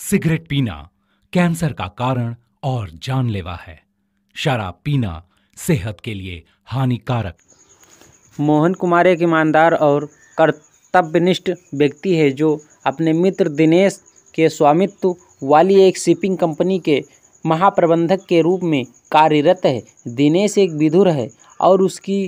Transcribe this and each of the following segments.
Cigarette पीना cancer का कारण और जानलेवा है शराब पीना सेहत के लिए हानिकारक मोहन कुमार एक ईमानदार और कर्तव्यनिष्ठ व्यक्ति है जो अपने मित्र दिनेश के स्वामित्व वाली एक शिपिंग कंपनी के महाप्रबंधक के रूप में कार्यरत है दिनेश एक विधुर है और उसकी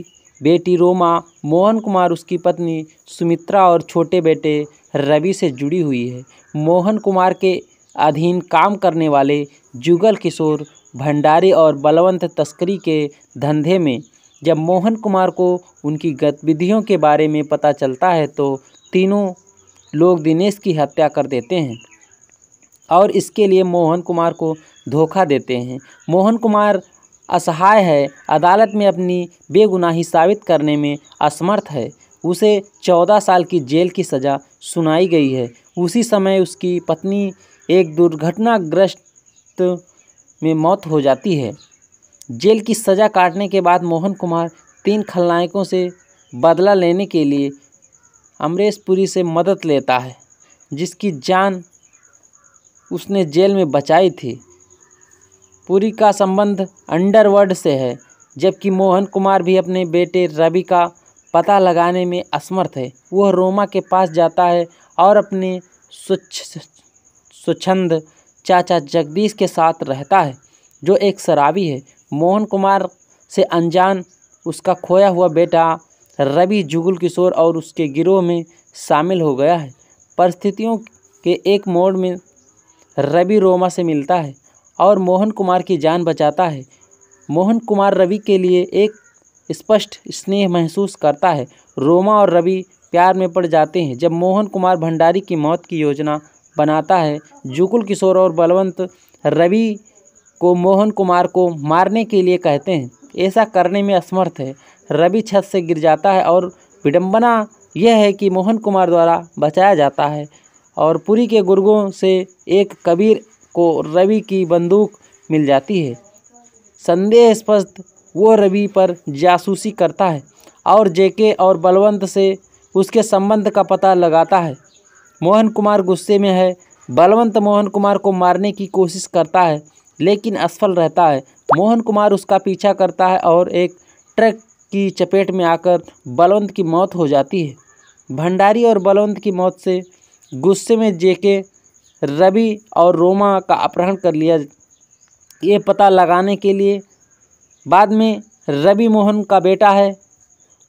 बेटी रोमा मोहन कुमार उसकी पत्नी सुमित्रा और छोटे बेटे रवि से जुड़ी हुई है मोहन कुमार के अधीन काम करने वाले जुगल किशोर भंडारी और बलवंत तस्करी के धंधे में जब मोहन कुमार को उनकी गतिविधियों के बारे में पता चलता है तो तीनों लोग दिनेश की हत्या कर देते हैं और इसके लिए मोहन कुमार को धोखा देते हैं मोहन कुमार असहाय है अदालत में अपनी बेगुनाही साबित करने में असमर्थ है उसे चौदह साल की जेल की सज़ा सुनाई गई है उसी समय उसकी पत्नी एक दुर्घटनाग्रस्त में मौत हो जाती है जेल की सज़ा काटने के बाद मोहन कुमार तीन खलनायकों से बदला लेने के लिए पुरी से मदद लेता है जिसकी जान उसने जेल में बचाई थी पुरी का संबंध अंडरवर्ल्ड से है जबकि मोहन कुमार भी अपने बेटे रवि का पता लगाने में असमर्थ है वह रोमा के पास जाता है और अपने स्वच्छ स्वच्छंद चाचा जगदीश के साथ रहता है जो एक शराबी है मोहन कुमार से अनजान उसका खोया हुआ बेटा रवि जुगुल किशोर और उसके गिरोह में शामिल हो गया है परिस्थितियों के एक मोड़ में रवि रोमा से मिलता है और मोहन कुमार की जान बचाता है मोहन कुमार रवि के लिए एक स्पष्ट स्नेह महसूस करता है रोमा और रवि प्यार में पड़ जाते हैं जब मोहन कुमार भंडारी की मौत की योजना बनाता है जुकुल किशोर और बलवंत रवि को मोहन कुमार को मारने के लिए कहते हैं ऐसा करने में असमर्थ है रवि छत से गिर जाता है और विडम्बना यह है कि मोहन कुमार द्वारा बचाया जाता है और पुरी के गुर्गों से एक कबीर को रवि की बंदूक मिल जाती है संदेह स्पष्ट वो रवि पर जासूसी करता है और जेके और बलवंत से उसके संबंध का पता लगाता है मोहन कुमार गुस्से में है बलवंत मोहन कुमार को मारने की कोशिश करता है लेकिन असफल रहता है मोहन कुमार उसका पीछा करता है और एक ट्रक की चपेट में आकर बलवंत की मौत हो जाती है भंडारी और बलवंत की मौत से गुस्से में जेके रवि और रोमा का अपहरण कर लिया ये पता लगाने के लिए बाद में रवि मोहन का बेटा है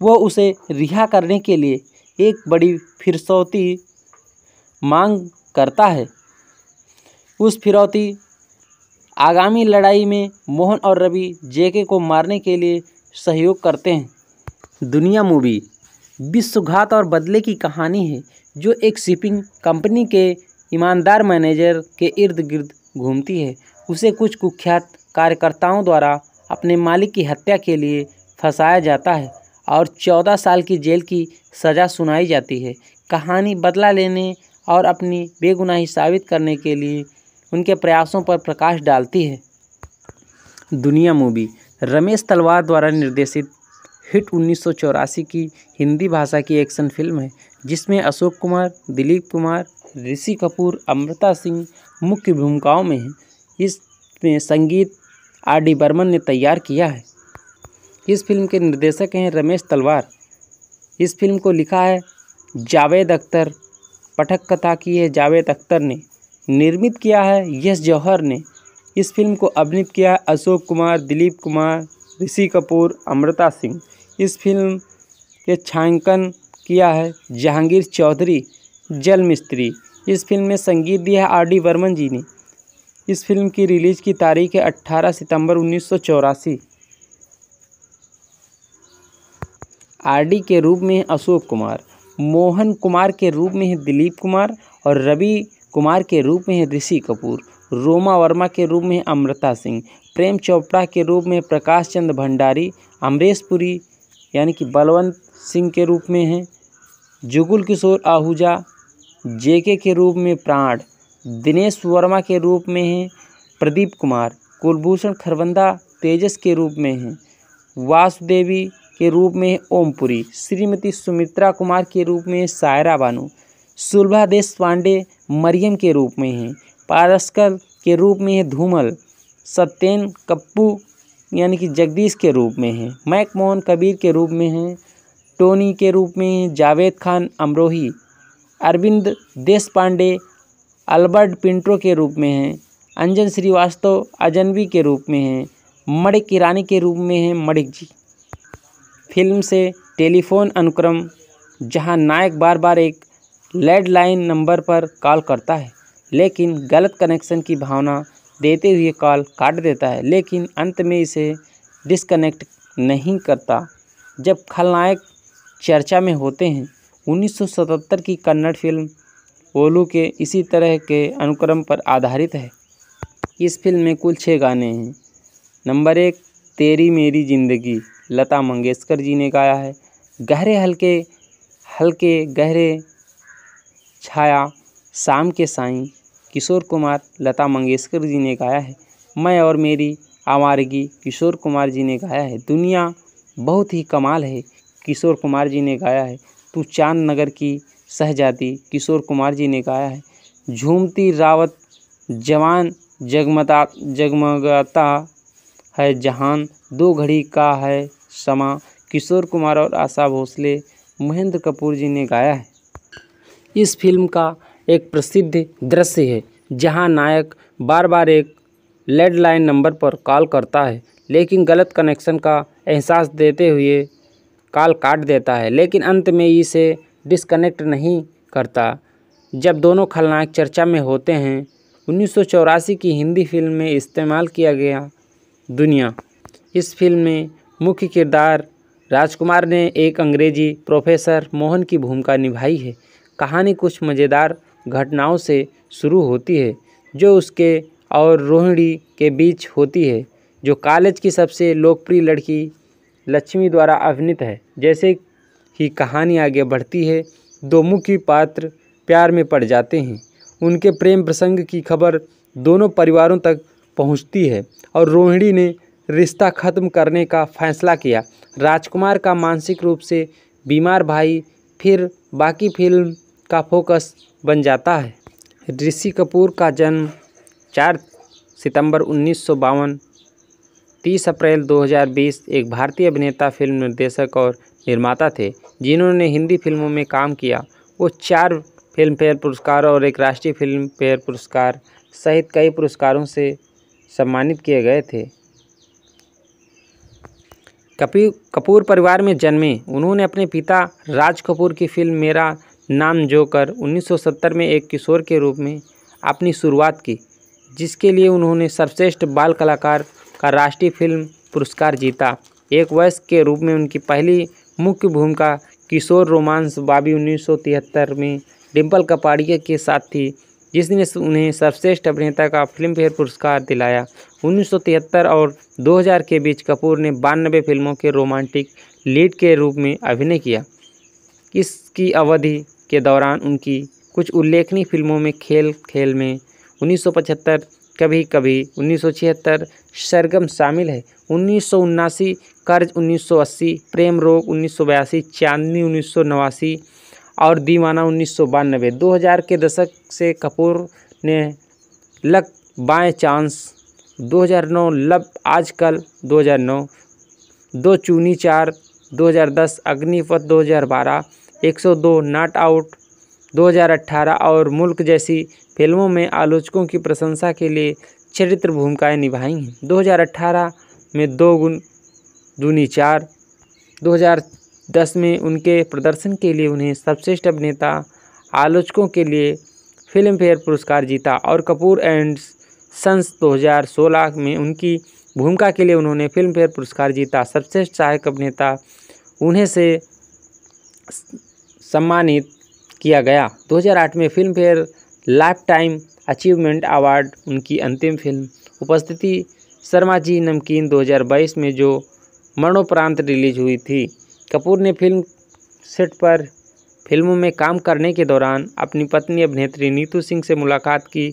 वो उसे रिहा करने के लिए एक बड़ी फिरसौती मांग करता है उस फिरौती आगामी लड़ाई में मोहन और रवि जेके को मारने के लिए सहयोग करते हैं दुनिया मूवी विश्वघात और बदले की कहानी है जो एक शिपिंग कंपनी के ईमानदार मैनेजर के इर्द गिर्द घूमती है उसे कुछ कुख्यात कार्यकर्ताओं द्वारा अपने मालिक की हत्या के लिए फंसाया जाता है और चौदह साल की जेल की सज़ा सुनाई जाती है कहानी बदला लेने और अपनी बेगुनाही साबित करने के लिए उनके प्रयासों पर प्रकाश डालती है दुनिया मूवी रमेश तलवार द्वारा निर्देशित हिट उन्नीस की हिंदी भाषा की एक्शन फिल्म है जिसमें अशोक कुमार दिलीप कुमार ऋषि कपूर अमृता सिंह मुख्य भूमिकाओं में हैं इसमें संगीत आर डी बर्मन ने तैयार किया है इस फिल्म के निर्देशक हैं रमेश तलवार इस फिल्म को लिखा है जावेद अख्तर पठक कथा की है जावेद अख्तर ने निर्मित किया है यश जौहर ने इस फिल्म को अभिनित किया है अशोक कुमार दिलीप कुमार ऋषि कपूर अमृता सिंह इस फिल्म के छायांकन किया है जहांगीर चौधरी जल मिस्त्री इस फिल्म में संगीत दिया है आर डी वर्मन जी ने इस फिल्म की रिलीज़ की तारीख है 18 सितंबर उन्नीस आरडी के रूप में अशोक कुमार मोहन कुमार के रूप में है दिलीप कुमार और रवि कुमार के रूप में है ऋषि कपूर रोमा वर्मा के रूप में अमृता सिंह प्रेम चोपड़ा के रूप में प्रकाश चंद्र भंडारी अमरेश पुरी यानी कि बलवंत सिंह के रूप में हैं जुगुल किशोर आहूजा जेके के रूप में प्राण दिनेश वर्मा के रूप में हैं प्रदीप कुमार कुलभूषण खरबंदा तेजस के रूप में हैं वासुदेवी के रूप में है ओमपुरी श्रीमती सुमित्रा कुमार के रूप में सायरा बानू सुलभा देश पांडे मरियम के रूप में हैं पारस्कर के रूप में है धूमल सत्येन कप्पू यानी कि जगदीश के रूप में हैं मैकमोहन कबीर के रूप में हैं टोनी के रूप में जावेद खान अमरोही अरविंद देश पांडे अल्बर्ट पिंटो के रूप में हैं अंजन श्रीवास्तव अजनवी के रूप में हैं मणिक किरानी के रूप में हैं मणिक जी फिल्म से टेलीफोन अनुक्रम जहां नायक बार बार एक लैंडलाइन नंबर पर कॉल करता है लेकिन गलत कनेक्शन की भावना देते हुए कॉल काट देता है लेकिन अंत में इसे डिसकनेक्ट नहीं करता जब खलनायक चर्चा में होते हैं 1977 की कन्नड़ फिल्म ओलू के इसी तरह के अनुक्रम पर आधारित है इस फिल्म में कुल छः गाने हैं नंबर एक तेरी मेरी ज़िंदगी लता मंगेशकर जी ने गाया है गहरे हल्के हल्के गहरे छाया शाम के साईं किशोर कुमार लता मंगेशकर जी ने गाया है मैं और मेरी आवारगी किशोर कुमार जी ने गाया है दुनिया बहुत ही कमाल है किशोर कुमार जी ने गाया है चांद नगर की सहजाती किशोर कुमार जी ने गाया है झूमती रावत जवान जगमता जगमगाता है जहान दो घड़ी का है समा किशोर कुमार और आशा भोसले महेंद्र कपूर जी ने गाया है इस फिल्म का एक प्रसिद्ध दृश्य है जहां नायक बार बार एक लैंडलाइन नंबर पर कॉल करता है लेकिन गलत कनेक्शन का एहसास देते हुए काल काट देता है लेकिन अंत में इसे डिस्कनेक्ट नहीं करता जब दोनों खलनायक चर्चा में होते हैं उन्नीस की हिंदी फिल्म में इस्तेमाल किया गया दुनिया इस फिल्म में मुख्य किरदार राजकुमार ने एक अंग्रेजी प्रोफेसर मोहन की भूमिका निभाई है कहानी कुछ मज़ेदार घटनाओं से शुरू होती है जो उसके और रोहिणी के बीच होती है जो कॉलेज की सबसे लोकप्रिय लड़की लक्ष्मी द्वारा अभिनीत है जैसे ही कहानी आगे बढ़ती है दो मुख्य पात्र प्यार में पड़ जाते हैं उनके प्रेम प्रसंग की खबर दोनों परिवारों तक पहुंचती है और रोहिणी ने रिश्ता ख़त्म करने का फैसला किया राजकुमार का मानसिक रूप से बीमार भाई फिर बाकी फिल्म का फोकस बन जाता है ऋषि कपूर का जन्म चार सितंबर उन्नीस 30 अप्रैल 2020 एक भारतीय अभिनेता फिल्म निर्देशक और निर्माता थे जिन्होंने हिंदी फिल्मों में काम किया वो चार फिल्म फेयर पुरस्कार और एक राष्ट्रीय फिल्म फेयर पुरस्कार सहित कई पुरस्कारों से सम्मानित किए गए थे कपी कपूर परिवार में जन्मे उन्होंने अपने पिता राज कपूर की फिल्म मेरा नाम जोकर 1970 में एक किशोर के रूप में अपनी शुरुआत की जिसके लिए उन्होंने सर्वश्रेष्ठ बाल कलाकार का राष्ट्रीय फिल्म पुरस्कार जीता एक वयस्क के रूप में उनकी पहली मुख्य भूमिका किशोर रोमांस बाबी 1973 में डिम्पल कपाड़िया के साथ थी जिसने उन्हें सर्वश्रेष्ठ अभिनेता का फिल्मफेयर पुरस्कार दिलाया 1973 और 2000 के बीच कपूर ने बानबे फिल्मों के रोमांटिक लीड के रूप में अभिनय किया इसकी अवधि के दौरान उनकी कुछ उल्लेखनीय फिल्मों में खेल खेल में 1975 कभी कभी उन्नीस सरगम शामिल है उन्नीस कर्ज 1980 प्रेम रोग उन्नीस चांदनी उन्नीस और दीवाना उन्नीस सौ बानबे दो हज़ार के दशक से कपूर ने लक बाय चांस 2009 लब आजकल 2009 दो चूनी चार 2010 अग्निपथ 2012 102 नॉट आउट 2018 और मुल्क जैसी फिल्मों में आलोचकों की प्रशंसा के लिए चरित्र भूमिकाएं निभाई हैं 2018 में दो गुण दूनी चार 2010 में उनके प्रदर्शन के लिए उन्हें सर्वश्रेष्ठ अभिनेता आलोचकों के लिए फिल्म फेयर पुरस्कार जीता और कपूर एंड सन्स 2016 में उनकी भूमिका के लिए उन्होंने फिल्म फेयर पुरस्कार जीता सर्वश्रेष्ठ सहायक अभिनेता उन्हें से सम्मानित किया गया 2008 में film fair lifetime achievement award उनकी अंतिम फिल्म उपस्थिति शर्मा जी नमकीन 2022 में जो मरणोपरांत रिलीज हुई थी कपूर ने फिल्म सेट पर फिल्मों में काम करने के दौरान अपनी पत्नी अभिनेत्री नीतू सिंह से मुलाकात की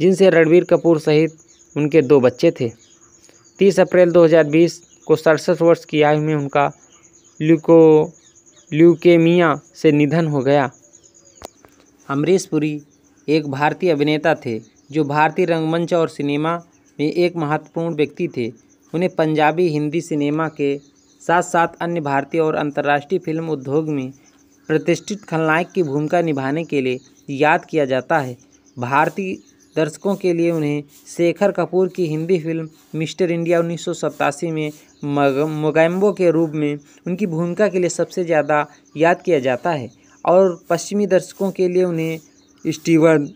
जिनसे रणबीर कपूर सहित उनके दो बच्चे थे 30 अप्रैल 2020 को सड़सठ वर्ष की आयु में उनका ल्यूको ल्यूकेमिया से निधन हो गया अमरीश पुरी एक भारतीय अभिनेता थे जो भारतीय रंगमंच और सिनेमा में एक महत्वपूर्ण व्यक्ति थे उन्हें पंजाबी हिंदी सिनेमा के साथ साथ अन्य भारतीय और अंतर्राष्ट्रीय फिल्म उद्योग में प्रतिष्ठित खलनायक की भूमिका निभाने के लिए याद किया जाता है भारतीय दर्शकों के लिए उन्हें शेखर कपूर की हिंदी फिल्म मिस्टर इंडिया उन्नीस में मोगैम्बो के रूप में उनकी भूमिका के लिए सबसे ज़्यादा याद किया जाता है और पश्चिमी दर्शकों के लिए उन्हें स्टीवन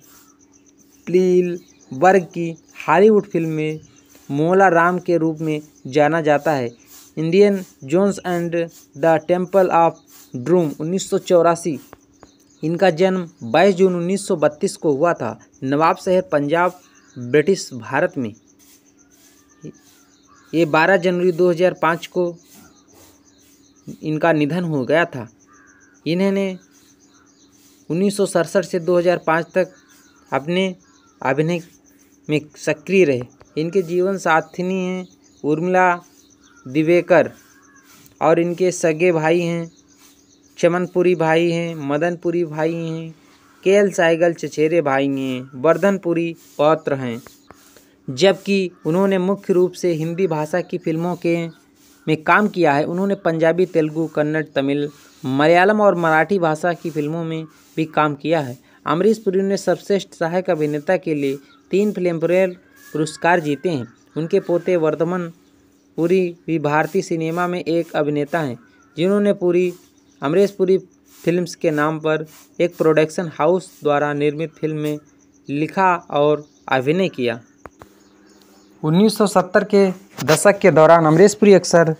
प्लील वर्ग की हॉलीवुड फिल्म में मोला राम के रूप में जाना जाता है Indian Jones and the Temple of Doom उन्नीस इनका जन्म 22 जून 1932 को हुआ था नवाब शहर पंजाब ब्रिटिश भारत में ये 12 जनवरी 2005 को इनका निधन हो गया था इन्होंने उन्नीस से 2005 तक अपने अभिनय में सक्रिय रहे इनके जीवन साथिनी हैं उर्मिला दिवेकर और इनके सगे भाई हैं चमनपुरी भाई हैं मदनपुरी भाई हैं केएल साइगल चचेरे भाई हैं वर्धनपुरी पौत्र हैं जबकि उन्होंने मुख्य रूप से हिंदी भाषा की फिल्मों के में काम किया है उन्होंने पंजाबी तेलुगु कन्नड़ तमिल मलयालम और मराठी भाषा की फिल्मों में भी काम किया है अमरीश पुरी ने सर्वश्रेष्ठ सहायक अभिनेता के लिए तीन फिल्मफेयर पुरस्कार जीते हैं उनके पोते वर्धमन पुरी भी भारतीय सिनेमा में एक अभिनेता हैं जिन्होंने पूरी अमरीश पुरी फिल्म के नाम पर एक प्रोडक्शन हाउस द्वारा निर्मित फिल्म में लिखा और अभिनय किया 1970 के दशक के दौरान अमरीश पुरी अक्सर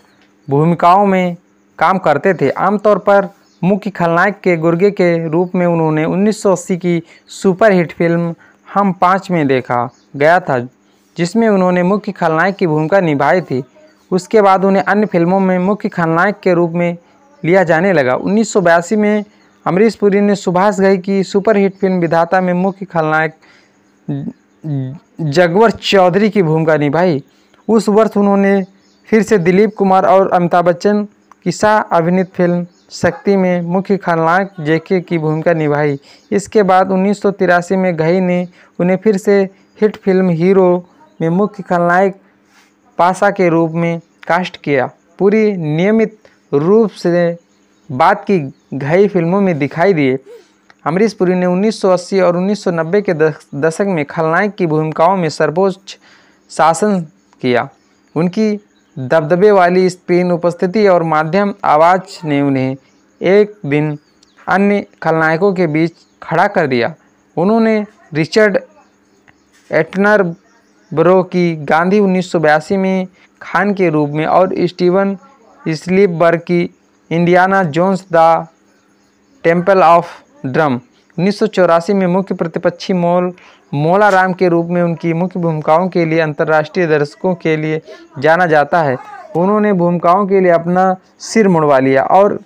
भूमिकाओं में काम करते थे आमतौर पर मुख्य खलनायक के गुर्गे के रूप में उन्होंने 1980 की सुपरहिट फिल्म हम पाँच में देखा गया था जिसमें उन्होंने मुख्य खलनायक की भूमिका निभाई थी उसके बाद उन्हें अन्य फिल्मों में मुख्य खलनायक के रूप में लिया जाने लगा उन्नीस में अमरीश पुरी ने सुभाष घई की सुपरहिट फिल्म विधाता में मुख्य खलनायक जगवर चौधरी की भूमिका निभाई उस वर्ष उन्होंने फिर से दिलीप कुमार और अमिताभ बच्चन की सा अभिनीत फिल्म शक्ति में मुख्य खलनायक जेके की भूमिका निभाई इसके बाद उन्नीस में घई ने उन्हें फिर से हिट फिल्म हीरो में मुख्य खलनायक पासा के रूप में कास्ट किया पूरी नियमित रूप से बात की घई फिल्मों में दिखाई दिए अमरीश पुरी ने 1980 और 1990 के दशक में खलनायक की भूमिकाओं में सर्वोच्च शासन किया उनकी दबदबे वाली स्क्रीन उपस्थिति और माध्यम आवाज़ ने उन्हें एक दिन अन्य खलनायकों के बीच खड़ा कर दिया उन्होंने रिचर्ड एटनर ब्रो की गांधी उन्नीस में खान के रूप में और स्टीवन स्लीपबर्ग की Indiana Jones the Temple of Doom उन्नीस में मुख्य प्रतिपक्षी मोल मोला राम के रूप में उनकी मुख्य भूमिकाओं के लिए अंतर्राष्ट्रीय दर्शकों के लिए जाना जाता है उन्होंने भूमिकाओं के लिए अपना सिर मुड़वा लिया और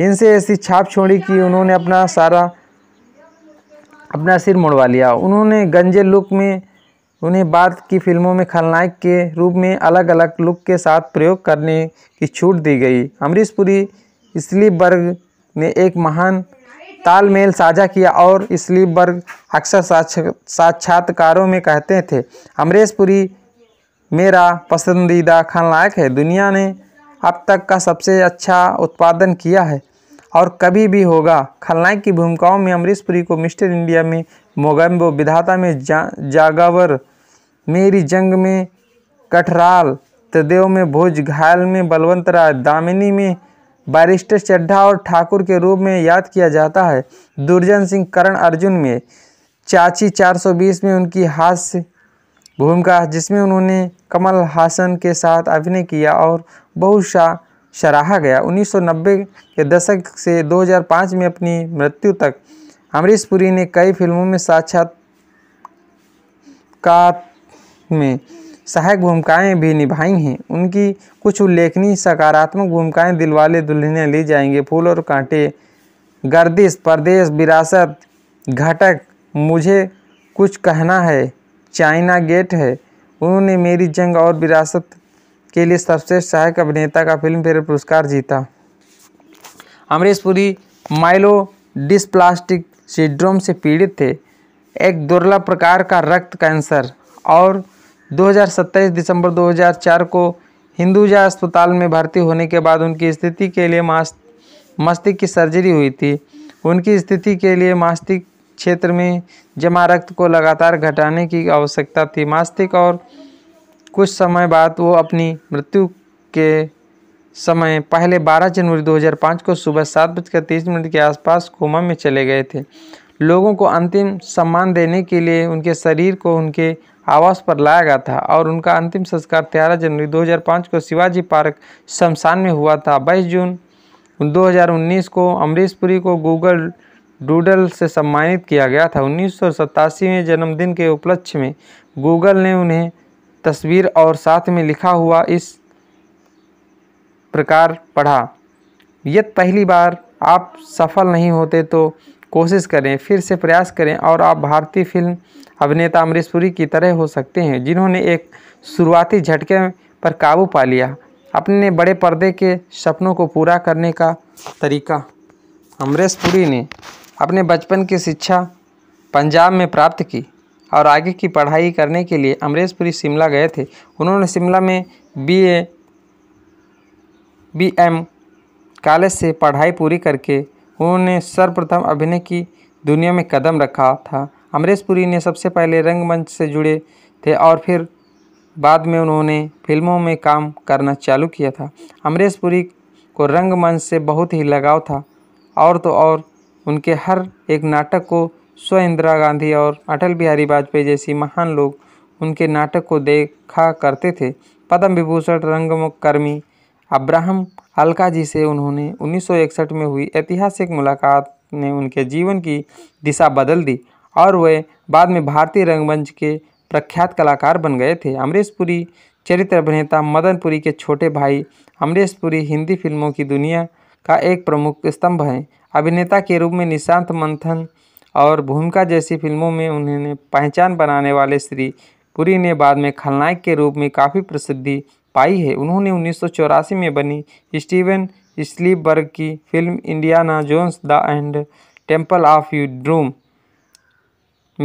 इनसे ऐसी छाप छोड़ी कि उन्होंने अपना सारा अपना सिर मुड़वा लिया उन्होंने गंजे लुक में उन्हें बाद की फिल्मों में खलनायक के रूप में अलग अलग लुक के साथ प्रयोग करने की छूट दी गई अमरीश पुरी इसलिए वर्ग ने एक महान तालमेल साझा किया और इसलिए वर्ग अक्सर साक्षात्कारों में कहते थे अमरीश पुरी मेरा पसंदीदा खलनायक है दुनिया ने अब तक का सबसे अच्छा उत्पादन किया है और कभी भी होगा खलनायक की भूमिकाओं में अमरीश पुरी को मिस्टर इंडिया में मोगम्बो विधाता में जा, जागावर मेरी जंग में कठराल तदेव में भोज घायल में बलवंतराय दामिनी में बैरिस्टर चड्ढा और ठाकुर के रूप में याद किया जाता है दुर्जन सिंह करण अर्जुन में चाची 420 में उनकी हास्य भूमिका जिसमें उन्होंने कमल हासन के साथ अभिनय किया और सा सराहा गया 1990 के दशक से 2005 में अपनी मृत्यु तक अमरीश पुरी ने कई फिल्मों में का में सहायक भूमिकाएं भी निभाई हैं उनकी कुछ उल्लेखनीय सकारात्मक भूमिकाएं दिलवाले दुल्हनियाँ ले जाएंगे फूल और कांटे गर्दिश परदेश विरासत घटक मुझे कुछ कहना है चाइना गेट है उन्होंने मेरी जंग और विरासत के लिए सर्वश्रेष्ठ सहायक अभिनेता का फिल्म फेयर पुरस्कार जीता Amrish Puri myelodysplastic syndrome से पीड़ित थे एक दुर्लभ प्रकार का रक्त कैंसर और 2027 दिसंबर 2004 को हिंदुजा अस्पताल में भर्ती होने के बाद उनकी स्थिति के लिए मास्त मस्तिष्क की सर्जरी हुई थी उनकी स्थिति के लिए मास्तिक क्षेत्र में जमा रक्त को लगातार घटाने की आवश्यकता थी मास्तिक और कुछ समय बाद वो अपनी मृत्यु के समय पहले 12 जनवरी 2005 को सुबह सात बजकर तीस मिनट के आसपास कोमा में चले गए थे लोगों को अंतिम सम्मान देने के लिए उनके शरीर को उनके आवास पर लाया गया था और उनका अंतिम संस्कार 13 जनवरी 2005 को शिवाजी पार्क शमशान में हुआ था बाईस जून 2019 को अमरीश पुरी को गूगल डूडल से सम्मानित किया गया था उन्नीस में जन्मदिन के उपलक्ष्य में गूगल ने उन्हें तस्वीर और साथ में लिखा हुआ इस प्रकार पढ़ा यद पहली बार आप सफल नहीं होते तो कोशिश करें फिर से प्रयास करें और आप भारतीय फिल्म अभिनेता अमरीश पुरी की तरह हो सकते हैं जिन्होंने एक शुरुआती झटके पर काबू पा लिया अपने बड़े पर्दे के सपनों को पूरा करने का तरीका अमरीश पुरी ने अपने बचपन की शिक्षा पंजाब में प्राप्त की और आगे की पढ़ाई करने के लिए अमरीश पुरी शिमला गए थे उन्होंने शिमला में B A B M college से पढ़ाई पूरी करके उन्होंने सर्वप्रथम अभिनय की दुनिया में कदम रखा था अमरीश पुरी ने सबसे पहले रंगमंच से जुड़े थे और फिर बाद में उन्होंने फिल्मों में काम करना चालू किया था अमरीश पुरी को रंगमंच से बहुत ही लगाव था और तो और उनके हर एक नाटक को स्व इंदिरा गांधी और अटल बिहारी वाजपेयी जैसी महान लोग उनके नाटक को देखा करते थे पद्म विभूषण रंगकर्मी अब्राहम अलका जी से उन्होंने 1961 में हुई ऐतिहासिक मुलाकात ने उनके जीवन की दिशा बदल दी और वे बाद में भारतीय रंगमंच के प्रख्यात कलाकार बन गए थे अमरीश पुरी चरित्र अभिनेता मदन पुरी के छोटे भाई अमरीश पुरी हिंदी फिल्मों की दुनिया का एक प्रमुख स्तंभ हैं अभिनेता के रूप में निशांत मंथन और भूमिका जैसी फिल्मों में उन्होंने पहचान बनाने वाले श्री पुरी ने बाद में खलनायक के रूप में काफ़ी प्रसिद्धि पाई है उन्होंने उन्नीस में बनी स्टीवन स्लीबर्ग की film Indiana Jones the and Temple of you Doom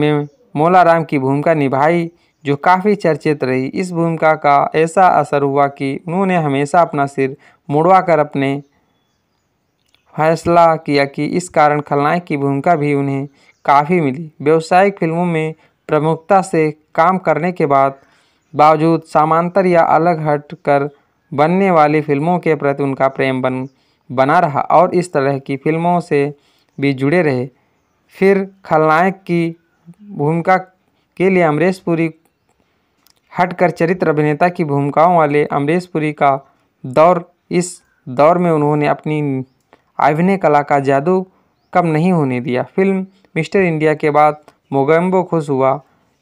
में मोलाराम की भूमिका निभाई जो काफ़ी चर्चित रही इस भूमिका का ऐसा असर हुआ कि उन्होंने हमेशा अपना सिर मुड़वा कर अपने फैसला किया कि इस कारण खलनायक की भूमिका भी उन्हें काफ़ी मिली व्यावसायिक फिल्मों में प्रमुखता से काम करने के बाद बावजूद सामांतर या अलग हट कर बनने वाली फिल्मों के प्रति उनका प्रेम बन बना रहा और इस तरह की फिल्मों से भी जुड़े रहे फिर खलनायक की भूमिका के लिए अमरीश पुरी हटकर चरित्र अभिनेता की भूमिकाओं वाले अमरीश पुरी का दौर इस दौर में उन्होंने अपनी अभिनय कला का जादू कम नहीं होने दिया फिल्म मिस्टर इंडिया के बाद मोगम्बो खुश हुआ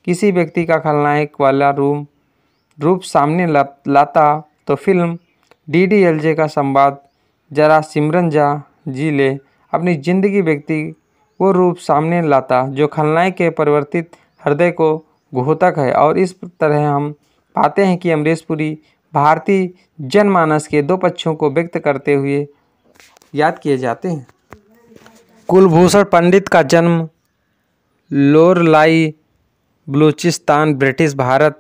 किसी व्यक्ति का खलनायक वाला रूम रूप सामने लाता तो film D D L J का संवाद जरा सिमरन जा जी ले अपनी जिंदगी व्यक्ति वो रूप सामने लाता जो खलनायक के परिवर्तित हृदय को घोतक है और इस तरह हम पाते हैं कि अमरीश पुरी भारतीय जनमानस के दो पक्षों को व्यक्त करते हुए याद किए जाते हैं कुलभूषण पंडित का जन्म लोरलाई बलूचिस्तान ब्रिटिश भारत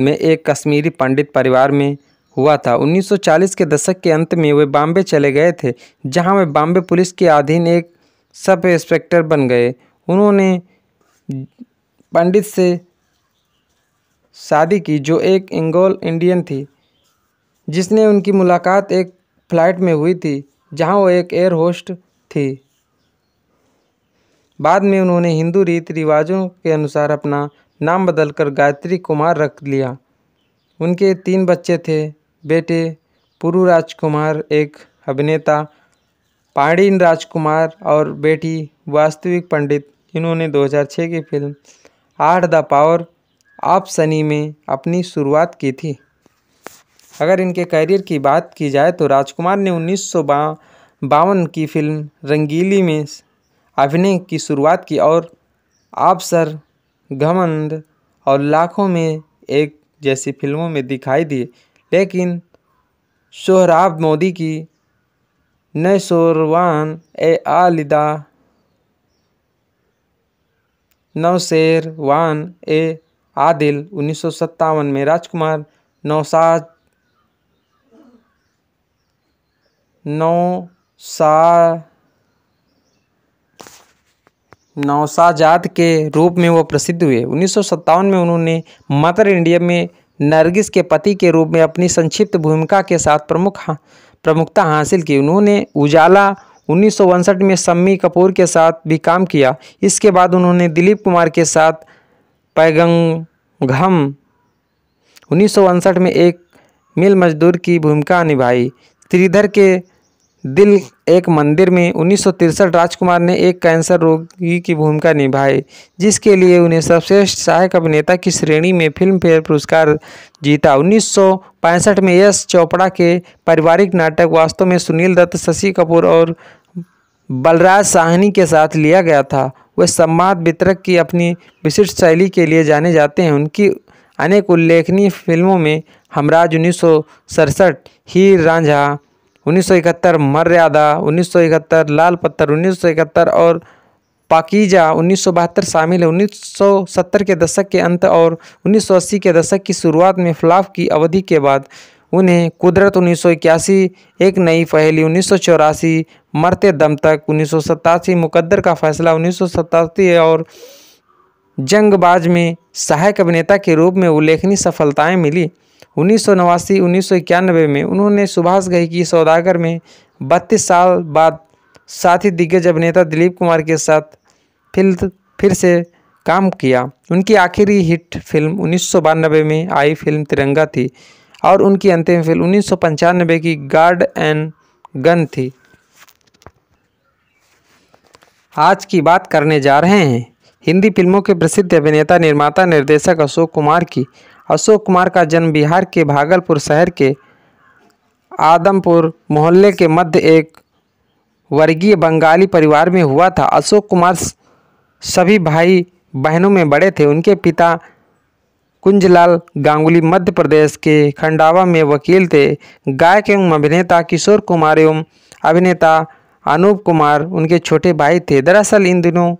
में एक कश्मीरी पंडित परिवार में हुआ था 1940 के दशक के अंत में वे बॉम्बे चले गए थे जहां वे बॉम्बे पुलिस के अधीन एक सब इंस्पेक्टर बन गए उन्होंने पंडित से शादी की जो एक इंगोल इंडियन थी जिसने उनकी मुलाकात एक फ्लाइट में हुई थी जहां वो एक एयर होस्ट थी बाद में उन्होंने हिंदू रीति रिवाजों के अनुसार अपना नाम बदलकर गायत्री कुमार रख लिया उनके तीन बच्चे थे बेटे पुरु राजकुमार एक अभिनेता पाणीन राजकुमार और बेटी वास्तविक पंडित इन्होंने 2006 की फिल्म आठ द पावर आप सनी में अपनी शुरुआत की थी अगर इनके करियर की बात की जाए तो राजकुमार ने उन्नीस बावन की फिल्म रंगीली में अभिनय की शुरुआत की और आप सर घमंड और लाखों में एक जैसी फिल्मों में दिखाई दिए लेकिन सोहराब मोदी की न शोरवान ए आलिदा नौशेर वान ए आदिल उन्नीस में राजकुमार नौसाद नौ सा नौसाजात के रूप में वो प्रसिद्ध हुए उन्नीस में उन्होंने मदर इंडिया में नरगिस के पति के रूप में अपनी संक्षिप्त भूमिका के साथ प्रमुख हा, प्रमुखता हासिल की उन्होंने उजाला उन्नीस में सम्मी कपूर के साथ भी काम किया इसके बाद उन्होंने दिलीप कुमार के साथ पैगंगम उन्नीस में एक मिल मजदूर की भूमिका निभाई त्रिधर के दिल एक मंदिर में उन्नीस राजकुमार ने एक कैंसर रोगी की भूमिका निभाई जिसके लिए उन्हें सर्वश्रेष्ठ सहायक अभिनेता की श्रेणी में फिल्म फेयर पुरस्कार जीता उन्नीस में यश चोपड़ा के पारिवारिक नाटक वास्तव में सुनील दत्त शशि कपूर और बलराज साहनी के साथ लिया गया था वे संवाद वितरक की अपनी विशिष्ट शैली के लिए जाने जाते हैं उनकी अनेक उल्लेखनीय फिल्मों में हमराज उन्नीस सौ सड़सठ हीर रांझा उन्नीस सौ इकहत्तर मर्यादा उन्नीस सौ इकहत्तर लाल पत्थर उन्नीस सौ इकहत्तर और पाकिजा उन्नीस शामिल है 1970 के दशक के अंत और 1980 के दशक की शुरुआत में फ्लाफ की अवधि के बाद उन्हें कुदरत उन्नीस एक नई पहली उन्नीस मरते दम तक उन्नीस मुकद्दर का फैसला उन्नीस और जंगबाज में सहायक अभिनेता के रूप में उल्लेखनीय सफलताएं मिली उन्नीस सौ नवासी उन्नीस सौ इक्यानवे में उन्होंने सुभाष घई की सौदागर में बत्तीस साल बाद साथ ही दिग्गज अभिनेता दिलीप कुमार के साथ फिर फिर से काम किया उनकी आखिरी हिट फिल्म उन्नीस में आई फिल्म तिरंगा थी और उनकी अंतिम फिल्म उन्नीस की गार्ड एंड गन थी आज की बात करने जा रहे हैं हिंदी फिल्मों के प्रसिद्ध अभिनेता निर्माता निर्देशक अशोक कुमार की अशोक कुमार का जन्म बिहार के भागलपुर शहर के आदमपुर मोहल्ले के मध्य एक वर्गीय बंगाली परिवार में हुआ था अशोक कुमार सभी भाई बहनों में बड़े थे उनके पिता कुंजलाल गांगुली मध्य प्रदेश के खंडावा में वकील थे गायक एवं अभिनेता किशोर कुमार एवं अभिनेता अनूप कुमार उनके छोटे भाई थे दरअसल इन दिनों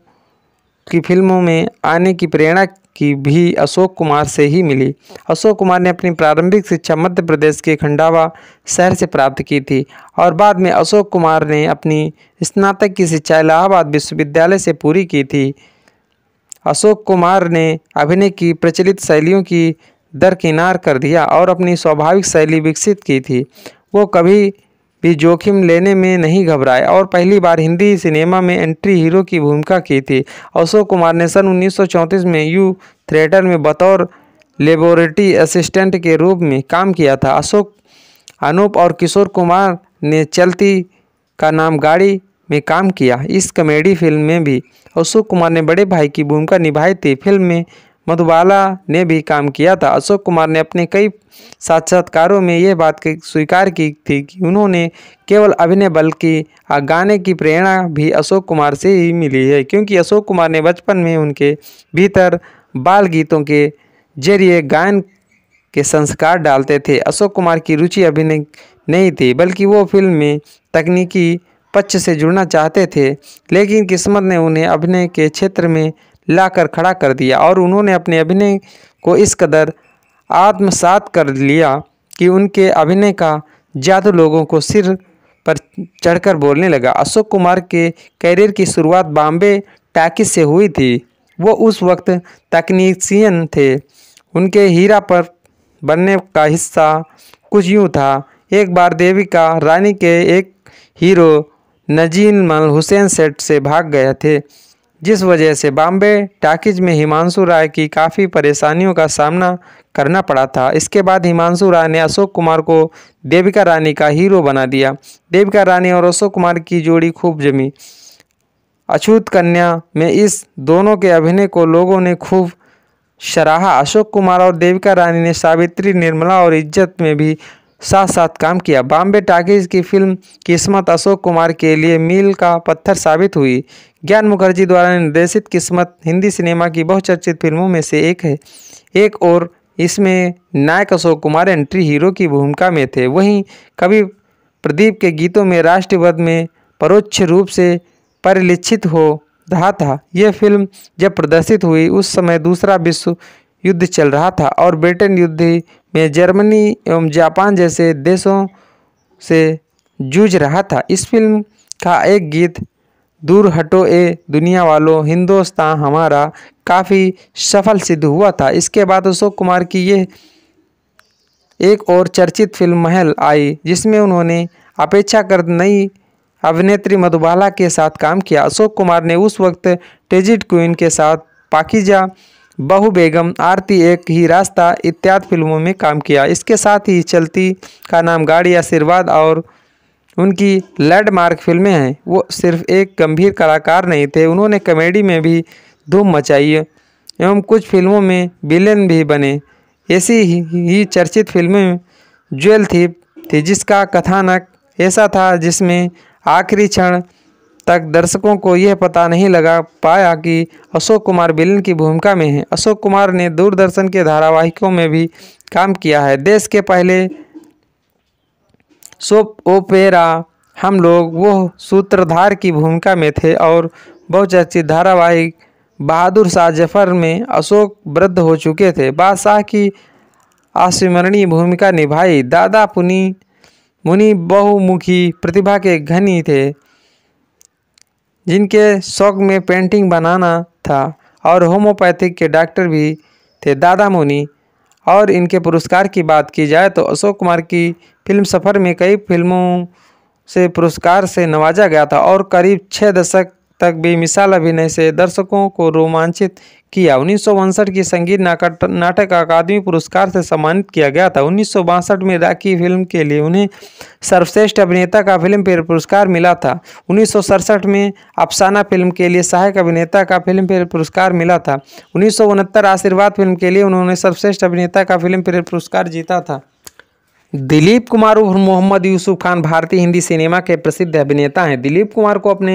की फिल्मों में आने की प्रेरणा की भी अशोक कुमार से ही मिली अशोक कुमार ने अपनी प्रारंभिक शिक्षा मध्य प्रदेश के खंडावा शहर से प्राप्त की थी और बाद में अशोक कुमार ने अपनी स्नातक की शिक्षा इलाहाबाद विश्वविद्यालय से पूरी की थी अशोक कुमार ने अभिनय की प्रचलित शैलियों की दरकिनार कर दिया और अपनी स्वाभाविक शैली विकसित की थी वो कभी भी जोखिम लेने में नहीं घबराए और पहली बार हिंदी सिनेमा में एंट्री हीरो की भूमिका की थी अशोक कुमार ने सन उन्नीस में यू थिएटर में बतौर लेबोरेटरी असिस्टेंट के रूप में काम किया था अशोक अनूप और किशोर कुमार ने चलती का नाम गाड़ी में काम किया इस कॉमेडी फिल्म में भी अशोक कुमार ने बड़े भाई की भूमिका निभाई थी फिल्म में मधुबाला ने भी काम किया था अशोक कुमार ने अपने कई साक्षात्कारों में ये बात स्वीकार की थी कि उन्होंने केवल अभिनय बल्कि गाने की प्रेरणा भी अशोक कुमार से ही मिली है क्योंकि अशोक कुमार ने बचपन में उनके भीतर बाल गीतों के जरिए गायन के संस्कार डालते थे अशोक कुमार की रुचि अभिनय नहीं थी बल्कि वो फिल्म में तकनीकी पक्ष से जुड़ना चाहते थे लेकिन किस्मत ने उन्हें अभिनय के क्षेत्र में लाकर खड़ा कर दिया और उन्होंने अपने अभिनय को इस कदर आत्मसात कर लिया कि उनके अभिनय का जादू लोगों को सिर पर चढ़कर बोलने लगा अशोक कुमार के करियर की शुरुआत बॉम्बे टैकिस से हुई थी वो उस वक्त तकनीशियन थे उनके हीरा पर बनने का हिस्सा कुछ यूँ था एक बार देविका रानी के एक हीरो नजीन मल हुसैन सेट से भाग गए थे जिस वजह से बॉम्बे टाकिज में हिमांशु राय की काफ़ी परेशानियों का सामना करना पड़ा था इसके बाद हिमांशु राय ने अशोक कुमार को देविका रानी का हीरो बना दिया देविका रानी और अशोक कुमार की जोड़ी खूब जमी अछूत कन्या में इस दोनों के अभिनय को लोगों ने खूब सराहा अशोक कुमार और देविका रानी ने सावित्री निर्मला और इज्जत में भी साथ साथ काम किया बॉम्बे टाकिज की फिल्म किस्मत अशोक कुमार के लिए मील का पत्थर साबित हुई ज्ञान मुखर्जी द्वारा निर्देशित किस्मत हिंदी सिनेमा की बहुचर्चित फिल्मों में से एक है एक और इसमें नायक अशोक कुमार एंट्री हीरो की भूमिका में थे वहीं कवि प्रदीप के गीतों में राष्ट्रवध में परोक्ष रूप से परिलिक्षित हो रहा था यह फिल्म जब प्रदर्शित हुई उस समय दूसरा विश्व युद्ध चल रहा था और ब्रिटेन युद्ध में जर्मनी एवं जापान जैसे देशों से जूझ रहा था इस फिल्म का एक गीत दूर हटो ए दुनिया वालों हिंदुस्तान हमारा काफ़ी सफल सिद्ध हुआ था इसके बाद अशोक कुमार की यह एक और चर्चित फिल्म महल आई जिसमें उन्होंने अपेक्षाकृत नई अभिनेत्री मधुबाला के साथ काम किया अशोक कुमार ने उस वक्त टेजिट क्वीन के साथ पाकिजा बहु बेगम आरती एक ही रास्ता इत्यादि फिल्मों में काम किया इसके साथ ही चलती का नाम गाड़ी आशीर्वाद और उनकी लैंडमार्क फिल्में हैं वो सिर्फ एक गंभीर कलाकार नहीं थे उन्होंने कॉमेडी में भी धूम मचाई एवं कुछ फिल्मों में विलेन भी बने ऐसी ही चर्चित फिल्में ज्वेल थी थी जिसका कथानक ऐसा था जिसमें आखिरी क्षण तक दर्शकों को यह पता नहीं लगा पाया कि अशोक कुमार विलन की भूमिका में है अशोक कुमार ने दूरदर्शन के धारावाहिकों में भी काम किया है देश के पहले सोप ओपेरा हम लोग वो सूत्रधार की भूमिका में थे और बहुचर्चित धारावाहिक बहादुर शाह जफर में अशोक वृद्ध हो चुके थे बादशाह की अस्मरणीय भूमिका निभाई दादा पुनी मुनि बहुमुखी प्रतिभा के घनी थे जिनके शौक में पेंटिंग बनाना था और होम्योपैथिक के डॉक्टर भी थे दादा मुनि और इनके पुरस्कार की बात की जाए तो अशोक कुमार की फिल्म सफ़र में कई फिल्मों से पुरस्कार से नवाजा गया था और करीब छः दशक तक बेमिसाल अभिनय से दर्शकों को रोमांचित किया उन्नीस की संगीत नाटक अकादमी पुरस्कार से सम्मानित किया गया था उन्नीस में राखी फिल्म के लिए उन्हें सर्वश्रेष्ठ अभिनेता का फिल्म फेयर पुरस्कार मिला था उन्नीस में अफसाना फिल्म के लिए सहायक अभिनेता का फिल्म फेयर पुरस्कार मिला था उन्नीस आशीर्वाद फिल्म के लिए उन्होंने सर्वश्रेष्ठ अभिनेता का फिल्म फेयर पुरस्कार जीता था दिलीप कुमार उर्फ मोहम्मद यूसुफ खान भारतीय हिंदी सिनेमा के प्रसिद्ध अभिनेता हैं दिलीप कुमार को अपने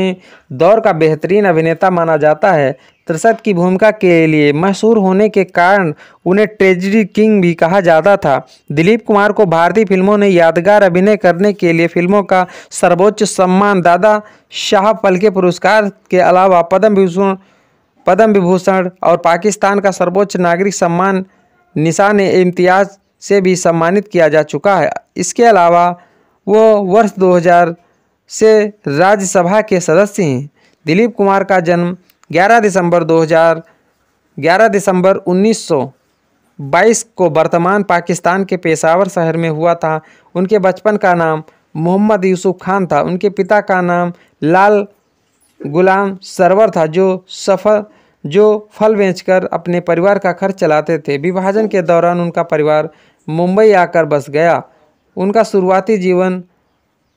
दौर का बेहतरीन अभिनेता माना जाता है त्रिशत की भूमिका के लिए मशहूर होने के कारण उन्हें ट्रेजिडी किंग भी कहा जाता था दिलीप कुमार को भारतीय फिल्मों ने यादगार अभिनय करने के लिए फिल्मों का सर्वोच्च सम्मान दादा शाह फलके पुरस्कार के अलावा पद्म विभूषण पद्म विभूषण और पाकिस्तान का सर्वोच्च नागरिक सम्मान निशान इम्तियाज़ से भी सम्मानित किया जा चुका है इसके अलावा वो वर्ष 2000 से राज्यसभा के सदस्य हैं दिलीप कुमार का जन्म 11 दिसंबर 2000 11 दिसंबर 1922 को वर्तमान पाकिस्तान के पेशावर शहर में हुआ था उनके बचपन का नाम मोहम्मद यूसुफ खान था उनके पिता का नाम लाल गुलाम सरवर था जो सफल जो फल बेचकर अपने परिवार का खर्च चलाते थे विभाजन के दौरान उनका परिवार मुंबई आकर बस गया उनका शुरुआती जीवन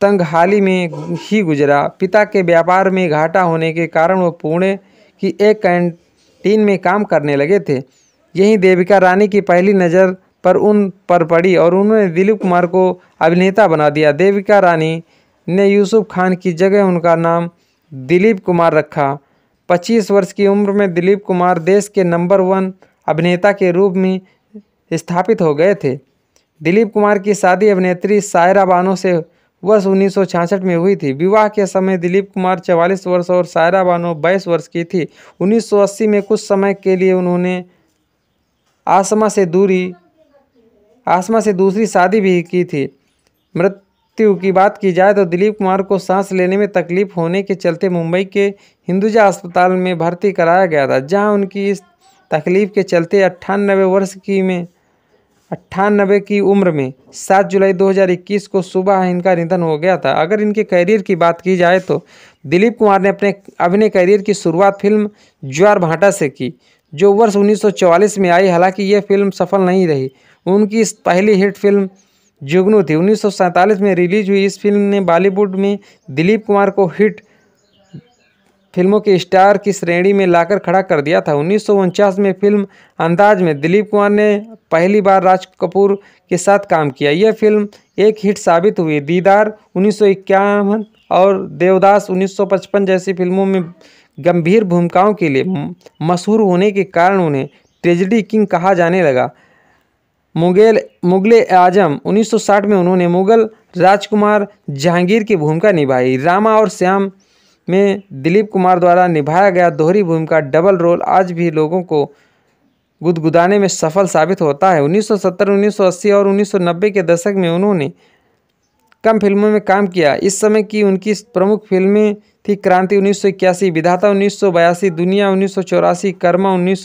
तंगहाली में ही गुजरा पिता के व्यापार में घाटा होने के कारण वो पुणे की एक कैंटीन में काम करने लगे थे यहीं देविका रानी की पहली नज़र पर उन पर पड़ी और उन्होंने दिलीप कुमार को अभिनेता बना दिया देविका रानी ने यूसुफ खान की जगह उनका नाम दिलीप कुमार रखा 25 वर्ष की उम्र में दिलीप कुमार देश के नंबर वन अभिनेता के रूप में स्थापित हो गए थे दिलीप कुमार की शादी अभिनेत्री सायरा बानो से वर्ष उन्नीस में हुई थी विवाह के समय दिलीप कुमार 44 वर्ष और सायरा बानो बाईस वर्ष की थी 1980 में कुछ समय के लिए उन्होंने आसमा से दूरी आसमा से दूसरी शादी भी की थी मृत्यु की बात की जाए तो दिलीप कुमार को सांस लेने में तकलीफ होने के चलते मुंबई के हिंदुजा अस्पताल में भर्ती कराया गया था जहां उनकी इस तकलीफ के चलते अट्ठानबे वर्ष की में अट्ठानबे की उम्र में 7 जुलाई 2021 को सुबह इनका निधन हो गया था अगर इनके करियर की बात की जाए तो दिलीप कुमार ने अपने अभिनय करियर की शुरुआत फिल्म ज्वार भाटा से की जो वर्ष 1944 में आई हालांकि ये फिल्म सफल नहीं रही उनकी इस पहली हिट फिल्म जुगनू थी उन्नीस में रिलीज हुई इस फिल्म ने बॉलीवुड में दिलीप कुमार को हिट फिल्मों के स्टार की श्रेणी में लाकर खड़ा कर दिया था उन्नीस में फिल्म अंदाज में दिलीप कुमार ने पहली बार राज कपूर के साथ काम किया यह फिल्म एक हिट साबित हुई दीदार उन्नीस और देवदास 1955 जैसी फिल्मों में गंभीर भूमिकाओं के लिए मशहूर होने के कारण उन्हें ट्रेजिडी किंग कहा जाने लगा मुगल मुगले आजम 1960 में उन्होंने मुगल राजकुमार जहांगीर की भूमिका निभाई रामा और श्याम में दिलीप कुमार द्वारा निभाया गया दोहरी भूमिका डबल रोल आज भी लोगों को गुदगुदाने में सफल साबित होता है 1970, 1980 और 1990 के दशक में उन्होंने कम फिल्मों में काम किया इस समय की उनकी प्रमुख फिल्में थी क्रांति उन्नीस विधाता उन्नीस दुनिया उन्नीस कर्मा उन्नीस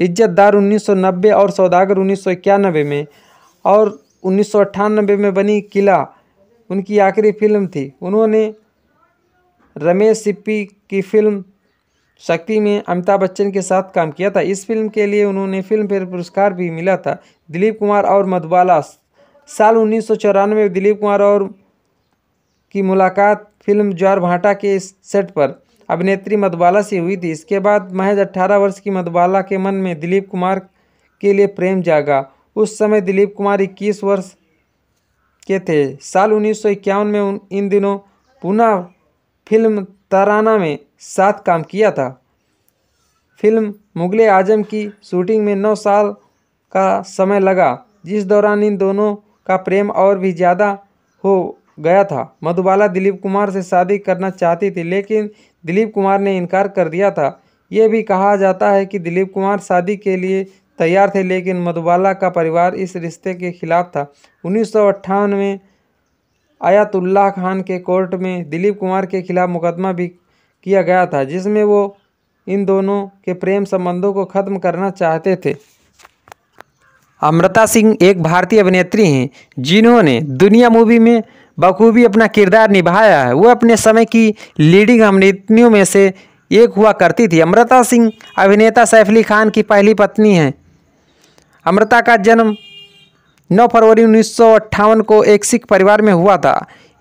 इज्जतदार 1990 और सौदागर उन्नीस में और उन्नीस में बनी किला उनकी आखिरी फिल्म थी उन्होंने रमेश सिप्पी की फिल्म शक्ति में अमिताभ बच्चन के साथ काम किया था इस फिल्म के लिए उन्होंने फिल्म फेयर पुरस्कार भी मिला था दिलीप कुमार और मधुबाला साल उन्नीस में दिलीप कुमार और की मुलाकात फिल्म ज्वार भाटा के सेट पर अभिनेत्री मधुबाला से हुई थी इसके बाद महज 18 वर्ष की मधुबाला के मन में दिलीप कुमार के लिए प्रेम जागा उस समय दिलीप कुमार 21 वर्ष के थे साल उन्नीस में उन इन दिनों पुनः फिल्म तराना में साथ काम किया था फिल्म मुगल आजम की शूटिंग में नौ साल का समय लगा जिस दौरान इन दोनों का प्रेम और भी ज़्यादा हो गया था मधुबाला दिलीप कुमार से शादी करना चाहती थी लेकिन दिलीप कुमार ने इनकार कर दिया था ये भी कहा जाता है कि दिलीप कुमार शादी के लिए तैयार थे लेकिन मधुबाला का परिवार इस रिश्ते के खिलाफ था उन्नीस में आयातुल्लाह खान के कोर्ट में दिलीप कुमार के खिलाफ मुकदमा भी किया गया था जिसमें वो इन दोनों के प्रेम संबंधों को ख़त्म करना चाहते थे अमृता सिंह एक भारतीय अभिनेत्री हैं जिन्होंने दुनिया मूवी में बखूबी अपना किरदार निभाया है वह अपने समय की लीडिंग अभिनेत्रियों में से एक हुआ करती थी अमृता सिंह अभिनेता सैफ अली खान की पहली पत्नी हैं अमृता का जन्म 9 फरवरी उन्नीस को एक सिख परिवार में हुआ था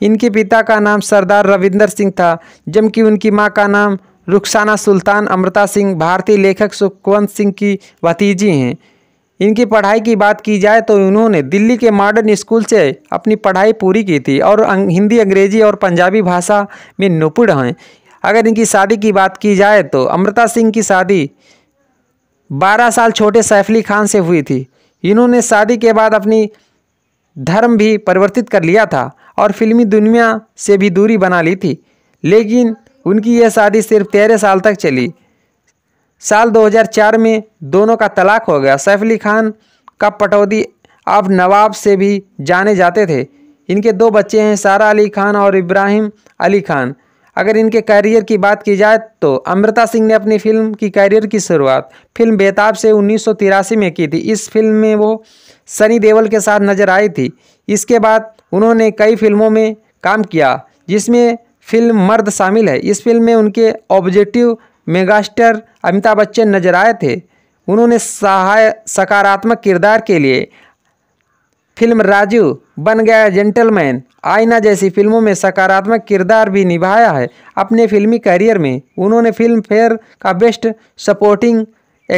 इनके पिता का नाम सरदार रविंदर सिंह था जबकि उनकी मां का नाम रुखसाना सुल्तान अमृता सिंह भारतीय लेखक सुखवंत सिंह की भतीजी हैं इनकी पढ़ाई की बात की जाए तो इन्होंने दिल्ली के मॉडर्न स्कूल से अपनी पढ़ाई पूरी की थी और हिंदी अंग्रेजी और पंजाबी भाषा में निपुण हैं अगर इनकी शादी की बात की जाए तो अमृता सिंह की शादी 12 साल छोटे सैफली खान से हुई थी इन्होंने शादी के बाद अपनी धर्म भी परिवर्तित कर लिया था और फिल्मी दुनिया से भी दूरी बना ली थी लेकिन उनकी यह शादी सिर्फ तेरह साल तक चली साल 2004 में दोनों का तलाक हो गया सैफ अली खान का पटौदी अब नवाब से भी जाने जाते थे इनके दो बच्चे हैं सारा अली खान और इब्राहिम अली खान अगर इनके करियर की बात की जाए तो अमृता सिंह ने अपनी फिल्म की करियर की शुरुआत फिल्म बेताब से उन्नीस में की थी इस फिल्म में वो सनी देवल के साथ नजर आई थी इसके बाद उन्होंने कई फिल्मों में काम किया जिसमें फिल्म मर्द शामिल है इस फिल्म में उनके ऑब्जेक्टिव मेगास्टर अमिताभ बच्चन नजर आए थे उन्होंने सहाय सकारात्मक किरदार के लिए फिल्म राजू बन गया जेंटलमैन आईना जैसी फिल्मों में सकारात्मक किरदार भी निभाया है अपने फिल्मी करियर में उन्होंने फिल्म फेयर का बेस्ट सपोर्टिंग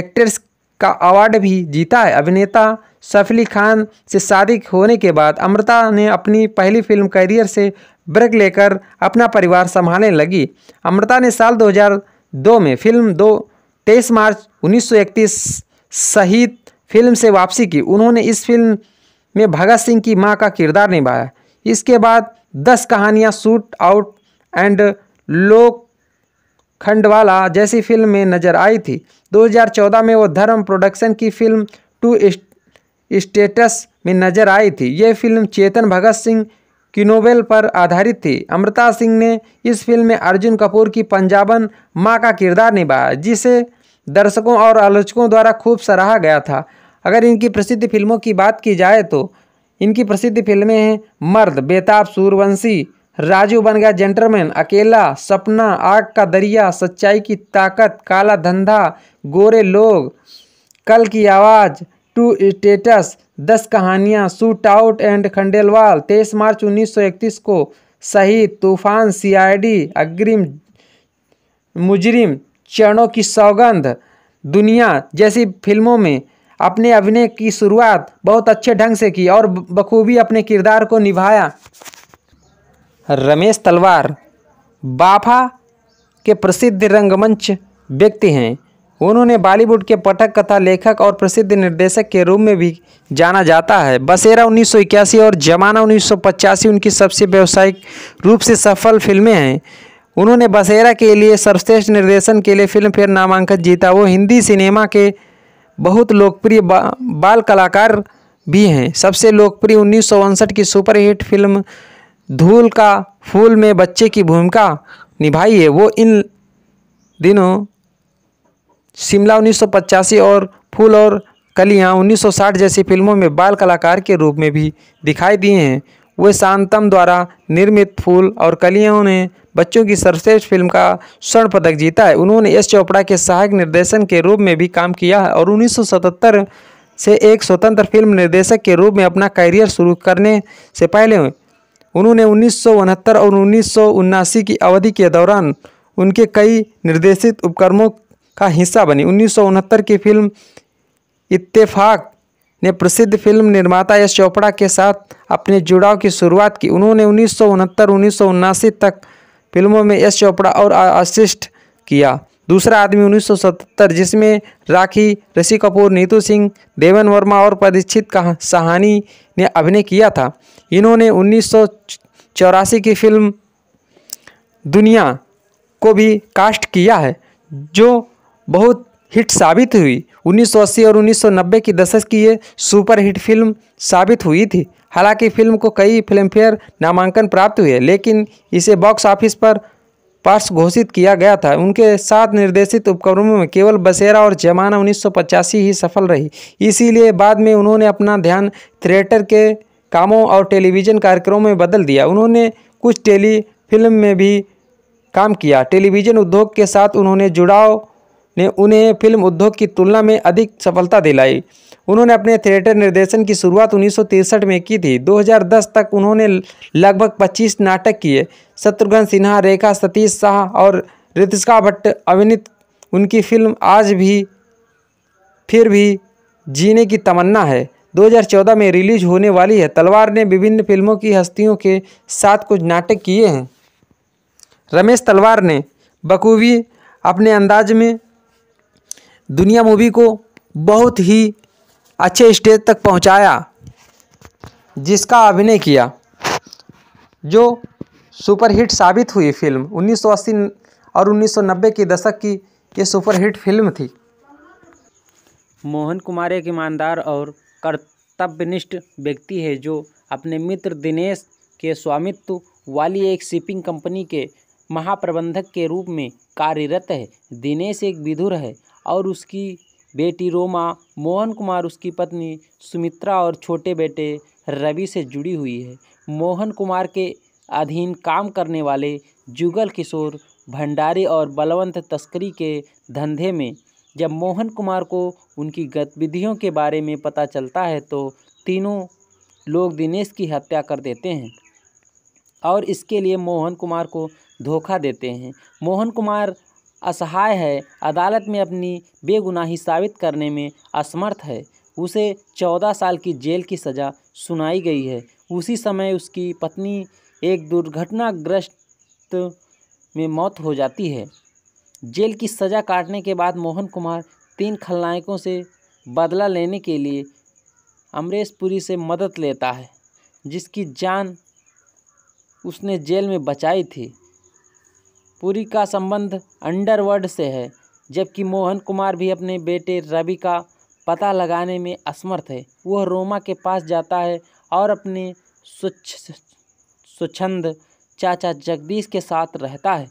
एक्ट्रेस का अवार्ड भी जीता है अभिनेता सफली खान से शादी होने के बाद अमृता ने अपनी पहली फिल्म करियर से ब्रेक लेकर अपना परिवार संभालने लगी अमृता ने साल 2002 में फिल्म दो तेईस मार्च 1931 सहित फिल्म से वापसी की उन्होंने इस फिल्म में भगत सिंह की मां का किरदार निभाया इसके बाद दस कहानियां शूट आउट एंड लोक खंडवाला जैसी फिल्म में नजर आई थी 2014 में वो धर्म प्रोडक्शन की फिल्म टू स्टेटस में नजर आई थी ये फिल्म चेतन भगत सिंह की नोवेल पर आधारित थी अमृता सिंह ने इस फिल्म में अर्जुन कपूर की पंजाबन माँ का किरदार निभाया जिसे दर्शकों और आलोचकों द्वारा खूब सराहा गया था अगर इनकी प्रसिद्ध फिल्मों की बात की जाए तो इनकी प्रसिद्ध फिल्में हैं मर्द बेताब सूरवंशी राजू बन गया जेंटरमैन अकेला सपना आग का दरिया सच्चाई की ताकत काला धंधा गोरे लोग कल की आवाज़ टू स्टेटस दस कहानियाँ सूट आउट एंड खंडेलवाल तेईस मार्च 1931 को शहीद तूफान सीआईडी अग्रिम मुजरिम चरणों की सौगंध दुनिया जैसी फिल्मों में अपने अभिनय की शुरुआत बहुत अच्छे ढंग से की और बखूबी अपने किरदार को निभाया रमेश तलवार बाफा के प्रसिद्ध रंगमंच व्यक्ति हैं उन्होंने बॉलीवुड के पठक कथा लेखक और प्रसिद्ध निर्देशक के रूप में भी जाना जाता है बसेरा उन्नीस और जमाना उन्नीस उनकी सबसे व्यावसायिक रूप से सफल फिल्में हैं उन्होंने बसेरा के लिए सर्वश्रेष्ठ निर्देशन के लिए फिल्म फेयर नामांकन जीता वो हिंदी सिनेमा के बहुत लोकप्रिय बा, बाल कलाकार भी हैं सबसे लोकप्रिय उन्नीस की सुपरहिट फिल्म धूल का फूल में बच्चे की भूमिका निभाई है वो इन दिनों शिमला उन्नीस और फूल और कलियां 1960 जैसी फिल्मों में बाल कलाकार के रूप में भी दिखाई दिए हैं वे शांतम द्वारा निर्मित फूल और कलियों ने बच्चों की सर्वश्रेष्ठ फिल्म का स्वर्ण पदक जीता है उन्होंने एस चोपड़ा के सहायक निर्देशन के रूप में भी काम किया है और 1977 से एक स्वतंत्र फिल्म निर्देशक के रूप में अपना करियर शुरू करने से पहले उन्होंने उन्नीस और उन्नीस की अवधि के दौरान उनके कई निर्देशित उपक्रमों का हिस्सा बनी उन्नीस की फिल्म इत्तेफाक ने प्रसिद्ध फिल्म निर्माता यश चोपड़ा के साथ अपने जुड़ाव की शुरुआत की उन्होंने उन्नीस सौ तक फिल्मों में यश चोपड़ा और असिस्ट किया दूसरा आदमी 1977 जिसमें राखी ऋषि कपूर नीतू सिंह देवन वर्मा और परीक्षित सहानी ने अभिनय किया था इन्होंने उन्नीस की फिल्म दुनिया को भी कास्ट किया है जो बहुत हिट साबित हुई 1980 और 1990 की दशक की ये सुपर हिट फिल्म साबित हुई थी हालांकि फिल्म को कई फिल्मफेयर नामांकन प्राप्त हुए लेकिन इसे बॉक्स ऑफिस पर पार्श घोषित किया गया था उनके साथ निर्देशित उपक्रमों में केवल बसेरा और जमाना उन्नीस ही सफल रही इसीलिए बाद में उन्होंने अपना ध्यान थिएटर के कामों और टेलीविज़न कार्यक्रमों में बदल दिया उन्होंने कुछ टेली फिल्म में भी काम किया टेलीविज़न उद्योग के साथ उन्होंने जुड़ाव ने उन्हें फिल्म उद्योग की तुलना में अधिक सफलता दिलाई उन्होंने अपने थिएटर निर्देशन की शुरुआत उन्नीस में की थी 2010 तक उन्होंने लगभग 25 नाटक किए शत्रुघ्न सिन्हा रेखा सतीश शाह और ऋतिका भट्ट अभिनीत उनकी फिल्म आज भी फिर भी जीने की तमन्ना है 2014 में रिलीज होने वाली है तलवार ने विभिन्न फिल्मों की हस्तियों के साथ कुछ नाटक किए हैं रमेश तलवार ने बखूबी अपने अंदाज में दुनिया मूवी को बहुत ही अच्छे स्टेज तक पहुंचाया जिसका अभिनय किया जो सुपरहिट साबित हुई फिल्म 1980 और 1990 के दशक की ये सुपरहिट फिल्म थी मोहन कुमार एक ईमानदार और कर्तव्यनिष्ठ व्यक्ति है जो अपने मित्र दिनेश के स्वामित्व वाली एक शिपिंग कंपनी के महाप्रबंधक के रूप में कार्यरत है दिनेश एक विधुर है और उसकी बेटी रोमा मोहन कुमार उसकी पत्नी सुमित्रा और छोटे बेटे रवि से जुड़ी हुई है मोहन कुमार के अधीन काम करने वाले जुगल किशोर भंडारी और बलवंत तस्करी के धंधे में जब मोहन कुमार को उनकी गतिविधियों के बारे में पता चलता है तो तीनों लोग दिनेश की हत्या कर देते हैं और इसके लिए मोहन कुमार को धोखा देते हैं मोहन कुमार असहाय है अदालत में अपनी बेगुनाही साबित करने में असमर्थ है उसे चौदह साल की जेल की सज़ा सुनाई गई है उसी समय उसकी पत्नी एक दुर्घटनाग्रस्त में मौत हो जाती है जेल की सज़ा काटने के बाद मोहन कुमार तीन खलनायकों से बदला लेने के लिए अमरेशपुरी से मदद लेता है जिसकी जान उसने जेल में बचाई थी पुरी का संबंध अंडरवर्ल्ड से है जबकि मोहन कुमार भी अपने बेटे रवि का पता लगाने में असमर्थ है वह रोमा के पास जाता है और अपने स्वच्छ स्वच्छंद चाचा जगदीश के साथ रहता है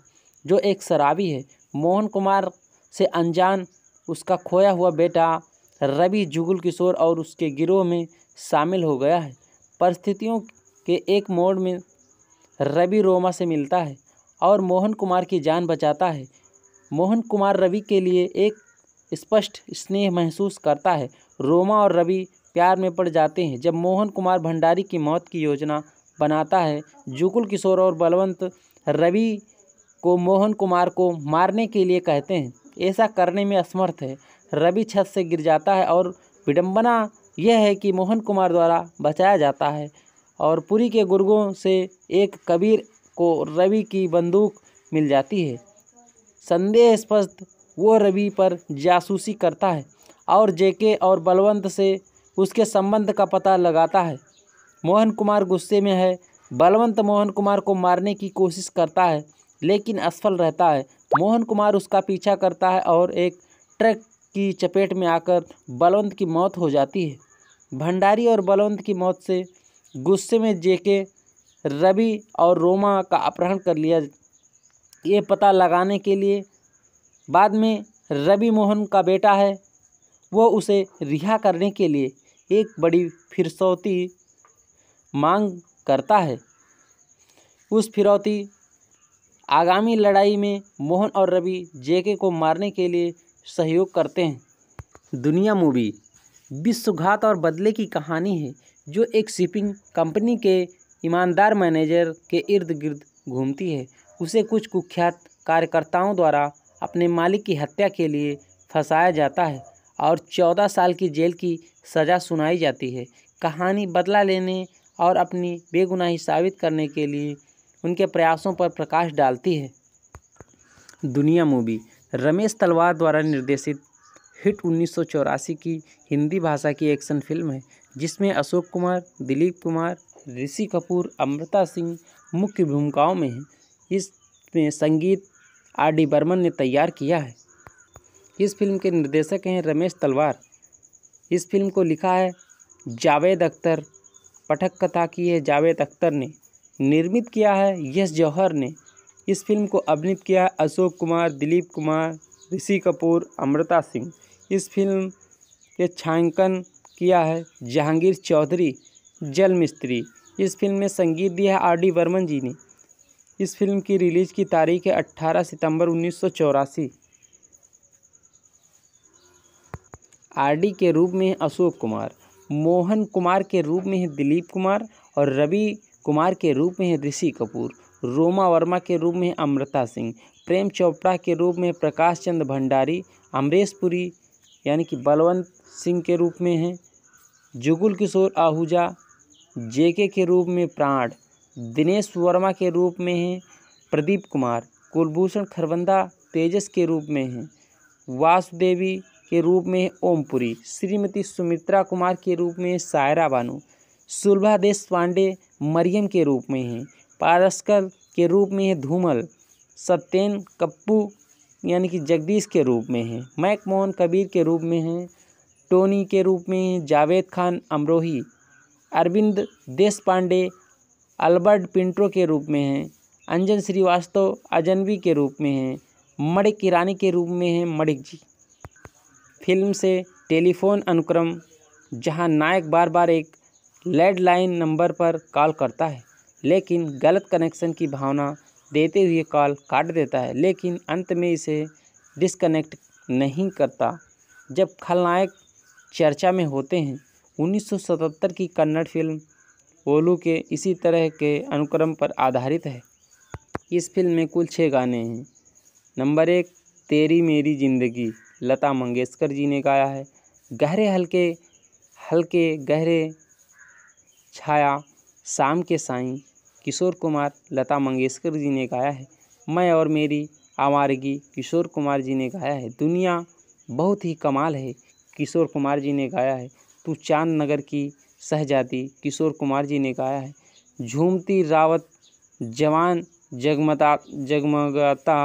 जो एक शराबी है मोहन कुमार से अनजान उसका खोया हुआ बेटा रवि जुगुल किशोर और उसके गिरोह में शामिल हो गया है परिस्थितियों के एक मोड़ में रवि रोमा से मिलता है और मोहन कुमार की जान बचाता है मोहन कुमार रवि के लिए एक स्पष्ट स्नेह महसूस करता है रोमा और रवि प्यार में पड़ जाते हैं जब मोहन कुमार भंडारी की मौत की योजना बनाता है जुकुल किशोर और बलवंत रवि को मोहन कुमार को मारने के लिए कहते हैं ऐसा करने में असमर्थ है रवि छत से गिर जाता है और विडम्बना यह है कि मोहन कुमार द्वारा बचाया जाता है और पुरी के गुर्गों से एक कबीर को रवि की बंदूक मिल जाती है संदेह स्पष्ट वो रवि पर जासूसी करता है और जेके और बलवंत से उसके संबंध का पता लगाता है मोहन कुमार गुस्से में है बलवंत मोहन कुमार को मारने की कोशिश करता है लेकिन असफल रहता है मोहन कुमार उसका पीछा करता है और एक ट्रक की चपेट में आकर बलवंत की मौत हो जाती है भंडारी और बलवंत की मौत से गुस्से में जेके रवि और रोमा का अपहरण कर लिया ये पता लगाने के लिए बाद में रवि मोहन का बेटा है वो उसे रिहा करने के लिए एक बड़ी फिरसौती मांग करता है उस फिरौती आगामी लड़ाई में मोहन और रवि जेके को मारने के लिए सहयोग करते हैं दुनिया मूवी विश्वघात और बदले की कहानी है जो एक शिपिंग कंपनी के ईमानदार मैनेजर के इर्द गिर्द घूमती है उसे कुछ कुख्यात कार्यकर्ताओं द्वारा अपने मालिक की हत्या के लिए फंसाया जाता है और चौदह साल की जेल की सज़ा सुनाई जाती है कहानी बदला लेने और अपनी बेगुनाही साबित करने के लिए उनके प्रयासों पर प्रकाश डालती है दुनिया मूवी रमेश तलवार द्वारा निर्देशित हिट उन्नीस की हिंदी भाषा की एक्शन फिल्म है जिसमें अशोक कुमार दिलीप कुमार ऋषि कपूर अमृता सिंह मुख्य भूमिकाओं में हैं इसमें संगीत आर डी बर्मन ने तैयार किया है इस फिल्म के निर्देशक हैं रमेश तलवार इस फिल्म को लिखा है जावेद अख्तर पठक कथा की है जावेद अख्तर ने निर्मित किया है यश जौहर ने इस फिल्म को अभिनित किया है अशोक कुमार दिलीप कुमार ऋषि कपूर अमृता सिंह इस फिल्म के छायांकन किया है जहांगीर चौधरी जल मिस्त्री इस फिल्म में संगीत दिया है आर डी वर्मन जी ने इस फिल्म की रिलीज़ की तारीख है 18 सितंबर उन्नीस आरडी के रूप में अशोक कुमार मोहन कुमार के रूप में है दिलीप कुमार और रवि कुमार के रूप में है ऋषि कपूर रोमा वर्मा के रूप में अमृता सिंह प्रेम चोपड़ा के रूप में प्रकाश चंद्र भंडारी अमरेश पुरी यानी कि बलवंत सिंह के रूप में हैं जुगुल किशोर आहूजा जेके के रूप में प्राण दिनेश वर्मा के रूप में हैं प्रदीप कुमार कुलभूषण खरबंदा तेजस के रूप में हैं वासुदेवी के रूप में है ओमपुरी श्रीमती सुमित्रा कुमार के रूप में सायरा बानू सुलभा देश पांडे मरियम के रूप में हैं पारस्कर के रूप में है धूमल सत्येन कप्पू यानी कि जगदीश के रूप में हैं मैकमोहन कबीर के रूप में हैं टोनी के रूप में हैं जावेद खान अमरोही अरविंद देश पांडे अल्बर्ट पिंटो के रूप में हैं अंजन श्रीवास्तव अजनबी के रूप में हैं मणिक की रानी के रूप में हैं मणिक जी फिल्म से टेलीफोन अनुक्रम जहां नायक बार बार एक लैंडलाइन नंबर पर कॉल करता है लेकिन गलत कनेक्शन की भावना देते हुए कॉल काट देता है लेकिन अंत में इसे डिसकनेक्ट नहीं करता जब खलनायक चर्चा में होते हैं 1977 की कन्नड़ फिल्म ओलू के इसी तरह के अनुक्रम पर आधारित है इस फिल्म में कुल छः गाने हैं नंबर एक तेरी मेरी ज़िंदगी लता मंगेशकर जी ने गाया है गहरे हल्के हल्के गहरे छाया शाम के साईं किशोर कुमार लता मंगेशकर जी ने गाया है मैं और मेरी आवारगी किशोर कुमार जी ने गाया है दुनिया बहुत ही कमाल है किशोर कुमार जी ने गाया है चांद नगर की सहजाती किशोर कुमार जी ने गाया है झूमती रावत जवान जगमता जगमगाता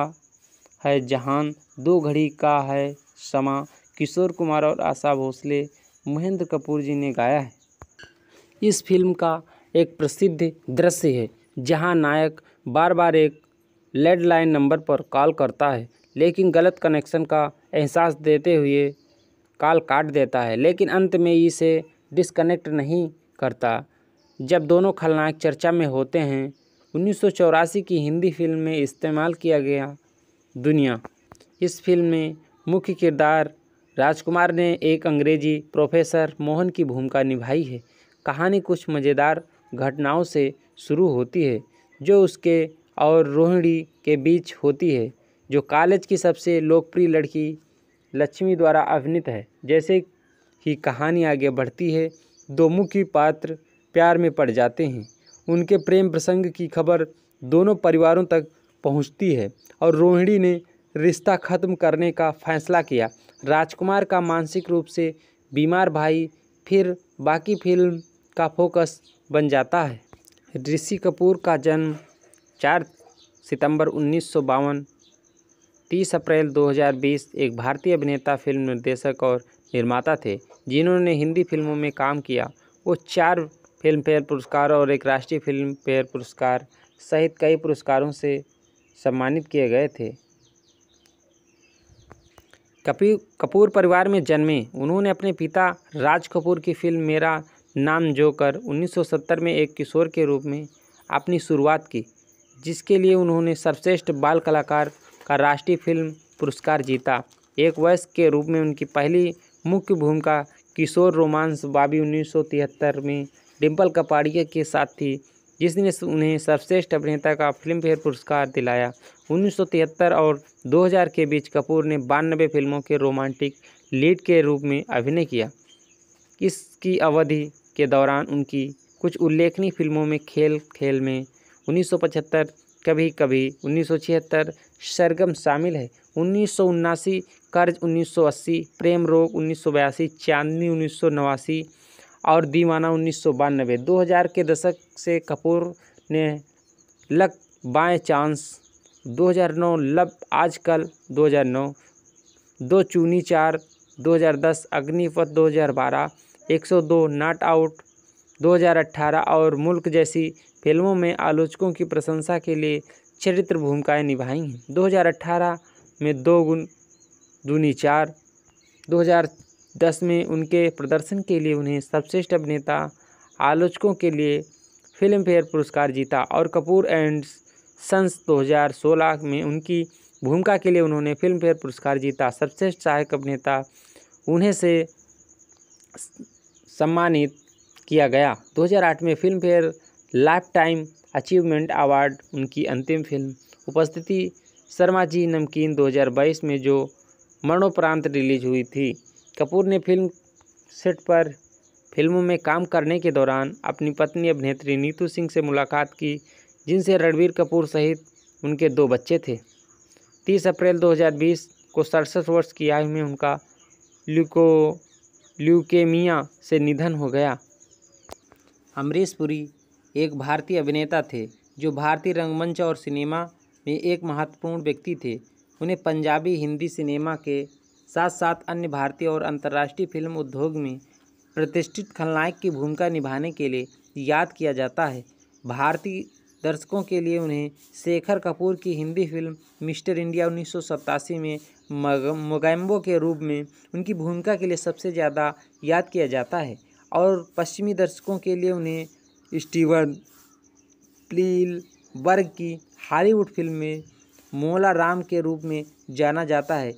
है जहान दो घड़ी का है समा किशोर कुमार और आशा भोसले महेंद्र कपूर जी ने गाया है इस फिल्म का एक प्रसिद्ध दृश्य है जहां नायक बार बार एक लैंडलाइन नंबर पर कॉल करता है लेकिन गलत कनेक्शन का एहसास देते हुए काल काट देता है लेकिन अंत में इसे डिसकनेक्ट नहीं करता जब दोनों खलनायक चर्चा में होते हैं उन्नीस की हिंदी फिल्म में इस्तेमाल किया गया दुनिया इस फिल्म में मुख्य किरदार राजकुमार ने एक अंग्रेजी प्रोफेसर मोहन की भूमिका निभाई है कहानी कुछ मज़ेदार घटनाओं से शुरू होती है जो उसके और रोहिणी के बीच होती है जो कॉलेज की सबसे लोकप्रिय लड़की लक्ष्मी द्वारा अभिनीत है जैसे ही कहानी आगे बढ़ती है दो मुख्य पात्र प्यार में पड़ जाते हैं उनके प्रेम प्रसंग की खबर दोनों परिवारों तक पहुंचती है और रोहिणी ने रिश्ता ख़त्म करने का फैसला किया राजकुमार का मानसिक रूप से बीमार भाई फिर बाकी फिल्म का फोकस बन जाता है ऋषि कपूर का जन्म चार सितंबर उन्नीस 30 अप्रैल 2020 एक भारतीय अभिनेता फिल्म निर्देशक और निर्माता थे जिन्होंने हिंदी फिल्मों में काम किया वो चार फिल्म फेयर पुरस्कार और एक राष्ट्रीय फिल्म फेयर पुरस्कार सहित कई पुरस्कारों से सम्मानित किए गए थे कपी कपूर परिवार में जन्मे उन्होंने अपने पिता राज कपूर की फिल्म मेरा नाम जोकर 1970 में एक किशोर के रूप में अपनी शुरुआत की जिसके लिए उन्होंने सर्वश्रेष्ठ बाल कलाकार का राष्ट्रीय फिल्म पुरस्कार जीता एक वयस्क के रूप में उनकी पहली मुख्य भूमिका किशोर रोमांस बाबी 1973 में डिम्पल कपाड़िया के साथ थी जिसने उन्हें सर्वश्रेष्ठ अभिनेता का फिल्मफेयर पुरस्कार दिलाया 1973 और 2000 के बीच कपूर ने बानबे फिल्मों के रोमांटिक लीड के रूप में अभिनय किया इसकी अवधि के दौरान उनकी कुछ उल्लेखनीय फिल्मों में खेल खेल में 1975 कभी कभी 1976 सरगम शामिल है उन्नीस कर्ज 1980 प्रेम रोग उन्नीस चांदनी उन्नीस और दीवाना उन्नीस सौ बानबे दो हज़ार के दशक से कपूर ने लक बाय चांस 2009 लब आजकल 2009 दो चूनी चार 2010 अग्निपथ 2012 102 नाट आउट 2018 और मुल्क जैसी फिल्मों में आलोचकों की प्रशंसा के लिए चरित्र भूमिकाएं निभाई हैं 2018 में दो गुण दूनी चार 2010 में उनके प्रदर्शन के लिए उन्हें सर्वश्रेष्ठ अभिनेता आलोचकों के लिए फिल्म फेयर पुरस्कार जीता और कपूर एंड सन्स 2016 में उनकी भूमिका के लिए उन्होंने फिल्म फेयर पुरस्कार जीता सर्वश्रेष्ठ सहायक अभिनेता उन्हें से सम्मानित किया गया 2008 में film fair lifetime achievement award उनकी अंतिम फिल्म उपस्थिति शर्मा जी नमकीन 2022 में जो मरणोपरांत रिलीज हुई थी कपूर ने फिल्म सेट पर फिल्मों में काम करने के दौरान अपनी पत्नी अभिनेत्री नीतू सिंह से मुलाकात की जिनसे रणबीर कपूर सहित उनके दो बच्चे थे 30 अप्रैल 2020 को सड़सठ वर्ष की आयु में उनका ल्यूको ल्यूकेमिया से निधन हो गया अमरीश पुरी एक भारतीय अभिनेता थे जो भारतीय रंगमंच और सिनेमा में एक महत्वपूर्ण व्यक्ति थे उन्हें पंजाबी हिंदी सिनेमा के साथ साथ अन्य भारतीय और अंतर्राष्ट्रीय फिल्म उद्योग में प्रतिष्ठित खलनायक की भूमिका निभाने के लिए याद किया जाता है भारतीय दर्शकों के लिए उन्हें शेखर कपूर की हिंदी फिल्म मिस्टर इंडिया उन्नीस में मोगैम्बो के रूप में उनकी भूमिका के लिए सबसे ज़्यादा याद किया जाता है और पश्चिमी दर्शकों के लिए उन्हें स्टीवन प्लील वर्ग की हॉलीवुड फिल्म में मोला राम के रूप में जाना जाता है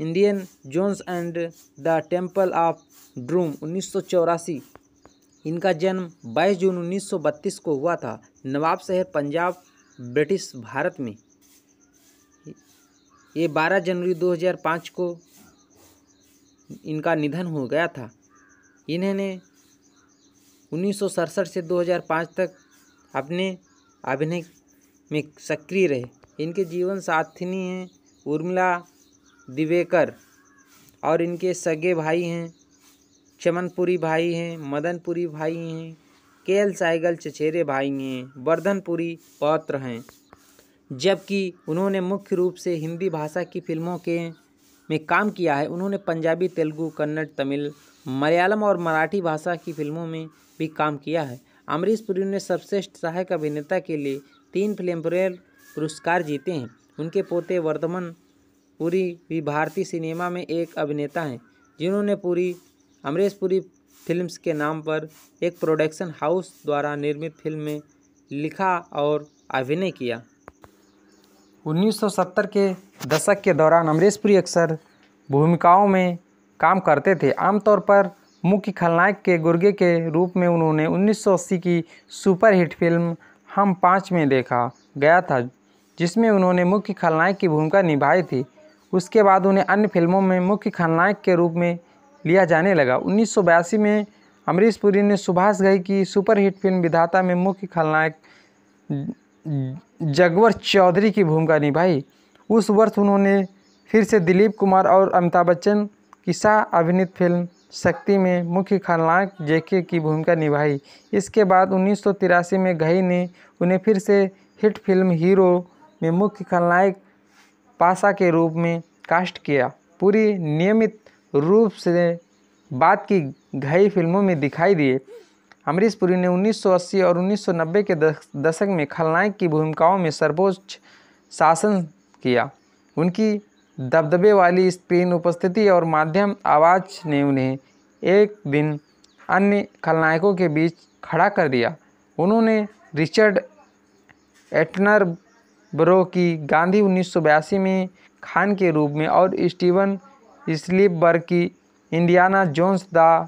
Indian Jones and the Temple of Doom उन्नीस इनका जन्म 22 जून 1932 को हुआ था नवाब शहर पंजाब ब्रिटिश भारत में ये 12 जनवरी 2005 को इनका निधन हो गया था इन्होंने उन्नीस से 2005 तक अपने अभिनय में सक्रिय रहे इनके जीवन साथिनी हैं उर्मिला दिवेकर और इनके सगे भाई हैं चमनपुरी भाई हैं मदनपुरी भाई हैं केएल साइगल चचेरे भाई हैं वर्धनपुरी पौत्र हैं जबकि उन्होंने मुख्य रूप से हिंदी भाषा की फिल्मों के में काम किया है उन्होंने पंजाबी तेलुगु कन्नड़ तमिल मलयालम और मराठी भाषा की फिल्मों में भी काम किया है अमरीश पुरी ने सर्वश्रेष्ठ सहायक अभिनेता के लिए तीन फिल्मफेयर पुरस्कार जीते हैं उनके पोते वर्धमन पुरी भी भारतीय सिनेमा में एक अभिनेता हैं जिन्होंने पूरी अमरीश पुरी फिल्म्स के नाम पर एक प्रोडक्शन हाउस द्वारा निर्मित फिल्म में लिखा और अभिनय किया 1970 के दशक के दौरान अमरीश पुरी अक्सर भूमिकाओं में काम करते थे आमतौर पर मुख्य खलनायक के गुर्गे के रूप में उन्होंने 1980 की सुपरहिट फिल्म हम पाँच में देखा गया था जिसमें उन्होंने मुख्य खलनायक की भूमिका निभाई थी उसके बाद उन्हें अन्य फिल्मों में मुख्य खलनायक के रूप में लिया जाने लगा उन्नीस में अमरीश पुरी ने सुभाष गई की सुपरहिट फिल्म विधाता में मुख्य खलनायक जगवर चौधरी की भूमिका निभाई उस वर्ष उन्होंने फिर से दिलीप कुमार और अमिताभ बच्चन की शाह अभिनीत फिल्म शक्ति में मुख्य खलनायक जेके की भूमिका निभाई इसके बाद उन्नीस में घई ने उन्हें फिर से हिट फिल्म हीरो में मुख्य खलनायक पासा के रूप में कास्ट किया पूरी नियमित रूप से बात की घई फिल्मों में दिखाई दिए अमरीश पुरी ने 1980 और 1990 के दशक में खलनायक की भूमिकाओं में सर्वोच्च शासन किया उनकी दबदबे वाली स्क्रीन उपस्थिति और माध्यम आवाज़ ने उन्हें एक दिन अन्य खलनायकों के बीच खड़ा कर दिया उन्होंने रिचर्ड एटनर ब्रो की गांधी उन्नीस में खान के रूप में और स्टीवन स्लीपबर्ग की Indiana Jones the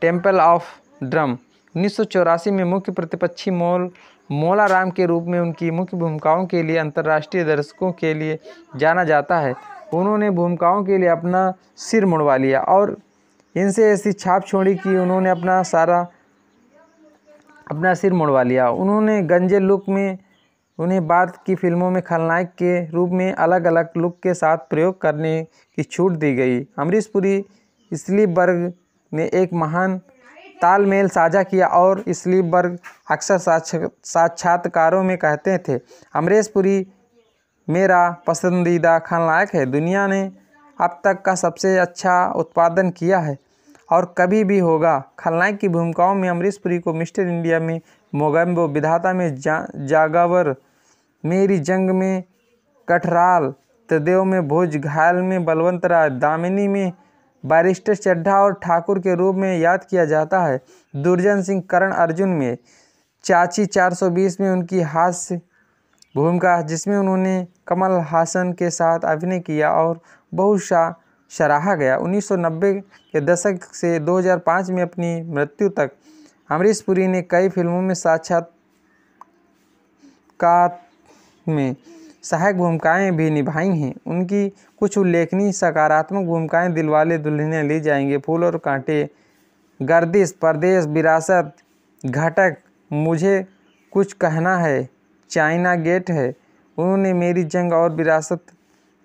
Temple of Doom उन्नीस में मुख्य प्रतिपक्षी मोल मौला राम के रूप में उनकी मुख्य भूमिकाओं के लिए अंतर्राष्ट्रीय दर्शकों के लिए जाना जाता है उन्होंने भूमिकाओं के लिए अपना सिर मुड़वा लिया और इनसे ऐसी छाप छोड़ी कि उन्होंने अपना सारा अपना सिर मुड़वा लिया उन्होंने गंजे लुक में उन्हें बाद की फिल्मों में खलनायक के रूप में अलग अलग लुक के साथ प्रयोग करने की छूट दी गई अमरीश पुरी इसलिए बर्ग ने एक महान तालमेल साझा किया और इसलिए वर्ग अक्सर साक्षात्कारों में कहते थे अमरीश पुरी मेरा पसंदीदा खलनायक है दुनिया ने अब तक का सबसे अच्छा उत्पादन किया है और कभी भी होगा खलनायक की भूमिकाओं में अमरीश पुरी को मिस्टर इंडिया में मोगम्बो विधाता में जा, जागावर मेरी जंग में कठराल तदेव में भोज घायल में बलवंतराय दामिनी में बैरिस्टर चड्ढा और ठाकुर के रूप में याद किया जाता है दुर्जन सिंह करण अर्जुन में चाची 420 में उनकी हास्य भूमिका जिसमें उन्होंने कमल हासन के साथ अभिनय किया और सा सराहा गया 1990 के दशक से 2005 में अपनी मृत्यु तक अमरीश पुरी ने कई फिल्मों में का में सहायक भूमिकाएं भी निभाई हैं उनकी कुछ उल्लेखनीय सकारात्मक भूमिकाएं दिलवाले दुल्हने ले जाएंगे फूल और कांटे गर्दिश परदेश विरासत घटक मुझे कुछ कहना है चाइना गेट है उन्होंने मेरी जंग और विरासत